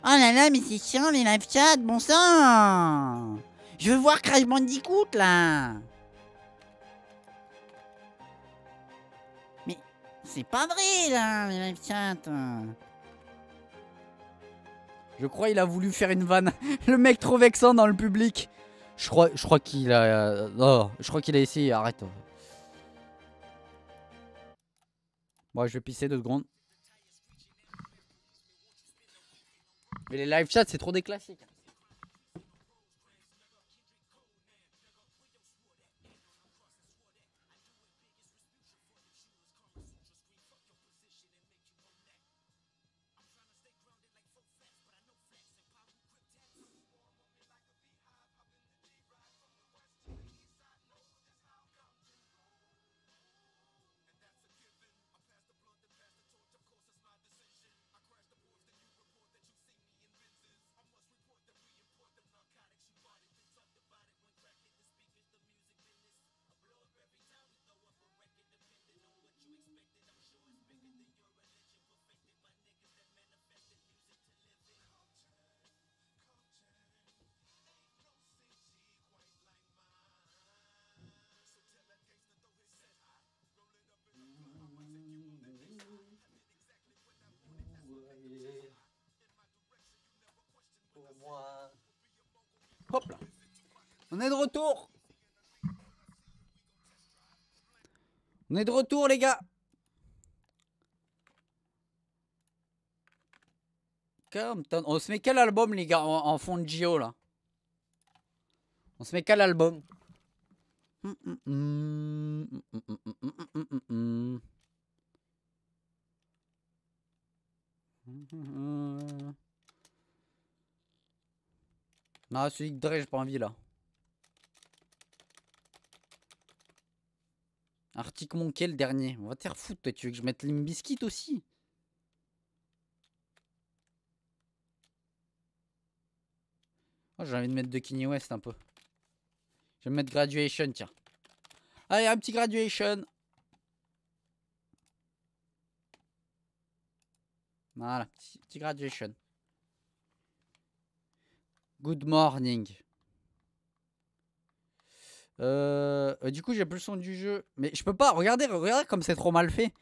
Oh là là, mais c'est chiant les live chats, bon sang. Je veux voir Crash Bandicoot là. Mais c'est pas vrai là, les live chats. Je crois il a voulu faire une vanne. Le mec trop vexant dans le public. Je crois, je crois qu'il a... Non, je crois qu'il a essayé, arrête. Bon, je vais pisser deux secondes. Mais les live chats, c'est trop des classiques. On est de retour On est de retour les gars On se met quel album les gars en, fond de Gio là On se met quel album Ah celui de Dre, j'ai pas envie là. Article Monkey, le dernier. On va te foutre, toi. Tu veux que je mette Limbiskit aussi oh, J'ai envie de mettre de Kanye West un peu. Je vais mettre Graduation, tiens. Allez, un petit Graduation. Voilà, petit Graduation. Good morning. Euh, euh, du coup, j'ai plus le son du jeu. Mais je peux pas. Regardez, regardez comme c'est trop mal fait.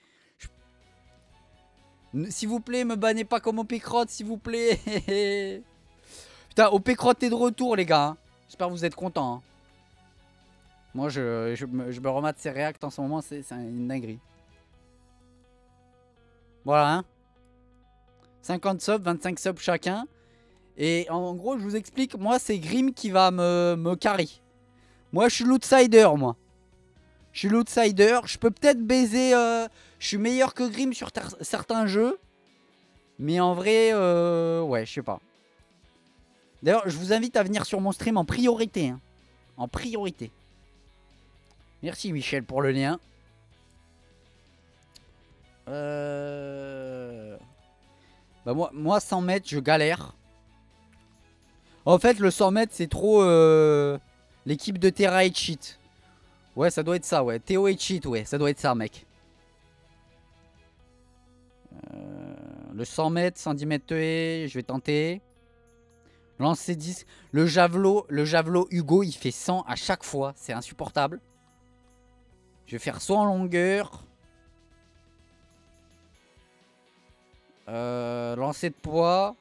S'il vous plaît, me bannez pas comme au Pécrotte, s'il vous plaît. Putain, au Pécrotte est de retour, les gars. Hein. J'espère que vous êtes contents. Hein. Moi, je, je, me remate ces réacts en ce moment, c'est une dinguerie. Voilà, 50 hein. subs, 25 subs chacun. Et en gros, je vous explique, moi, c'est Grim qui va me, me carry. Moi, je suis l'outsider, moi. Je suis l'outsider. Je peux peut-être baiser. Euh, je suis meilleur que Grim sur certains jeux. Mais en vrai, euh, ouais, je sais pas. D'ailleurs, je vous invite à venir sur mon stream en priorité. Hein. En priorité. Merci Michel pour le lien. Euh... Bah moi, moi 100 mètres, je galère. En fait, le 100 mètres, c'est trop... Euh, L'équipe de Terra est cheat. Ouais, ça doit être ça, ouais. Théo est cheat, ouais. Ça doit être ça, mec. Euh, le 100 mètres, 110 mètres euh, je vais tenter. Lancer 10. Le javelot, le javelot Hugo, il fait 100 à chaque fois. C'est insupportable. Je vais faire soit en longueur. Euh, lancer de poids.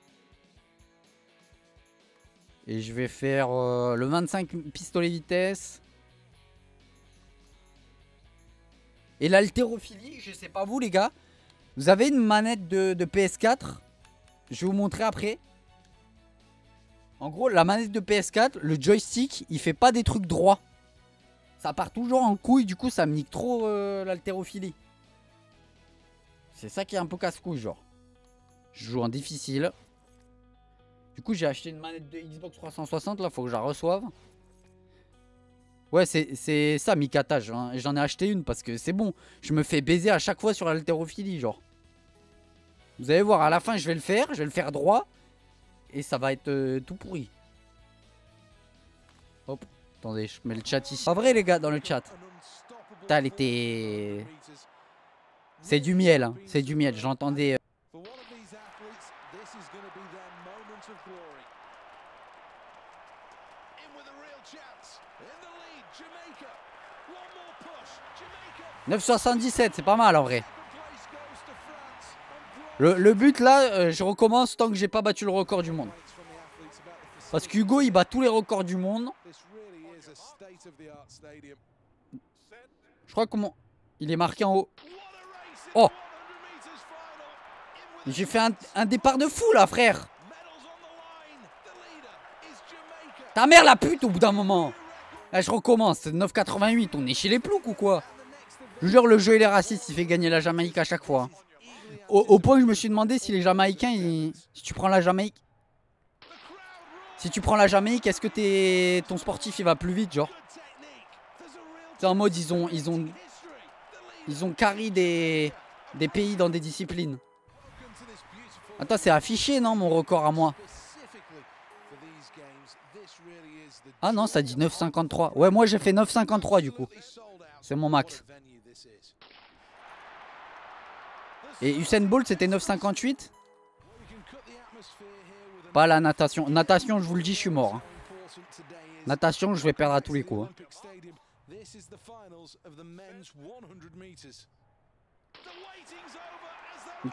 Et je vais faire euh, le 25 pistolet vitesse. Et l'haltérophilie, je sais pas vous les gars. Vous avez une manette de, PS4. Je vais vous montrer après. En gros, la manette de PS4, le joystick, il fait pas des trucs droits. Ça part toujours en couille, du coup, ça me nique trop l'altérophilie. Euh, l'haltérophilie. C'est ça qui est un peu casse-couille, genre. Je joue en difficile. Du coup, j'ai acheté une manette de Xbox 360, là, faut que je la reçoive. Ouais, c'est ça, Mikata, j'en ai acheté une parce que c'est bon. Je me fais baiser à chaque fois sur l'haltérophilie, genre. Vous allez voir, à la fin, je vais le faire, je vais le faire droit. Et ça va être euh, tout pourri. Hop, attendez, je mets le chat ici. Pas vrai, les gars, dans le chat. Putain, elle était... C'est du miel, hein. c'est du miel. J'entendais... Euh, 9,77, c'est pas mal en vrai. Le, but là, euh, je recommence tant que j'ai pas battu le record du monde. Parce qu'Hugo, il bat tous les records du monde. Je crois comment... Il est marqué en haut. Oh J'ai fait un, un départ de fou là, frère Ta mère la pute au bout d'un moment ah, je recommence, c'est 9,88, on est chez les ploucs ou quoi Je jure, le jeu il est raciste, il fait gagner la Jamaïque à chaque fois. Au, point que je me suis demandé si les Jamaïcains, si tu prends la Jamaïque... Si tu prends la Jamaïque, est-ce que es... ton sportif il va plus vite, genre C'est en mode, ils ont... Ils ont... Ils ont carré des... Des pays dans des disciplines. Attends, c'est affiché, non, mon record à moi Ah non, ça dit 9,53. Ouais, moi j'ai fait 9,53 du coup. C'est mon max. Et Usain Bolt, c'était 9,58 Pas la natation. Natation, je vous le dis, je suis mort. Hein. Natation, je vais perdre à tous les coups.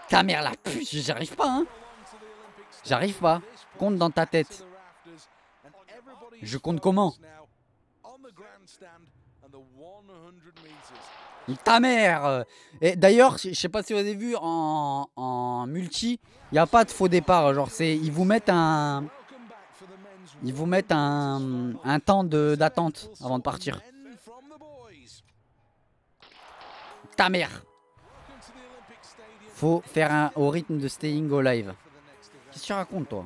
Ta hein. mère la j'arrive pas. Hein. J'arrive pas. Compte dans ta tête. Je compte comment Ta mère Et d'ailleurs, je sais pas si vous avez vu en, multi, il n'y a pas de faux départ. Genre, c'est ils vous mettent un. Ils vous mettent un, temps d'attente avant de partir. Ta mère Faut faire un au rythme de staying alive. Qu'est-ce que tu racontes toi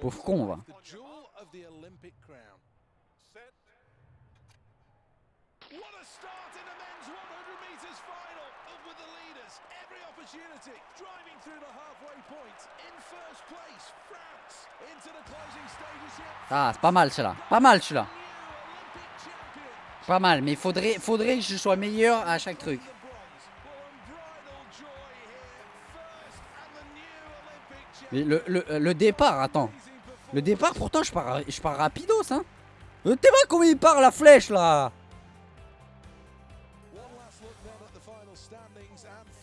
Pauvre con va. Ah, c'est pas mal celui-là. Pas mal celui-là. Pas mal, mais il faudrait, faudrait que je sois meilleur à chaque truc. le, départ, attends. Le départ, pourtant, je pars, je pars hein. euh, T'es pas comment il part la flèche, là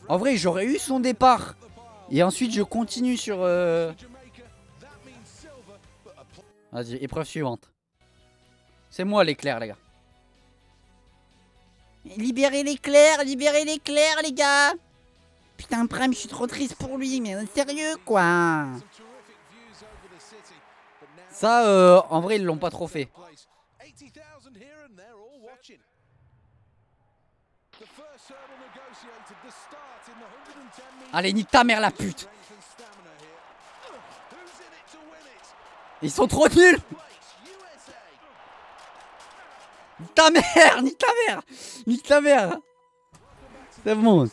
En vrai, j'aurais eu son départ et ensuite, je continue sur... Euh... Vas-y, épreuve suivante. C'est moi l'éclair, les gars. Libérez l'éclair, libérez l'éclair, les gars Putain, Prime, je suis trop triste pour lui, mais sérieux, quoi Ça, euh, en vrai, ils l'ont pas trop fait. Allez, nique ta mère la pute. Ils sont trop nuls. Ta mère, nique ta mère, nique ta mère. C'est bon,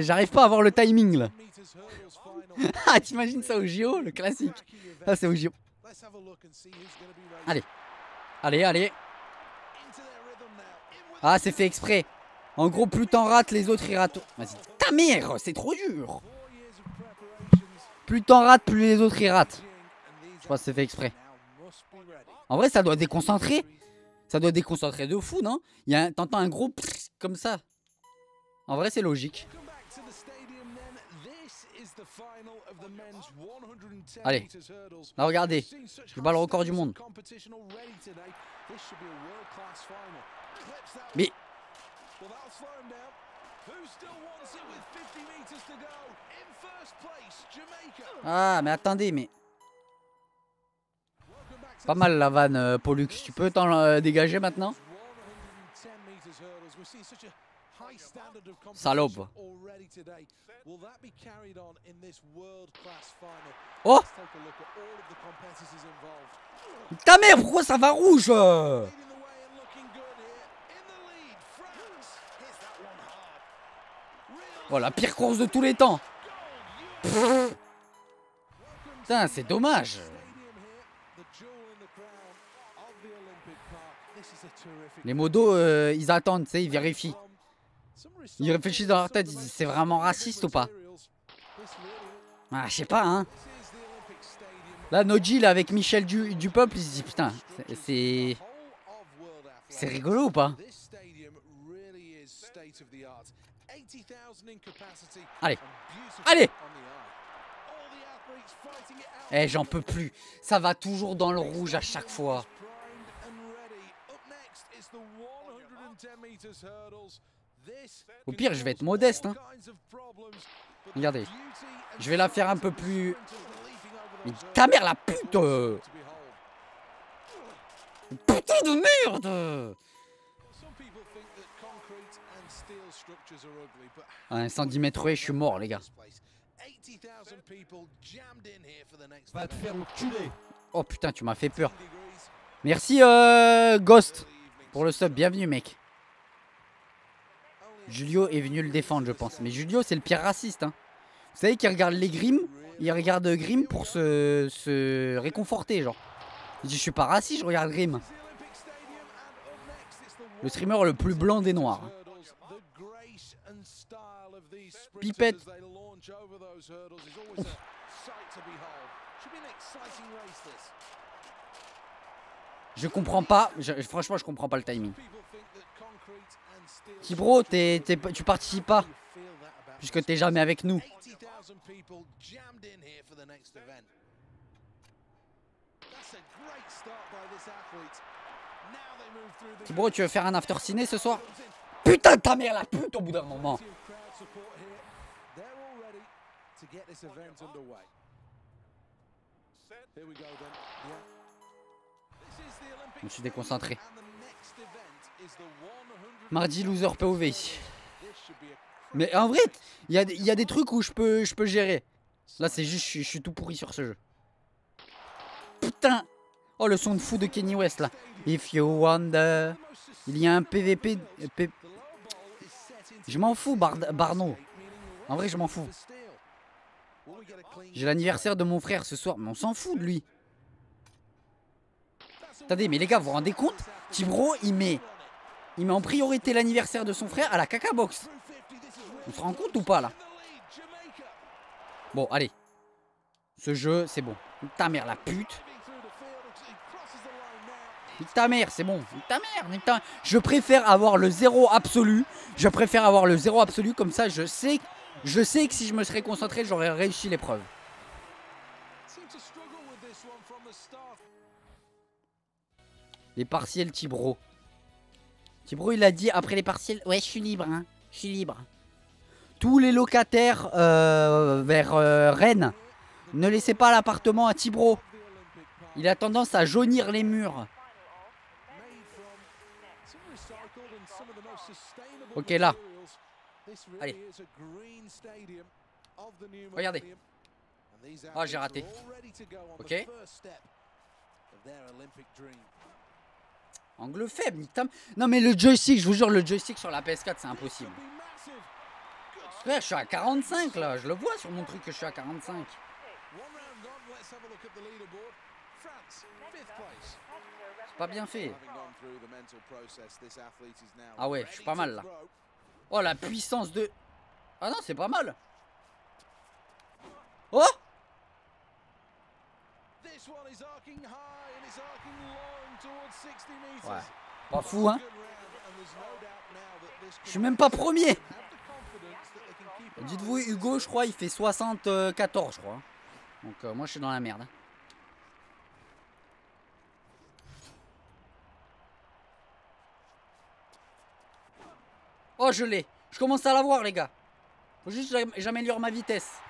j'arrive pas à voir le timing là. Ah, t'imagines ça au JO, le classique. ah, c'est au JO. Allez, allez, allez. Ah, c'est fait exprès. En gros, plus t'en rates, les autres ratent. Vas-y. Ta mère, c'est trop dur. Plus t'en rates, plus les autres ratent Je crois que c'est fait exprès. En vrai, ça doit déconcentrer. Ça doit déconcentrer de fou, non T'entends un gros comme ça. En vrai, c'est logique. Allez, là regardez, je bats le record du monde. Mais Well, that'll slow him down. Who still wants it with 50 meters to go? In first place, Jamaica. Ah, mais attendez, mais. Pas mal la vanne, euh, Pollux. Tu peux t'en euh, dégager maintenant Salope. Will that be carried on in this world class final? Oh Ta mère, pourquoi ça va rouge Oh, la pire course de tous les temps. Putain, c'est dommage. Les modos, euh, ils attendent, tu sais, ils vérifient. Ils réfléchissent dans leur tête, ils disent c'est vraiment raciste ou pas Ah, je sais pas, hein. Là, Noji, avec Michel du, du Peuple, il se dit putain, c'est. C'est rigolo ou pas Allez. Allez Eh, j'en peux plus. Ça va toujours dans le rouge à chaque fois. Au pire, je vais être modeste. Hein. Regardez. Je vais la faire un peu plus... Mais ta mère, la pute Putain euh. de merde 110 mètres, et je suis mort, les gars. Oh putain, tu m'as fait peur. Merci, euh, Ghost, pour le sub. Bienvenue, mec. Julio est venu le défendre, je pense. Mais Julio, c'est le pire raciste. Hein. Vous savez qu'il regarde les Grimm Il regarde Grimm pour se, se réconforter, genre. Il dit, je suis pas raciste, je regarde Grimm. Le streamer le plus blanc des noirs. Hein. Pipette. Je comprends pas, franchement je comprends pas le timing. Tibro, tu participes pas, puisque t'es jamais avec nous. Tibro, tu veux faire un after ciné ce soir Putain de ta mère la pute au bout d'un moment je me suis déconcentré. Mardi loser POV. Mais en vrai, il y, a, des trucs où je peux, gérer. Là, c'est juste, je, suis tout pourri sur ce jeu. Putain Oh, le son de fou de Kenny West, là. If you wonder... Il y a un PVP... Je m'en fous, Bar Barno. En vrai, je m'en fous. J'ai l'anniversaire de mon frère ce soir, mais on s'en fout de lui. Attendez, mais les gars, vous vous rendez compte Tibro, il met, il met en priorité l'anniversaire de son frère à la caca box. On se rend compte ou pas, là Bon, allez. Ce jeu, c'est bon. Ta mère, la pute. ta mère, c'est bon. ta mère, Je préfère avoir le zéro absolu. Je préfère avoir le zéro absolu. Comme ça, je sais je sais que si je me serais concentré, j'aurais réussi l'épreuve. Les partiels Tibro. Tibro, il a dit après les partiels, ouais, je suis libre, hein. Je suis libre. Tous les locataires euh, vers euh, Rennes, ne laissez pas l'appartement à Tibro. Il a tendance à jaunir les murs. Ok, là. Allez. Regardez. Oh j'ai raté. Ok. Angle faible, Non, mais le joystick, je vous jure, le joystick sur la PS4, c'est impossible. Frère, je suis à 45, là. Je le vois sur mon truc que je suis à 45. Pas bien fait. Ah ouais, je suis pas mal, là. Oh, la puissance de... Ah non, c'est pas mal. Oh Ouais. Pas fou, hein Je suis même pas premier Dites-vous, Hugo, je crois, il fait 74, je crois. Donc euh, moi, je suis dans la merde. Oh, je l'ai. Je commence à l'avoir, les gars. Faut juste que j'améliore ma vitesse.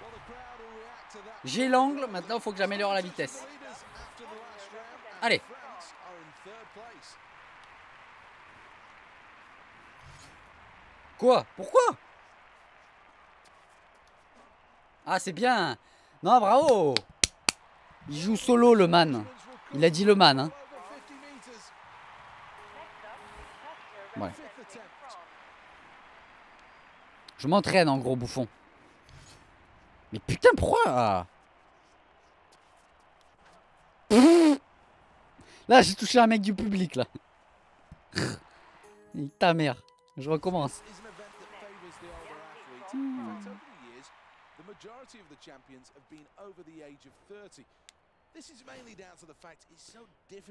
J'ai l'angle, maintenant il faut que j'améliore la vitesse. Allez. Quoi Pourquoi Ah, c'est bien. Non, bravo. Il joue solo, le man. Il a dit le man, hein. Ouais. Je m'entraîne en gros bouffon. Mais putain, pourquoi Là, j'ai touché un mec du public, là. Ta mère. Je recommence.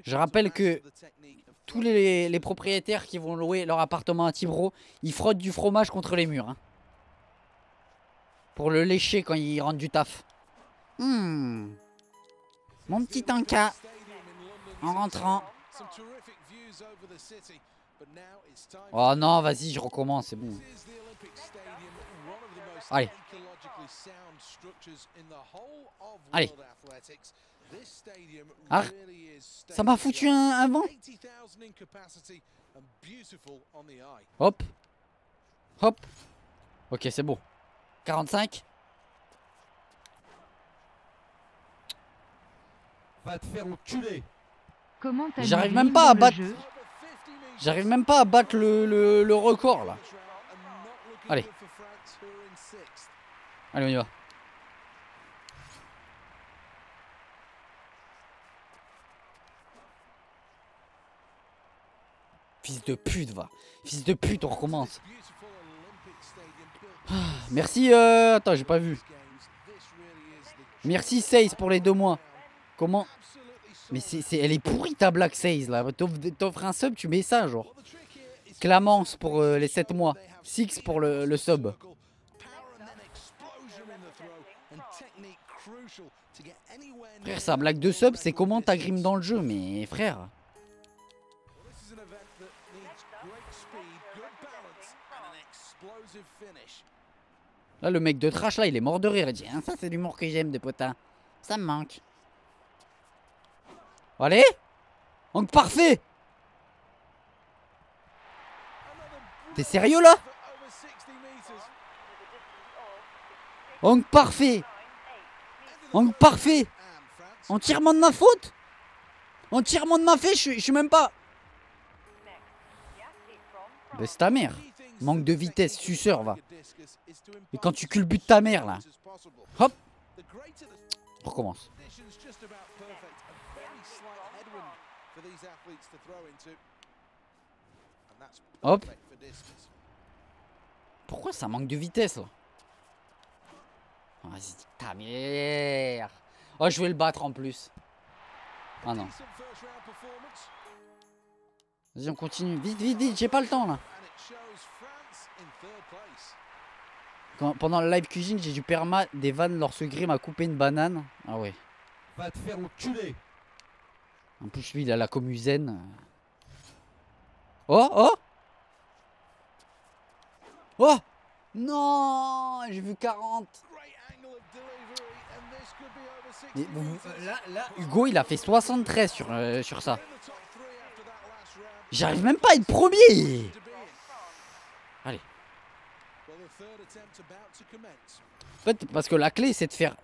Je rappelle que tous les, propriétaires qui vont louer leur appartement à Tibro, ils frottent du fromage contre les murs. Hein. Pour le lécher quand il rentre du taf. Hmm. Mon petit tanka. En rentrant. Oh non, vas-y, je recommence, c'est bon. Allez. Allez. Ah, ça m'a foutu un vent. Hop. Hop. Ok, c'est bon. 45 Va te faire enculer. J'arrive même pas à battre. J'arrive même pas à battre le, le record là. Allez. Allez, on y va. Fils de pute, va. Fils de pute, on recommence. Ah, merci, euh... attends, j'ai pas vu. Merci Seize pour les deux mois. Comment Mais c'est, elle est pourrie ta blague Seize là. T'offres un sub, tu mets ça genre. Clamence pour euh, les sept mois. Six pour le, le sub. Frère, sa blague de sub, c'est comment t'agrimes dans le jeu, mais frère. Là, le mec de trash, là, il est mort de rire. Il dit ah, Ça, c'est l'humour que j'aime des potins. Ça me manque. Allez donc parfait T'es sérieux là Onc parfait Onc parfait Entièrement de ma faute Entièrement de ma faute, je suis même pas... De c'est ta mère Manque de vitesse, suceur, va. Et quand tu culbutes ta mère, là. Hop. On recommence. Hop. Pourquoi ça manque de vitesse, Vas-y, ta mère. Oh, je vais le battre en plus. Ah non. Vas-y, on continue. Vite, vite, vite, j'ai pas le temps, là pendant le live cuisine, j'ai du perma des vannes lorsque Grim a coupé une banane. Ah ouais. En plus, lui, il a la commusène Oh, oh Oh Non J'ai vu 40 euh, Hugo, il a fait 73 sur, euh, sur ça. J'arrive même pas à être premier en fait, parce que la clé, c'est de faire...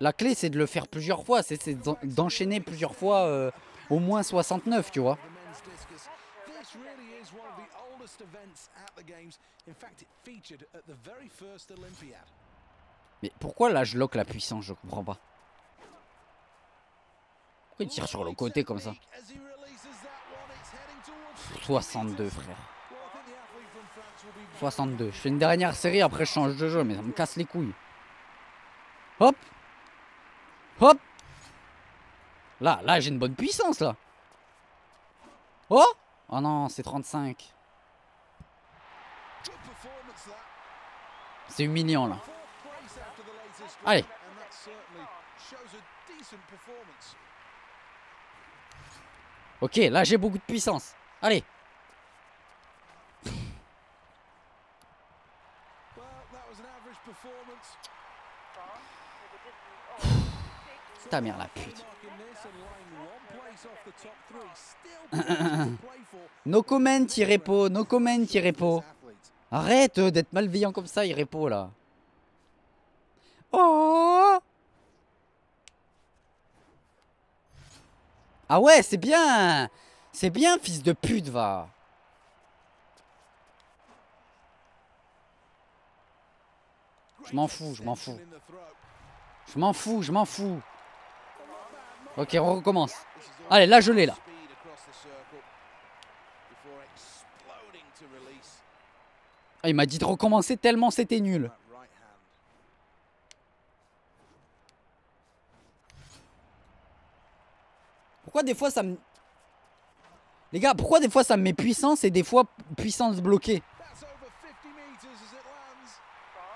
La clé, c'est de le faire plusieurs fois. C'est d'enchaîner plusieurs fois euh, au moins 69, tu vois. Mais pourquoi là, je lock la puissance Je comprends pas. Pourquoi il tire sur le côté comme ça 62, frère. 62. Je fais une dernière série, après je change de jeu, mais ça me casse les couilles. Hop Hop Là, là, j'ai une bonne puissance, là. Oh Oh non, c'est 35. C'est humiliant, là. Allez Ok, là, j'ai beaucoup de puissance. Allez Ta mère la pute. no comment, nos No comment, répond Arrête euh, d'être malveillant comme ça, il répond là. Oh Ah ouais, c'est bien C'est bien, fils de pute, va Je m'en fous, je m'en fous. Je m'en fous, je m'en fous. Ok, on recommence. Allez, là, je l'ai, là. il m'a dit de recommencer tellement c'était nul. Pourquoi des fois ça me... Les gars, pourquoi des fois ça me met puissance et des fois puissance bloquée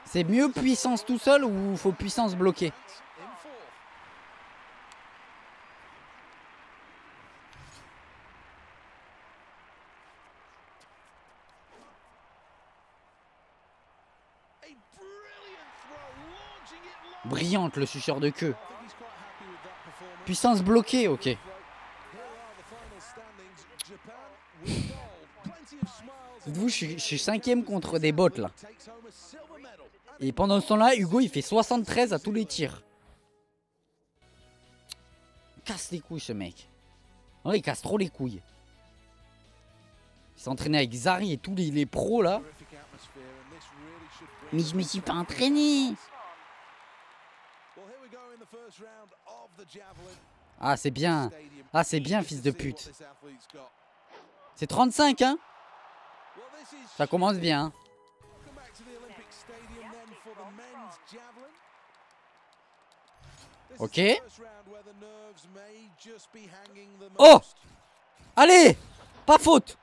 c'est mieux puissance tout seul ou faut puissance bloquée Brillante le suceur de queue. Puissance bloquée, ok. vous je, suis cinquième contre des bottes là. Et pendant ce temps-là, Hugo, il fait 73 à tous les tirs. Casse les couilles, ce mec. Ah il casse trop les couilles. Il s'est entraîné avec Zari et tous les, les pros, là. Mais je me suis pas entraîné. Ah, c'est bien. Ah, c'est bien, fils de pute. C'est 35, hein Ça commence bien. Hein. Ok. Oh Allez Pas faute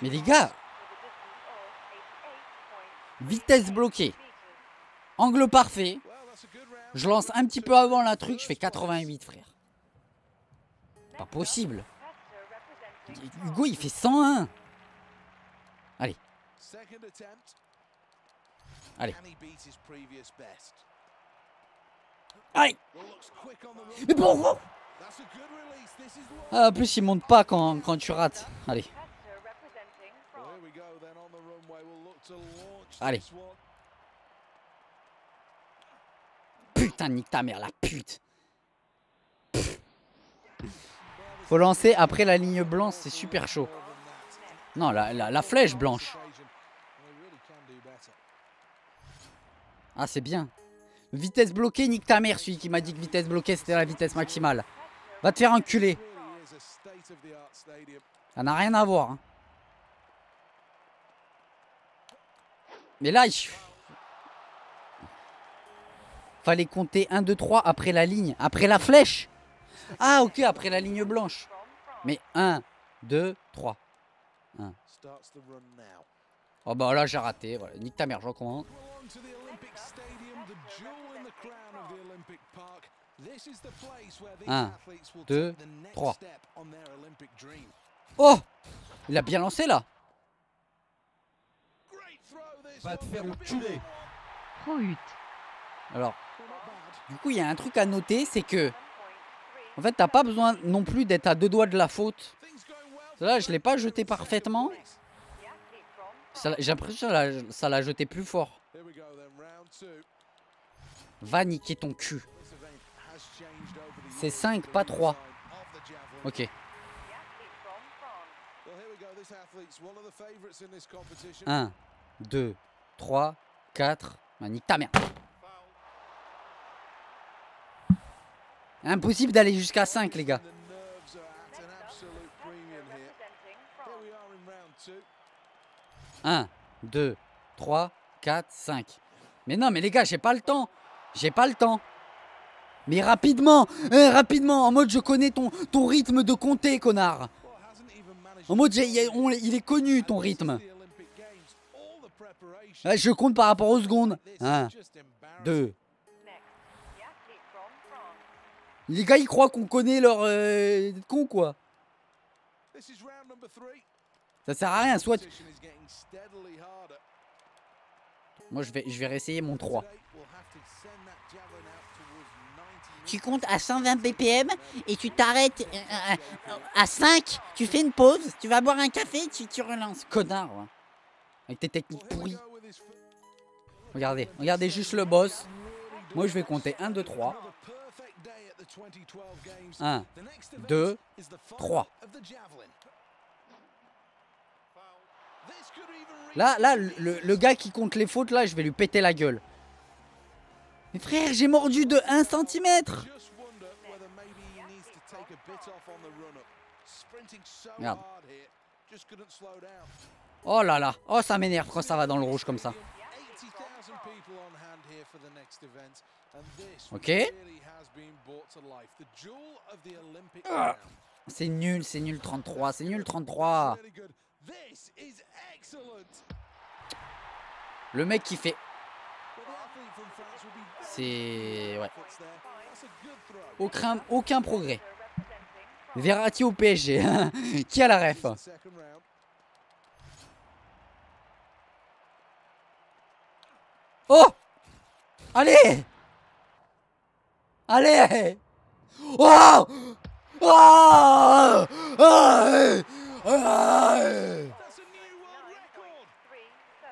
Mais les gars Vitesse bloquée. Angle parfait. Je lance un petit peu avant la truc, je fais 88 frère. Pas possible. Hugo il fait 101. Allez. Aïe Mais pourquoi ah, En plus, il monte pas quand, tu rates. Allez. Allez. Putain, nique ta mère, la pute. Faut lancer après la ligne blanche, c'est super chaud. Non, la flèche blanche. Ah, c'est bien. Vitesse bloquée, nique ta mère, celui qui m'a dit que vitesse bloquée, c'était la vitesse maximale. Va te faire enculer. Ça n'a rien à voir. Hein. Mais là, il... Fallait compter 1, 2, 3 après la ligne. Après la flèche Ah, ok, après la ligne blanche. Mais 1, 2, 3. 1. Oh bah là, j'ai raté. Voilà. Nique ta mère, je recommande. 1, 2, 3. Oh Il a bien lancé là Va te faire enculer Oh Alors, du coup, il y a un truc à noter, c'est que... En fait, t'as pas besoin non plus d'être à deux doigts de la faute. Là, je l'ai pas jeté parfaitement. J'ai l'impression que ça l'a jeté plus fort. Va niquer ton cul. C'est 5, pas 3. Ok. 1, 2, 3, 4. nique ta merde. Impossible d'aller jusqu'à 5, les gars. 1, 2, 3, 4, 5. Mais non, mais les gars, j'ai pas le temps. J'ai pas le temps. Mais rapidement, hein, rapidement, en mode je connais ton, ton rythme de compter, connard. En mode il est connu ton rythme. je compte par rapport aux secondes. 1, 2. Les gars, ils croient qu'on connaît leur euh, con quoi. Ça sert à rien, soit. Moi, je vais, je vais réessayer mon 3. Tu comptes à 120 BPM et tu t'arrêtes euh, euh, à 5. Tu fais une pause, tu vas boire un café, tu, tu relances. Connard, Avec tes techniques pourries. Regardez, regardez juste le boss. Moi, je vais compter 1, 2, 3. 1, 2, 3. Là, là, le, gars qui compte les fautes, là, je vais lui péter la gueule. Mais frère, j'ai mordu de 1 cm Merde. Oh là là, oh ça m'énerve quand ça va dans le rouge comme ça. Ok. Ah, c'est nul, c'est nul 33, c'est nul 33. Le mec qui fait... C'est... Ouais. Aucun, aucun progrès. Verratti au PSG. qui a la ref Oh Allez Allez Oh Oh, oh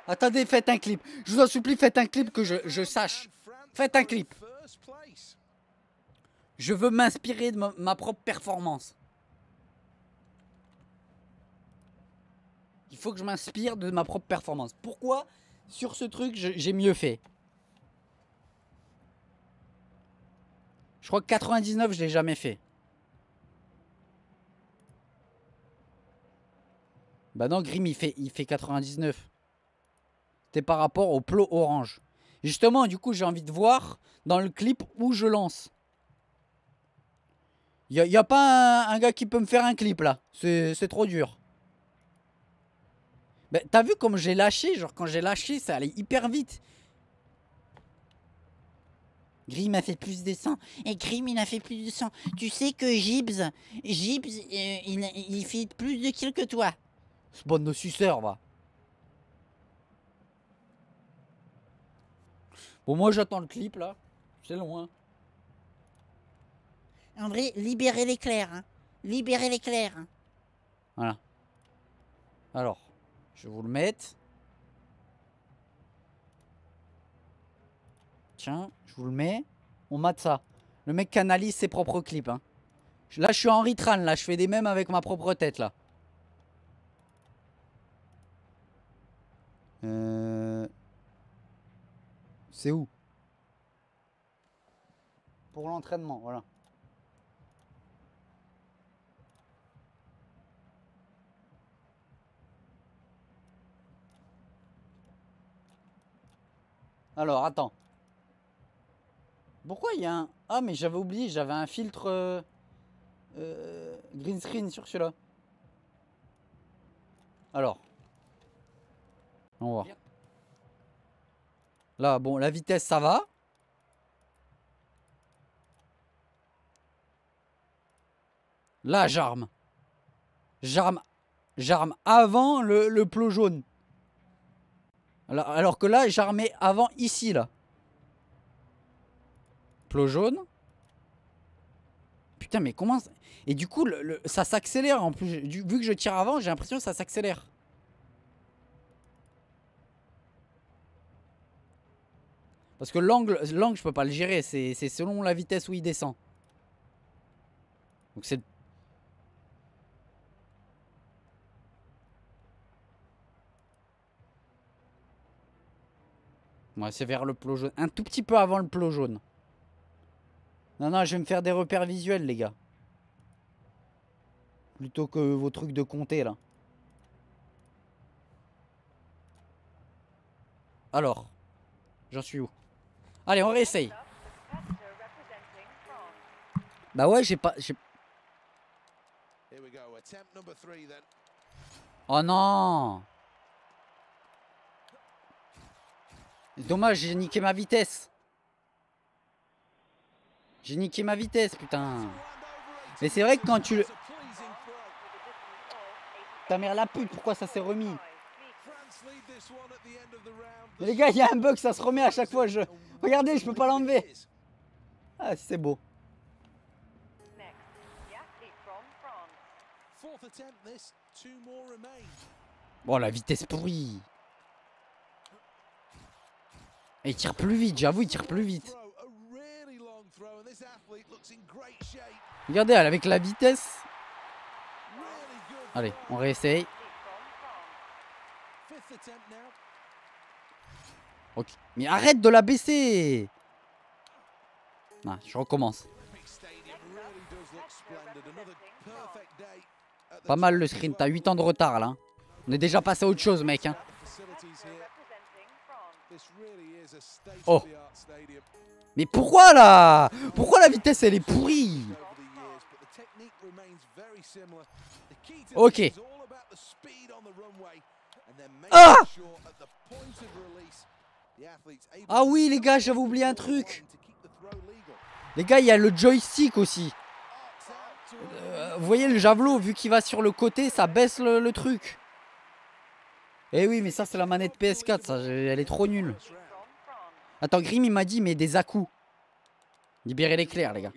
Attendez, faites un clip. Je vous en supplie, faites un clip que je, sache. Faites un clip. Je veux m'inspirer de ma, propre performance. Il faut que je m'inspire de ma propre performance. Pourquoi sur ce truc j'ai mieux fait Je crois que 99 je l'ai jamais fait. Bah non, Grim, il fait, il fait 99. C'était par rapport au plot orange. Justement, du coup, j'ai envie de voir dans le clip où je lance. Il a, pas un, gars qui peut me faire un clip, là. C'est trop dur. Bah, T'as vu comme j'ai lâché Genre, quand j'ai lâché, ça allait hyper vite. Grim a fait plus de sang. Et Grim, il a fait plus de sang. Tu sais que Gibbs, Gibbs, euh, il, il fait plus de kills que toi. Bon nos suceurs, va. Bon, moi, j'attends le clip, là. C'est loin. En vrai, libérez l'éclair. Hein. Libérez l'éclair. Hein. Voilà. Alors, je vais vous le mettre. Tiens, je vous le mets. On mate ça. Le mec canalise ses propres clips. Hein. Là, je suis en Ritran, là. Je fais des mêmes avec ma propre tête, là. Euh, c'est où Pour l'entraînement, voilà. Alors, attends. Pourquoi il y a un... Ah, mais j'avais oublié, j'avais un filtre euh, euh, green screen sur celui-là. Alors. On Là, bon, la vitesse, ça va. Là, j'arme. J'arme. J'arme avant le, plot jaune. Alors, que là, j'armais avant ici, là. Plot jaune. Putain, mais comment... Et du coup, ça s'accélère. En plus, vu que je tire avant, j'ai l'impression que ça s'accélère. Parce que l'angle, je peux pas le gérer. C'est, c'est selon la vitesse où il descend. Donc c'est. Ouais, c'est vers le plot jaune. Un tout petit peu avant le plot jaune. Non, non, je vais me faire des repères visuels, les gars. Plutôt que vos trucs de compter, là. Alors, j'en suis où Allez, on réessaye. Bah ouais, j'ai pas... Oh non Dommage, j'ai niqué ma vitesse. J'ai niqué ma vitesse, putain. Mais c'est vrai que quand tu le... Ta mère la pute, pourquoi ça s'est remis les gars, il y a un bug, ça se remet à chaque fois. Je... Regardez, je peux pas l'enlever. Ah, c'est beau. Bon, la vitesse pourrie. Et il tire plus vite, j'avoue, il tire plus vite. Regardez, avec la vitesse. Allez, on réessaye. Mais arrête de la baisser ah, Je recommence. Pas mal le screen, t'as 8 ans de retard là. Hein. On est déjà passé à autre chose mec. Hein. Oh Mais pourquoi là Pourquoi la vitesse elle est pourrie Ok. Ah ah oui, les gars, j'avais oublié un truc. Les gars, il y a le joystick aussi. Euh, vous voyez le javelot, vu qu'il va sur le côté, ça baisse le, truc. Eh oui, mais ça, c'est la manette PS4, ça. Elle est trop nulle. Attends, Grim, il m'a dit, mais des à -coups. Libérez l'éclair, les gars.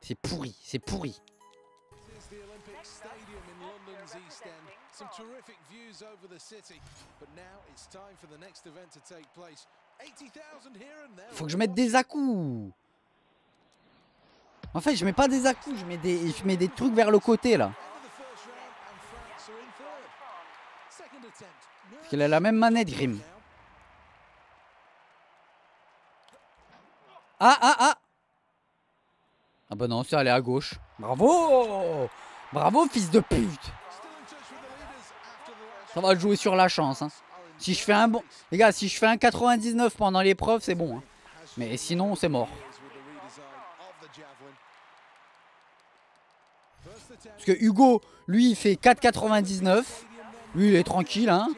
C'est pourri, c'est pourri. Some Faut que je mette des à-coups. En fait, je mets pas des à-coups, je mets des je mets des trucs vers le côté là. Parce qu'elle a la même manette Grim. Ah ah ah Ah bah non, c'est aller à gauche. Bravo Bravo fils de pute ça va jouer sur la chance. Hein. Si je fais un bon... Les gars, si je fais un 99 pendant l'épreuve, c'est bon. Hein. Mais sinon, c'est mort. Parce que Hugo, lui, il fait 4,99. Lui, il est tranquille. Hein.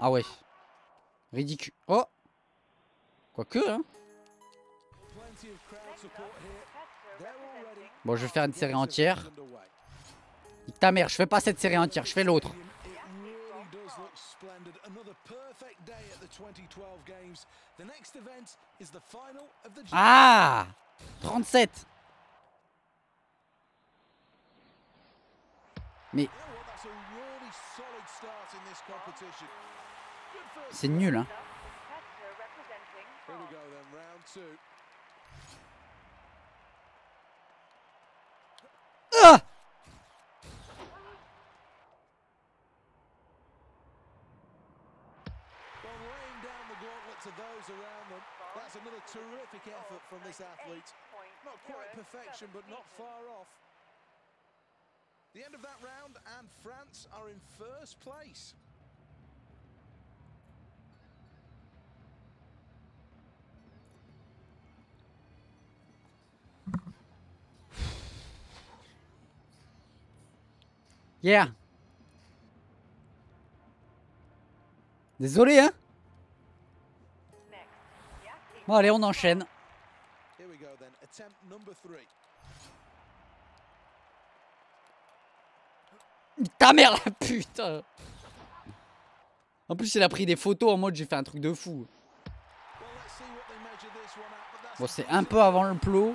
Ah ouais. Ridicule. Oh Quoique, hein. Bon, je vais faire une série entière. ta mère, je fais pas cette série entière, je fais l'autre. Ah 37 Mais... C'est nul, hein. Ugh! That's another terrific effort from this athlete. Not quite perfection, but not far off. The end of that round, and France are in first place. Yeah. Désolé, hein Bon, allez, on enchaîne. Ta mère la pute En plus, il a pris des photos en mode j'ai fait un truc de fou. Bon, c'est un peu avant le plot.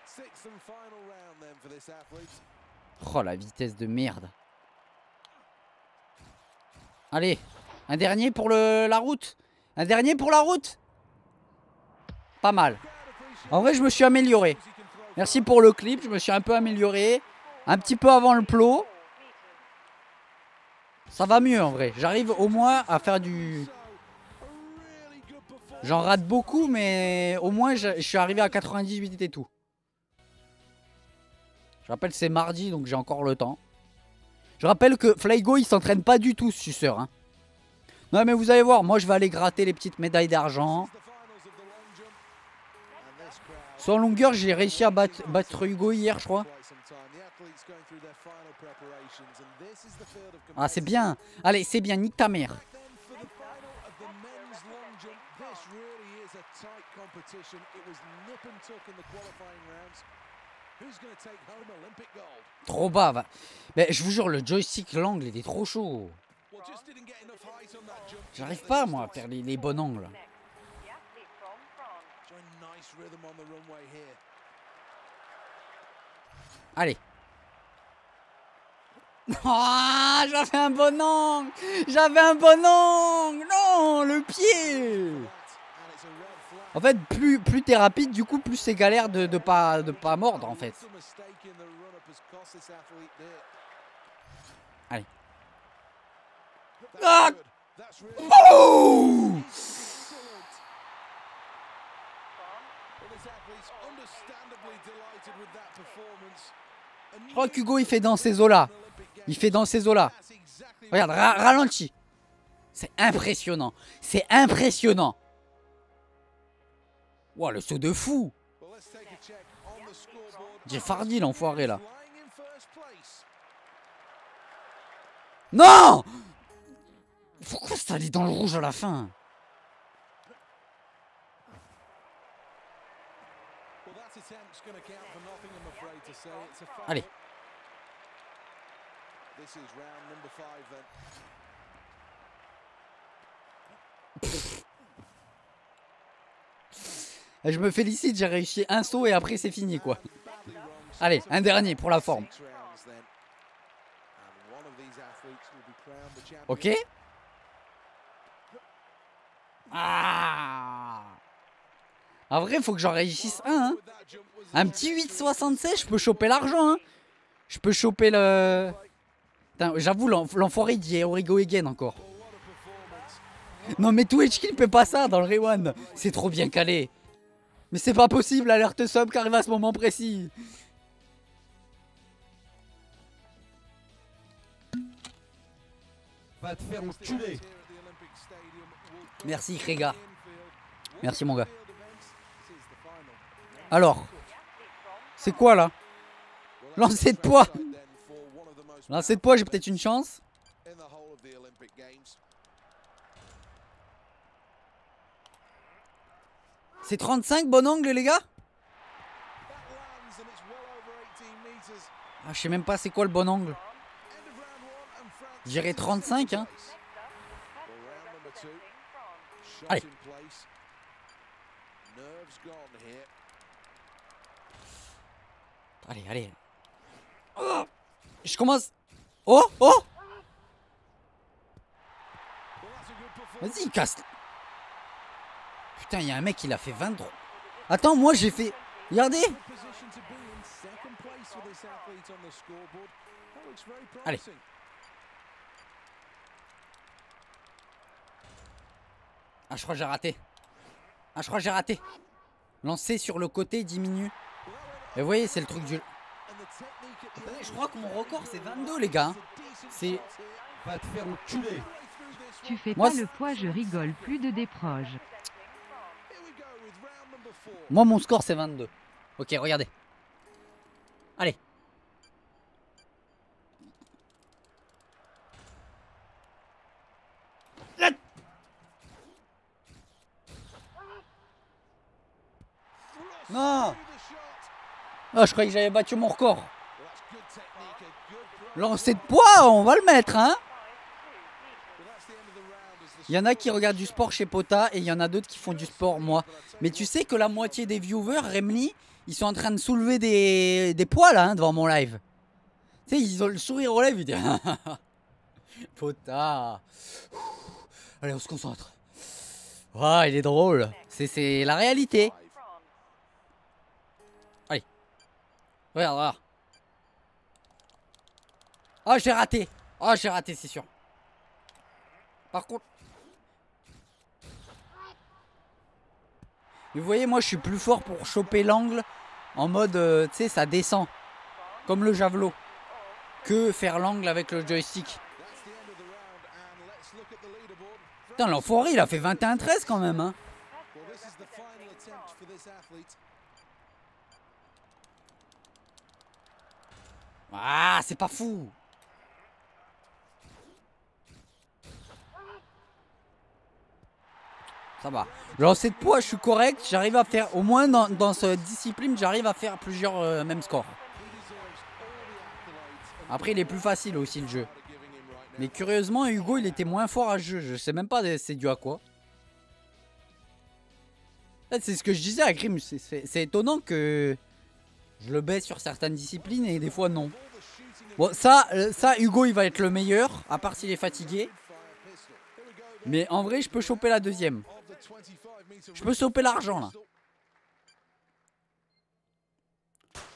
Oh la vitesse de merde. Allez, un dernier pour la route. Un dernier pour la route. Pas mal. En vrai, je me suis amélioré. Merci pour le clip, je me suis un peu amélioré. Un petit peu avant le plot. Ça va mieux en vrai. J'arrive au moins à faire du... J'en rate beaucoup, mais au moins je suis arrivé à 98 et tout. Je rappelle, c'est mardi, donc j'ai encore le temps. Je rappelle que Flygo, il s'entraîne pas du tout, suceur. Hein. Non, mais vous allez voir, moi, je vais aller gratter les petites médailles d'argent. Sans longueur, j'ai réussi à battre, Hugo hier, je crois. Ah, c'est bien. Allez, c'est bien. Nick ta mère. Trop bas, Mais je vous jure, le joystick, l'angle, était trop chaud. J'arrive pas, moi, à faire les, bons angles. Allez. Ah, j'avais un bon angle J'avais un bon angle Non, le pied en fait, plus, plus t'es rapide, du coup, plus c'est galère de, de, pas, de pas mordre, en fait. Allez. Ah oh Je crois qu'Hugo, il fait dans ces eaux-là. Il fait dans ces eaux-là. Regarde, ralenti. C'est impressionnant. C'est impressionnant. Wow, le saut de fou Jeffardy, l'enfoiré, là. Non Pourquoi ça allé dans le rouge à la fin Allez. 5. Je me félicite, j'ai réussi un saut et après c'est fini quoi. Allez, un dernier pour la forme. Ok Ah En vrai, faut que j'en réussisse un. Hein. Un petit 8,76, je peux choper l'argent. Hein. Je peux choper le... J'avoue, l'enfoiré dit Origo Again encore. Non mais Twitch, qui ne fait pas ça dans le Rewan C'est trop bien calé. Mais c'est pas possible, l'alerte somme qui arrive à ce moment précis. Va te faire enculer. Merci, Krega. Merci, mon gars. Alors, c'est quoi là Lancer de poids Lancer de poids, j'ai peut-être une chance. C'est 35 bon angle les gars ah, Je sais même pas c'est quoi le bon angle. J'irai 35 hein. Allez. Allez, allez. je commence. Oh, oh Vas-y, casse. Putain, il y a un mec, il a fait 23. Attends, moi j'ai fait. Regardez Allez. Ah, je crois que j'ai raté. Ah, je crois que j'ai raté. Lancer sur le côté diminue. Et vous voyez, c'est le truc du. Je crois que mon record c'est 22, les gars. C'est. Va te faire Tu fais pas le poids, je rigole plus de déproges. Moi, mon score, c'est 22. Ok, regardez. Allez. Non Ah, je croyais que j'avais battu mon record. L'ancé de poids, on va le mettre, hein il y en a qui regardent du sport chez Pota et il y en a d'autres qui font du sport, moi. Mais tu sais que la moitié des viewers, Remly, ils sont en train de soulever des, des poids hein, devant mon live. Tu sais, ils ont le sourire au lèvres, ils disent Pota Allez, on se concentre. Ah, il est drôle. C'est la réalité. Allez. Regarde, regarde. Oh, j'ai raté. Oh, j'ai raté, c'est sûr. Par contre. vous voyez, moi, je suis plus fort pour choper l'angle en mode, euh, tu sais, ça descend. Comme le javelot. Que faire l'angle avec le joystick. Putain, l'enfoiré, il a fait 21-13 quand même. Hein. Ah, c'est pas fou ça va. Genre cette poids, je suis correct, j'arrive à faire, au moins dans, cette discipline, j'arrive à faire plusieurs euh, mêmes scores. Après, il est plus facile aussi le jeu. Mais curieusement, Hugo, il était moins fort à jeu. Je sais même pas c'est dû à quoi. C'est ce que je disais à Grim. C'est étonnant que je le baisse sur certaines disciplines et des fois non. Bon, ça, euh, ça Hugo, il va être le meilleur, à part s'il est fatigué. Mais en vrai, je peux choper la deuxième. Je peux stopper l'argent là.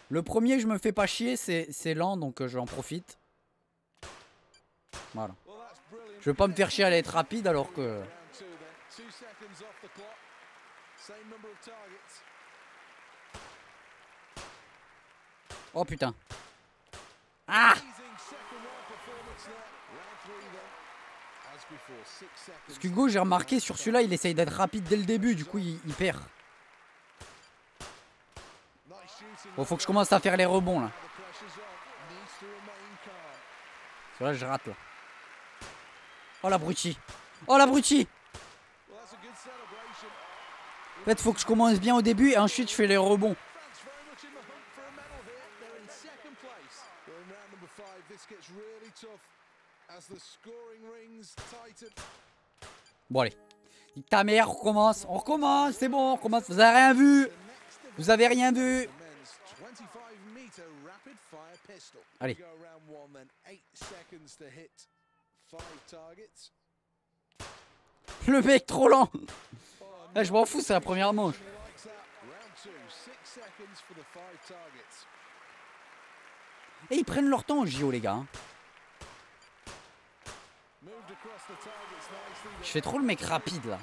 Le premier, je me fais pas chier, c'est lent, donc euh, j'en profite. Voilà. Je veux pas me faire chier à être rapide alors que... Oh putain. Ah parce qu'Hugo, j'ai remarqué sur celui-là, il essaye d'être rapide dès le début, du coup, il, perd. Bon, faut que je commence à faire les rebonds là. Celui-là, je rate là. Oh l'abruti! Oh l'abruti! En fait, faut que je commence bien au début et ensuite je fais les rebonds. Bon, allez. Ta mère, on recommence. On recommence, c'est bon, on recommence. Vous avez rien vu. Vous avez rien vu. Allez. Le mec trop lent. Eh, je m'en fous, c'est la première manche. Et ils prennent leur temps JO, les gars. Hein. Je fais trop le mec rapide là.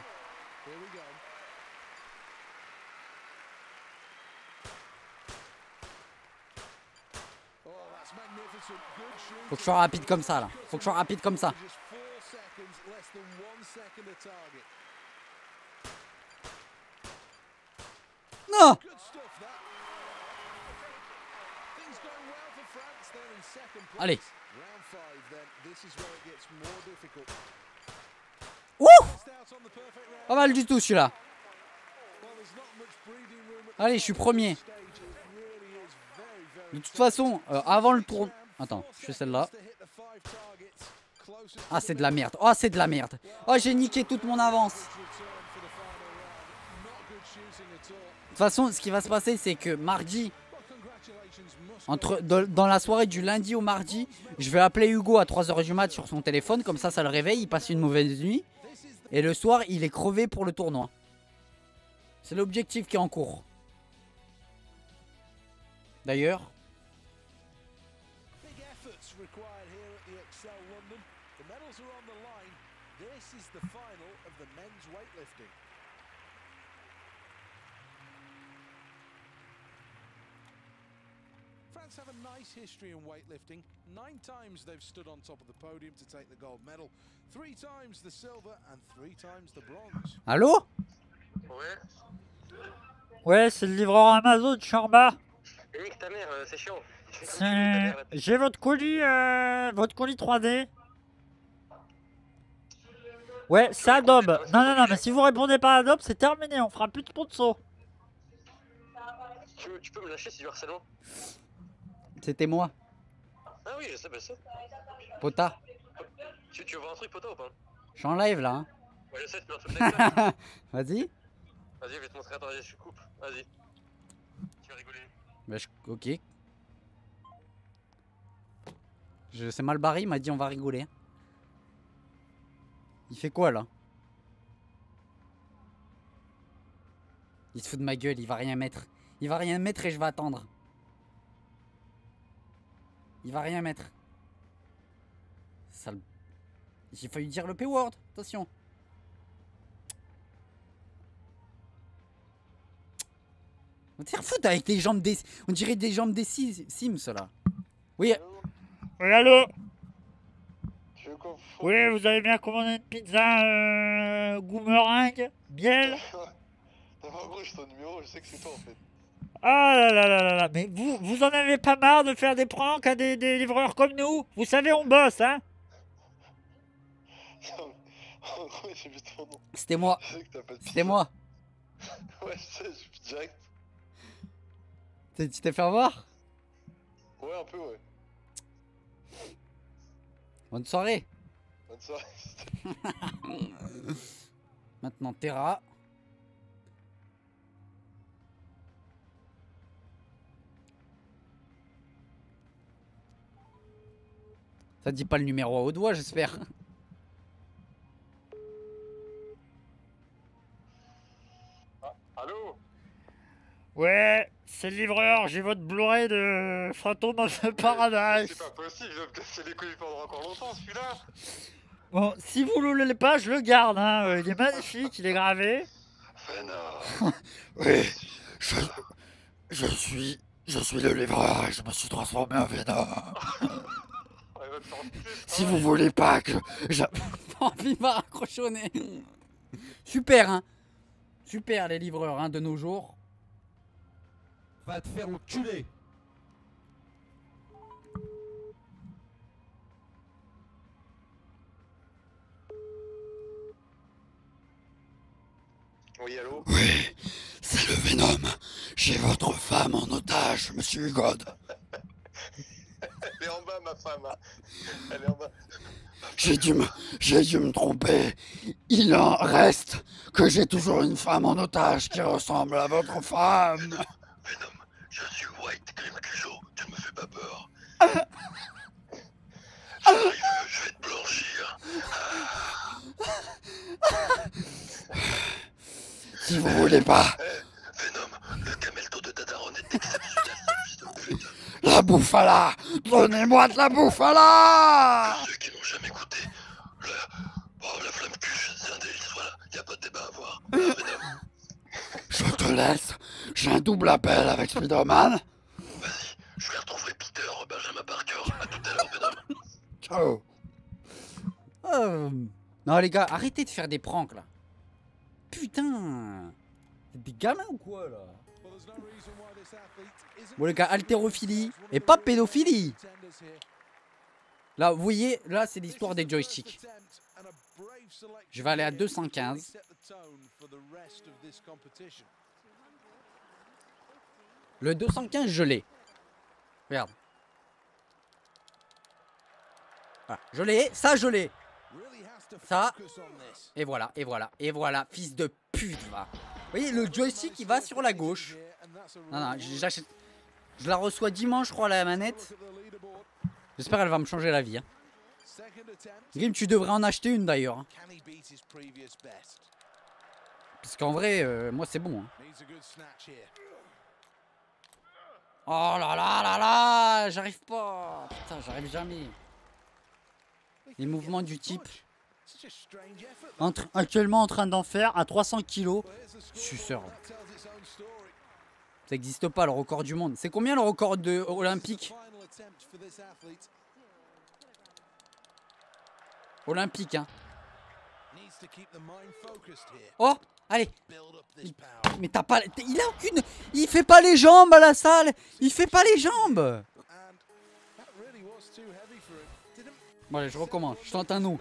Faut que je sois rapide comme ça là. Faut que je sois rapide comme ça. Non Allez. Ouh Pas mal du tout celui-là. Allez, je suis premier. De toute façon, euh, avant le tour... Attends, je fais celle-là. Ah, c'est de la merde. Oh, c'est de la merde. Oh, j'ai niqué toute mon avance. De toute façon, ce qui va se passer, c'est que mardi, dans la soirée du lundi au mardi, je vais appeler Hugo à 3h du mat sur son téléphone, comme ça ça le réveille, il passe une mauvaise nuit. Et le soir, il est crevé pour le tournoi. C'est l'objectif qui est en cours. D'ailleurs, history in weightlifting, nine times they've stood on top of the podium to take the gold medal, three times the silver and three times the bronze. Allô Ouais. Ouais, c'est le livreur Amazon, Charma. Nique ta mère, euh, c'est chiant. J'ai votre colis, euh, votre colis 3D. Ouais, c'est Adobe. Non, non, non, mais si vous répondez pas à Adobe, c'est terminé, on fera plus de sponsor. Tu, tu peux me lâcher, c'est du harcèlement c'était moi. Ah oui, je sais, ben ça. Pota. Tu, veux voir un truc, Pota, ou pas Je suis en live, là. Hein. Ouais, je sais, Vas-y. Vas-y, je vais te montrer. Attends, je suis coupe. Vas-y. Tu vas rigoler. Bah, je... ok. Je sais mal barré, il m'a dit on va rigoler. Hein. Il fait quoi, là Il se fout de ma gueule, il va rien mettre. Il va rien mettre et je vais attendre. Il va rien mettre. Sale. J'ai failli dire le p Attention. On tire avec les jambes des. On dirait des jambes des Sims cela Oui. Oui, allô Oui, vous avez bien commandé une pizza euh, biel miel je sais que c'est toi en fait. Ah là là là là là, mais vous, vous en avez pas marre de faire des pranks à des, livreurs comme nous Vous savez, on bosse, hein C'était moi. C'était moi. ouais, je sais, je suis direct. Tu t'es fait avoir Ouais, un peu, ouais. Bonne soirée. Bonne soirée. Maintenant, Terra. Ça dit pas le numéro à haut doigt, j'espère. Ah, allô Ouais, c'est le livreur, j'ai votre Blu-ray de Phantom of Paradise. C'est pas possible, je vais me casser les couilles pendant encore longtemps celui-là. Bon, si vous le voulez pas, je le garde, hein. Euh, il est magnifique, il est gravé. Mais oui, je, je, suis, je suis le livreur et je me suis transformé en Venom Si vous voulez pas que. J'ai envie de Super, hein. Super, les livreurs, hein, de nos jours. Va te faire enculer. Oui, allô Oui, c'est le Venom. J'ai votre femme en otage, monsieur God. Elle est en bas, ma femme. Elle est en bas. J'ai dû, me, j'ai dû me tromper. Il en reste que j'ai toujours une femme en otage qui ressemble à votre femme. Venom, je suis White Grim Cujo. Tu ne me fais pas peur. J'arrive, je vais te blanchir. Si vous voulez pas. Eh, Venom, le camelto de Tadaron est exceptionnel. La bouffala Donnez-moi de la bouffala Ceux qui n'ont jamais goûté le... Oh, la flamme cuche, c'est un délice, voilà. Y a pas de débat à avoir. Je te laisse. J'ai un double appel avec Spider-Man. Vas-y, je vais retrouver Peter, Benjamin Parker. À tout à l'heure, Venom. Ciao. Euh... Non, les gars, arrêtez de faire des pranks, là. Putain Des gamins ou quoi, là Bon, les gars, haltérophilie et pas pédophilie. Là, vous voyez, là, c'est l'histoire des joysticks. Je vais aller à 215. Le 215, je l'ai. Regarde. Ah, je l'ai, ça, je l'ai. Ça. Et voilà, et voilà, et voilà, fils de pute, va. Vous voyez, le joystick, il va sur la gauche. Non, non, j'achète... Je la reçois dimanche, je crois, la manette. J'espère qu'elle va me changer la vie. Hein. Grim, tu devrais en acheter une d'ailleurs. Hein. Parce qu'en vrai, euh, moi c'est bon. Hein. Oh là là là là J'arrive pas Putain, j'arrive jamais. Les mouvements du type. actuellement en train d'en faire à 300 kilos. Suceur. Ça n'existe pas, le record du monde. C'est combien le record de euh, olympique Olympique, hein. Oh Allez Mais t'as pas... Il a aucune... Il fait pas les jambes à la salle Il fait pas les jambes Bon je recommence. Je tente un nous.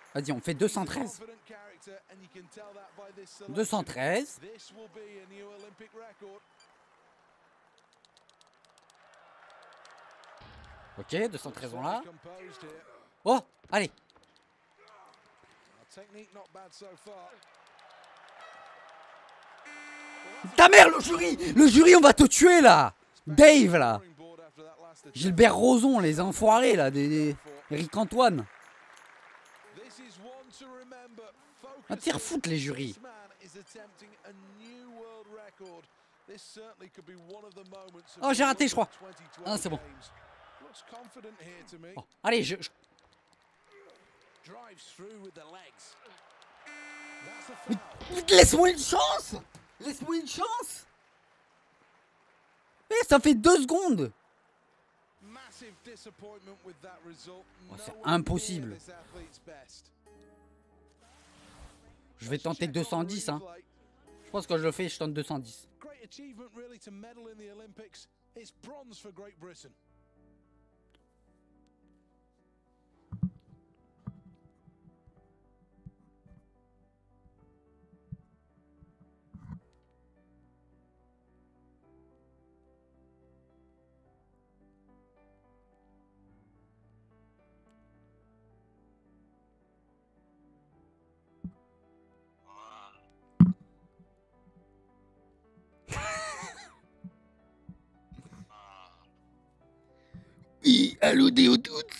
Vas-y, on fait 213. 213. Ok, 213 on l'a. Oh, allez. Ta mère, le jury Le jury, on va te tuer, là Dave, là Gilbert Roson les enfoirés, là, des... Eric Antoine. Un tir foot, les jurys. Oh, j'ai raté, je crois. Ah, c'est bon. Oh, allez, je... Laisse-moi une chance Laisse-moi une chance Mais eh, ça fait deux secondes oh, C'est impossible je vais tenter 210. Hein. Je pense que quand je le fais, je tente 210.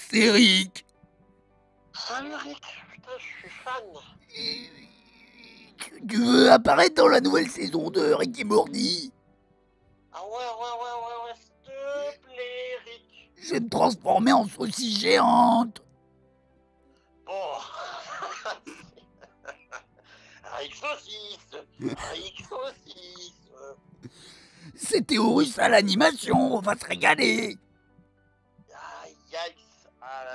c'est Rick. Salut Rick, putain, je suis fan. Tu, veux apparaître dans la nouvelle saison de Ricky et Ah ouais, ouais, ouais, ouais, ouais, s'il te plaît, Rick. Je vais me transformer en saucisse géante. Bon. Rick saucisse. Rick saucisse. C'était au russe à l'animation, on va se régaler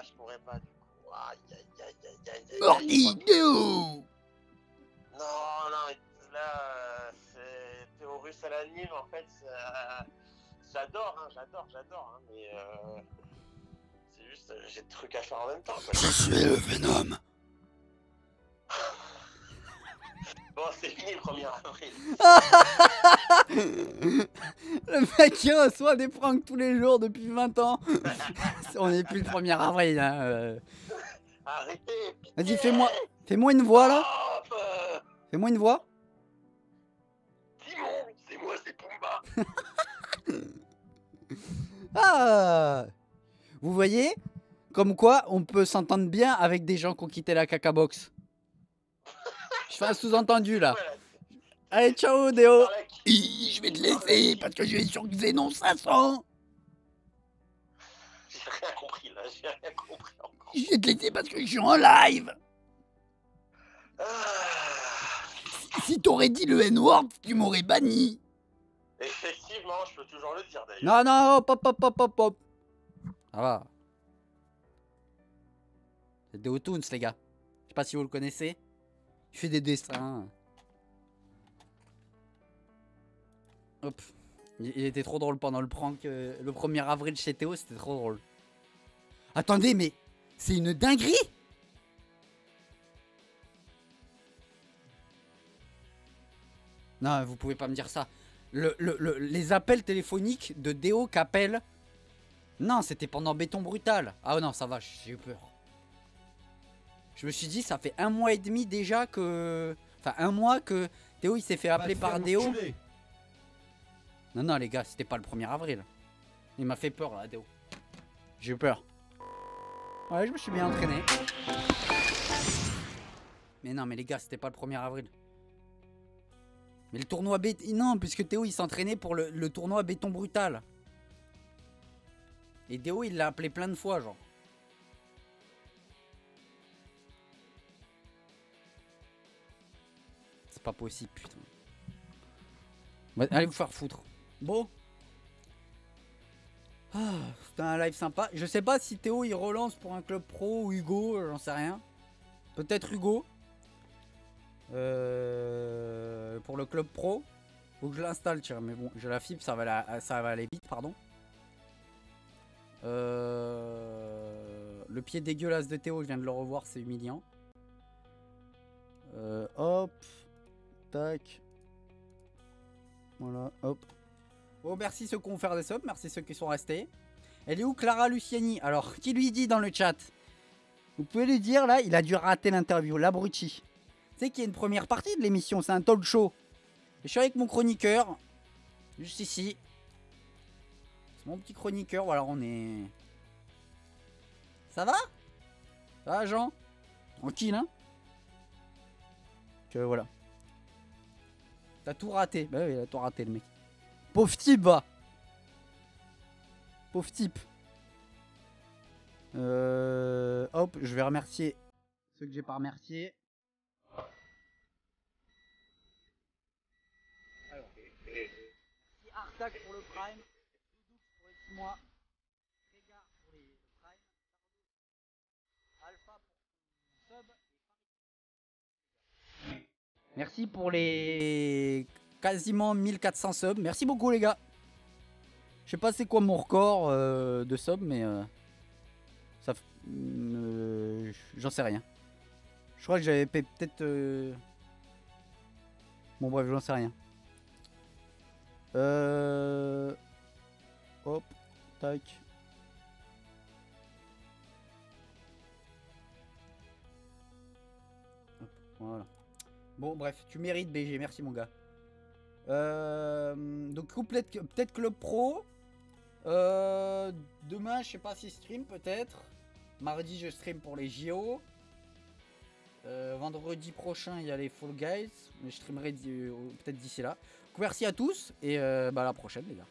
je pourrais pas du coup. Aïe, aïe, aïe, aïe, aïe, aïe. Non, non, là, euh, c'est Théorus à la en fait, ça... j'adore, hein, j'adore, j'adore, hein, mais euh, c'est juste, j'ai des trucs à faire en même temps. Quoi. Je suis le Venom Bon, c'est fini le 1er avril. le mec qui reçoit des pranks tous les jours depuis 20 ans. On n'est plus le 1er avril. Hein, euh. Arrêtez. Vas-y, fais-moi fais une voix là. Euh. Fais-moi une voix. Simon, c'est moi, c'est Pumba. ah Vous voyez Comme quoi, on peut s'entendre bien avec des gens qui ont quitté la caca box. Je fais un sous-entendu là. Allez, ciao Deo Je vais te laisser parce que je suis sur Xenon 500 J'ai rien compris là, j'ai rien compris encore. Je vais te laisser parce que je suis en live ah. Si t'aurais dit le N-word, tu m'aurais banni Effectivement, je peux toujours le dire d'ailleurs. Non, non, hop, oh, hop, hop, hop, hop, Ça va. C'est Déo Toons, les gars. Je sais pas si vous le connaissez fait des dessins. Hop. Il était trop drôle pendant le prank. Euh, le 1er avril chez Théo, c'était trop drôle. Attendez, mais c'est une dinguerie Non, vous pouvez pas me dire ça. les appels téléphoniques de Déo qu'appelle. Non, c'était pendant Béton Brutal. Ah non, ça va, j'ai eu peur je me suis dit, ça fait un mois et demi déjà que. Enfin, un mois que Théo il s'est fait bah, appeler par Déo. Non, non, les gars, c'était pas le 1er avril. Il m'a fait peur là, Déo. J'ai eu peur. Ouais, je me suis bien entraîné. Mais non, mais les gars, c'était pas le 1er avril. Mais le tournoi béton. Non, puisque Théo il s'entraînait pour le, le tournoi béton brutal. Et Déo il l'a appelé plein de fois, genre. pas possible, putain. allez vous faire foutre. Bon. Ah, un live sympa. Je sais pas si Théo il relance pour un club pro ou Hugo, j'en sais rien. Peut-être Hugo. Euh, pour le club pro. Faut que je l'installe, tiens. Mais bon, je la fibre, ça va, ça va aller vite, pardon. Euh, le pied dégueulasse de Théo, je viens de le revoir, c'est humiliant. Euh, hop. Tac. Voilà, hop. Bon, oh, merci ceux qui ont fait des sops merci ceux qui sont restés. Elle est où Clara Luciani Alors, qui lui dit dans le chat Vous pouvez lui dire, là, il a dû rater l'interview, l'abruti. C'est qu'il y a une première partie de l'émission, c'est un talk show. Je suis avec mon chroniqueur, juste ici. C'est mon petit chroniqueur, voilà, on est... Ça va Ça va, Jean Tranquille, hein Que voilà. T'as tout raté. Bah oui, il a tout raté, le mec. Pauvre type, va. Pauvre type. Euh, hop, je vais remercier ceux que j'ai pas remerciés. Alors, Artax pour le prime, pour les 6 mois. Merci pour les quasiment 1400 subs. Merci beaucoup les gars. Je sais pas c'est quoi mon record euh, de subs, mais euh, ça, mm, euh, j'en sais rien. Je crois que j'avais peut-être. Bon bref, j'en sais rien. Euh... Hop, tac. Hop, voilà. Bon, bref, tu mérites BG, merci mon gars. Euh, donc peut-être Club Pro. Euh, demain, je sais pas si stream peut-être. Mardi, je stream pour les JO. Euh, vendredi prochain, il y a les Fall Guys. Mais je streamerai euh, peut-être d'ici là. merci à tous et bah, à la prochaine, les gars.